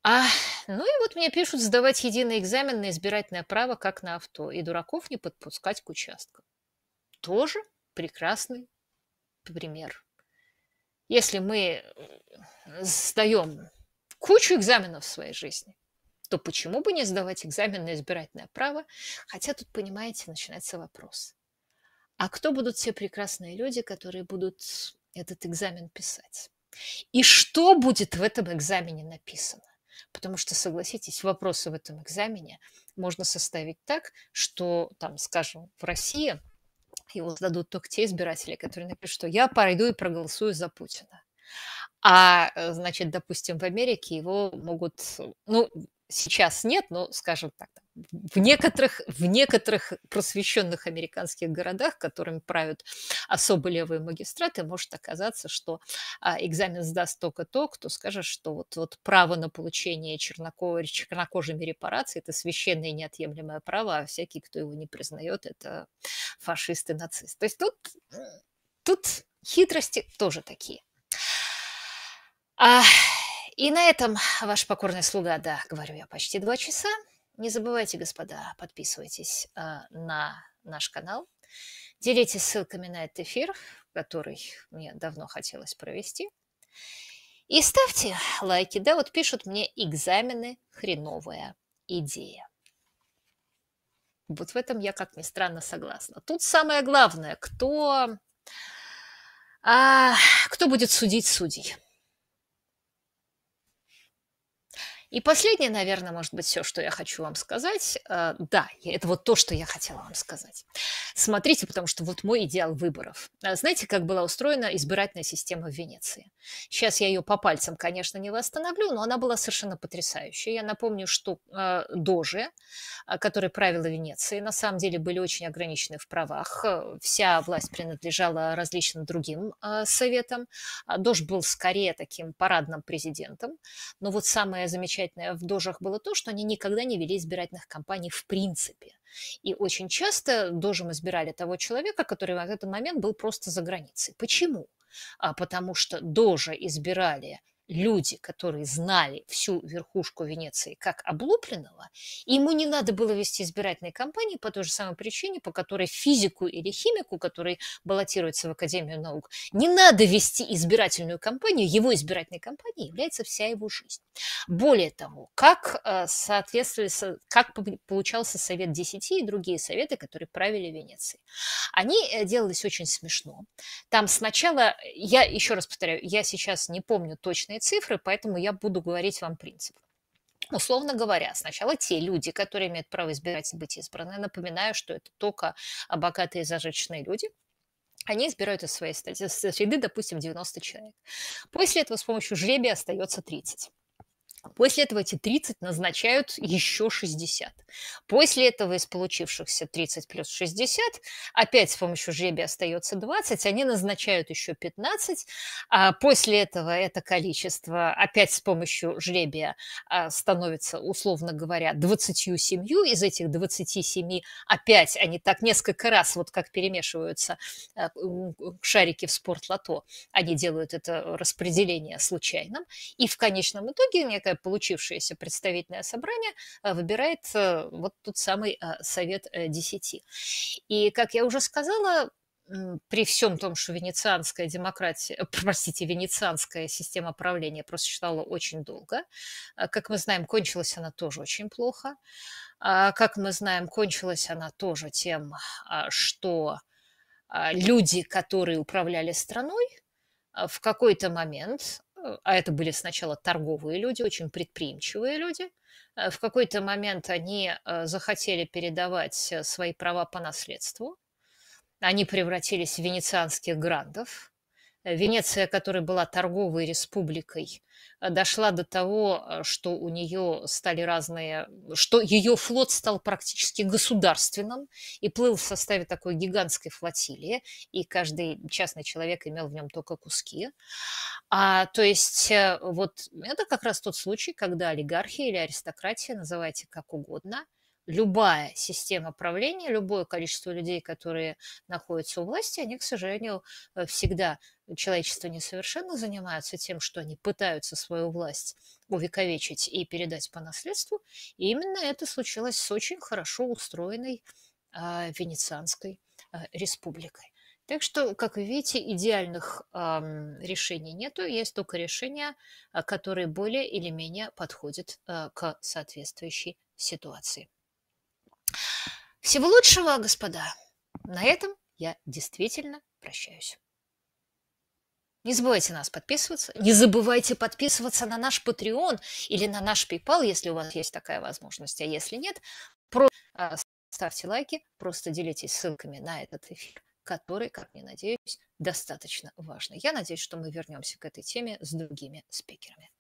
А, ну и вот мне пишут сдавать единый экзамен на избирательное право, как на авто, и дураков не подпускать к участкам. Тоже прекрасный пример. Если мы сдаем кучу экзаменов в своей жизни, то почему бы не сдавать экзамен на избирательное право? Хотя тут, понимаете, начинается вопрос. А кто будут те прекрасные люди, которые будут этот экзамен писать? И что будет в этом экзамене написано? Потому что, согласитесь, вопросы в этом экзамене можно составить так, что, там, скажем, в России его сдадут только те избиратели, которые напишут, что я пойду и проголосую за Путина. А, э, значит, допустим, в Америке его могут... Ну, сейчас нет, но, скажем так, в некоторых, в некоторых просвещенных американских городах, которыми правят особо левые магистраты, может оказаться, что а, экзамен сдаст только то, кто скажет, что вот, вот право на получение чернокожими, чернокожими репараций – это священное и неотъемлемое право, а всякий, кто его не признает, это фашист и нацист. То есть тут, тут хитрости тоже такие. А, и на этом ваш покорный слуга, да, говорю я почти два часа. Не забывайте, господа, подписывайтесь а, на наш канал, делитесь ссылками на этот эфир, который мне давно хотелось провести. И ставьте лайки. Да, вот пишут мне экзамены хреновая идея. Вот в этом я, как ни странно, согласна. Тут самое главное, кто, а, кто будет судить судей. И последнее, наверное, может быть, все, что я хочу вам сказать. Э, да, это вот то, что я хотела вам сказать. Смотрите, потому что вот мой идеал выборов. Э, знаете, как была устроена избирательная система в Венеции? Сейчас я ее по пальцам, конечно, не восстановлю, но она была совершенно потрясающая. Я напомню, что э, дожи, которые правила Венеции, на самом деле были очень ограничены в правах. Вся власть принадлежала различным другим советам. Дож был скорее таким парадным президентом. Но вот самое замечательное замечательное в дожах было то, что они никогда не вели избирательных кампаний в принципе. И очень часто дожем избирали того человека, который в этот момент был просто за границей. Почему? А потому что дожа избирали люди, которые знали всю верхушку Венеции как облупленного, ему не надо было вести избирательные кампании по той же самой причине, по которой физику или химику, который баллотируется в Академию наук, не надо вести избирательную кампанию, его избирательной кампанией является вся его жизнь. Более того, как, э, соответствовали, как получался Совет десяти и другие советы, которые правили Венецией, они э, делались очень смешно. Там сначала, я еще раз повторяю, я сейчас не помню точные цифры, поэтому я буду говорить вам принцип. Условно говоря, сначала те люди, которые имеют право избирать и быть избраны, напоминаю, что это только богатые и зажиточные люди, они избирают из своей среды, допустим, 90 человек. После этого с помощью жребия остается 30. После этого эти 30 назначают еще 60. После этого из получившихся 30 плюс 60, опять с помощью жребия остается 20, они назначают еще 15. А после этого это количество опять с помощью жребия а, становится, условно говоря, 27. Из этих 27 опять они так несколько раз, вот как перемешиваются а, шарики в спортлото, они делают это распределение случайным. И в конечном итоге некая Всякое получившееся представительное собрание э, выбирает э, вот тот самый э, совет десяти. И, как я уже сказала, при всем том, что венецианская демократия, простите, венецианская система правления просуществовала очень долго. А, как мы знаем, кончилась она тоже очень плохо. А, как мы знаем, кончилась она тоже тем, а, что люди, которые управляли страной, в какой-то момент Э, а это были сначала торговые люди, очень предприимчивые люди. Э, в какой-то момент они э, захотели передавать свои права по наследству. Они превратились в венецианских грандов. Венеция, которая была торговой республикой, э, дошла до того, э, что у нее стали разные, что ее флот стал практически государственным и плыл в составе такой гигантской флотилии, и каждый частный человек имел в нем только куски. А, то есть э, вот это как раз тот случай, когда олигархия или аристократия, называйте как угодно – любая система правления, любое количество людей, которые находятся у власти, они, к сожалению, э, всегда человечество несовершенно занимаются тем, что они пытаются свою власть увековечить и передать по наследству. И именно это случилось с очень хорошо устроенной а, Венецианской а, республикой. Так что, как вы видите, идеальных э, решений нету, есть только решения, э, которые более или менее подходят э, к соответствующей ситуации. Всего лучшего, господа. На этом я действительно прощаюсь. Не забывайте нас подписываться. Не забывайте подписываться на наш Patreon или на наш PayPal, если у вас есть такая возможность. А если нет, просто а, ставьте лайки, просто делитесь ссылками на этот эфир, который, как мне надеюсь, достаточно важный. Я надеюсь, что мы вернемся к этой теме с другими спикерами.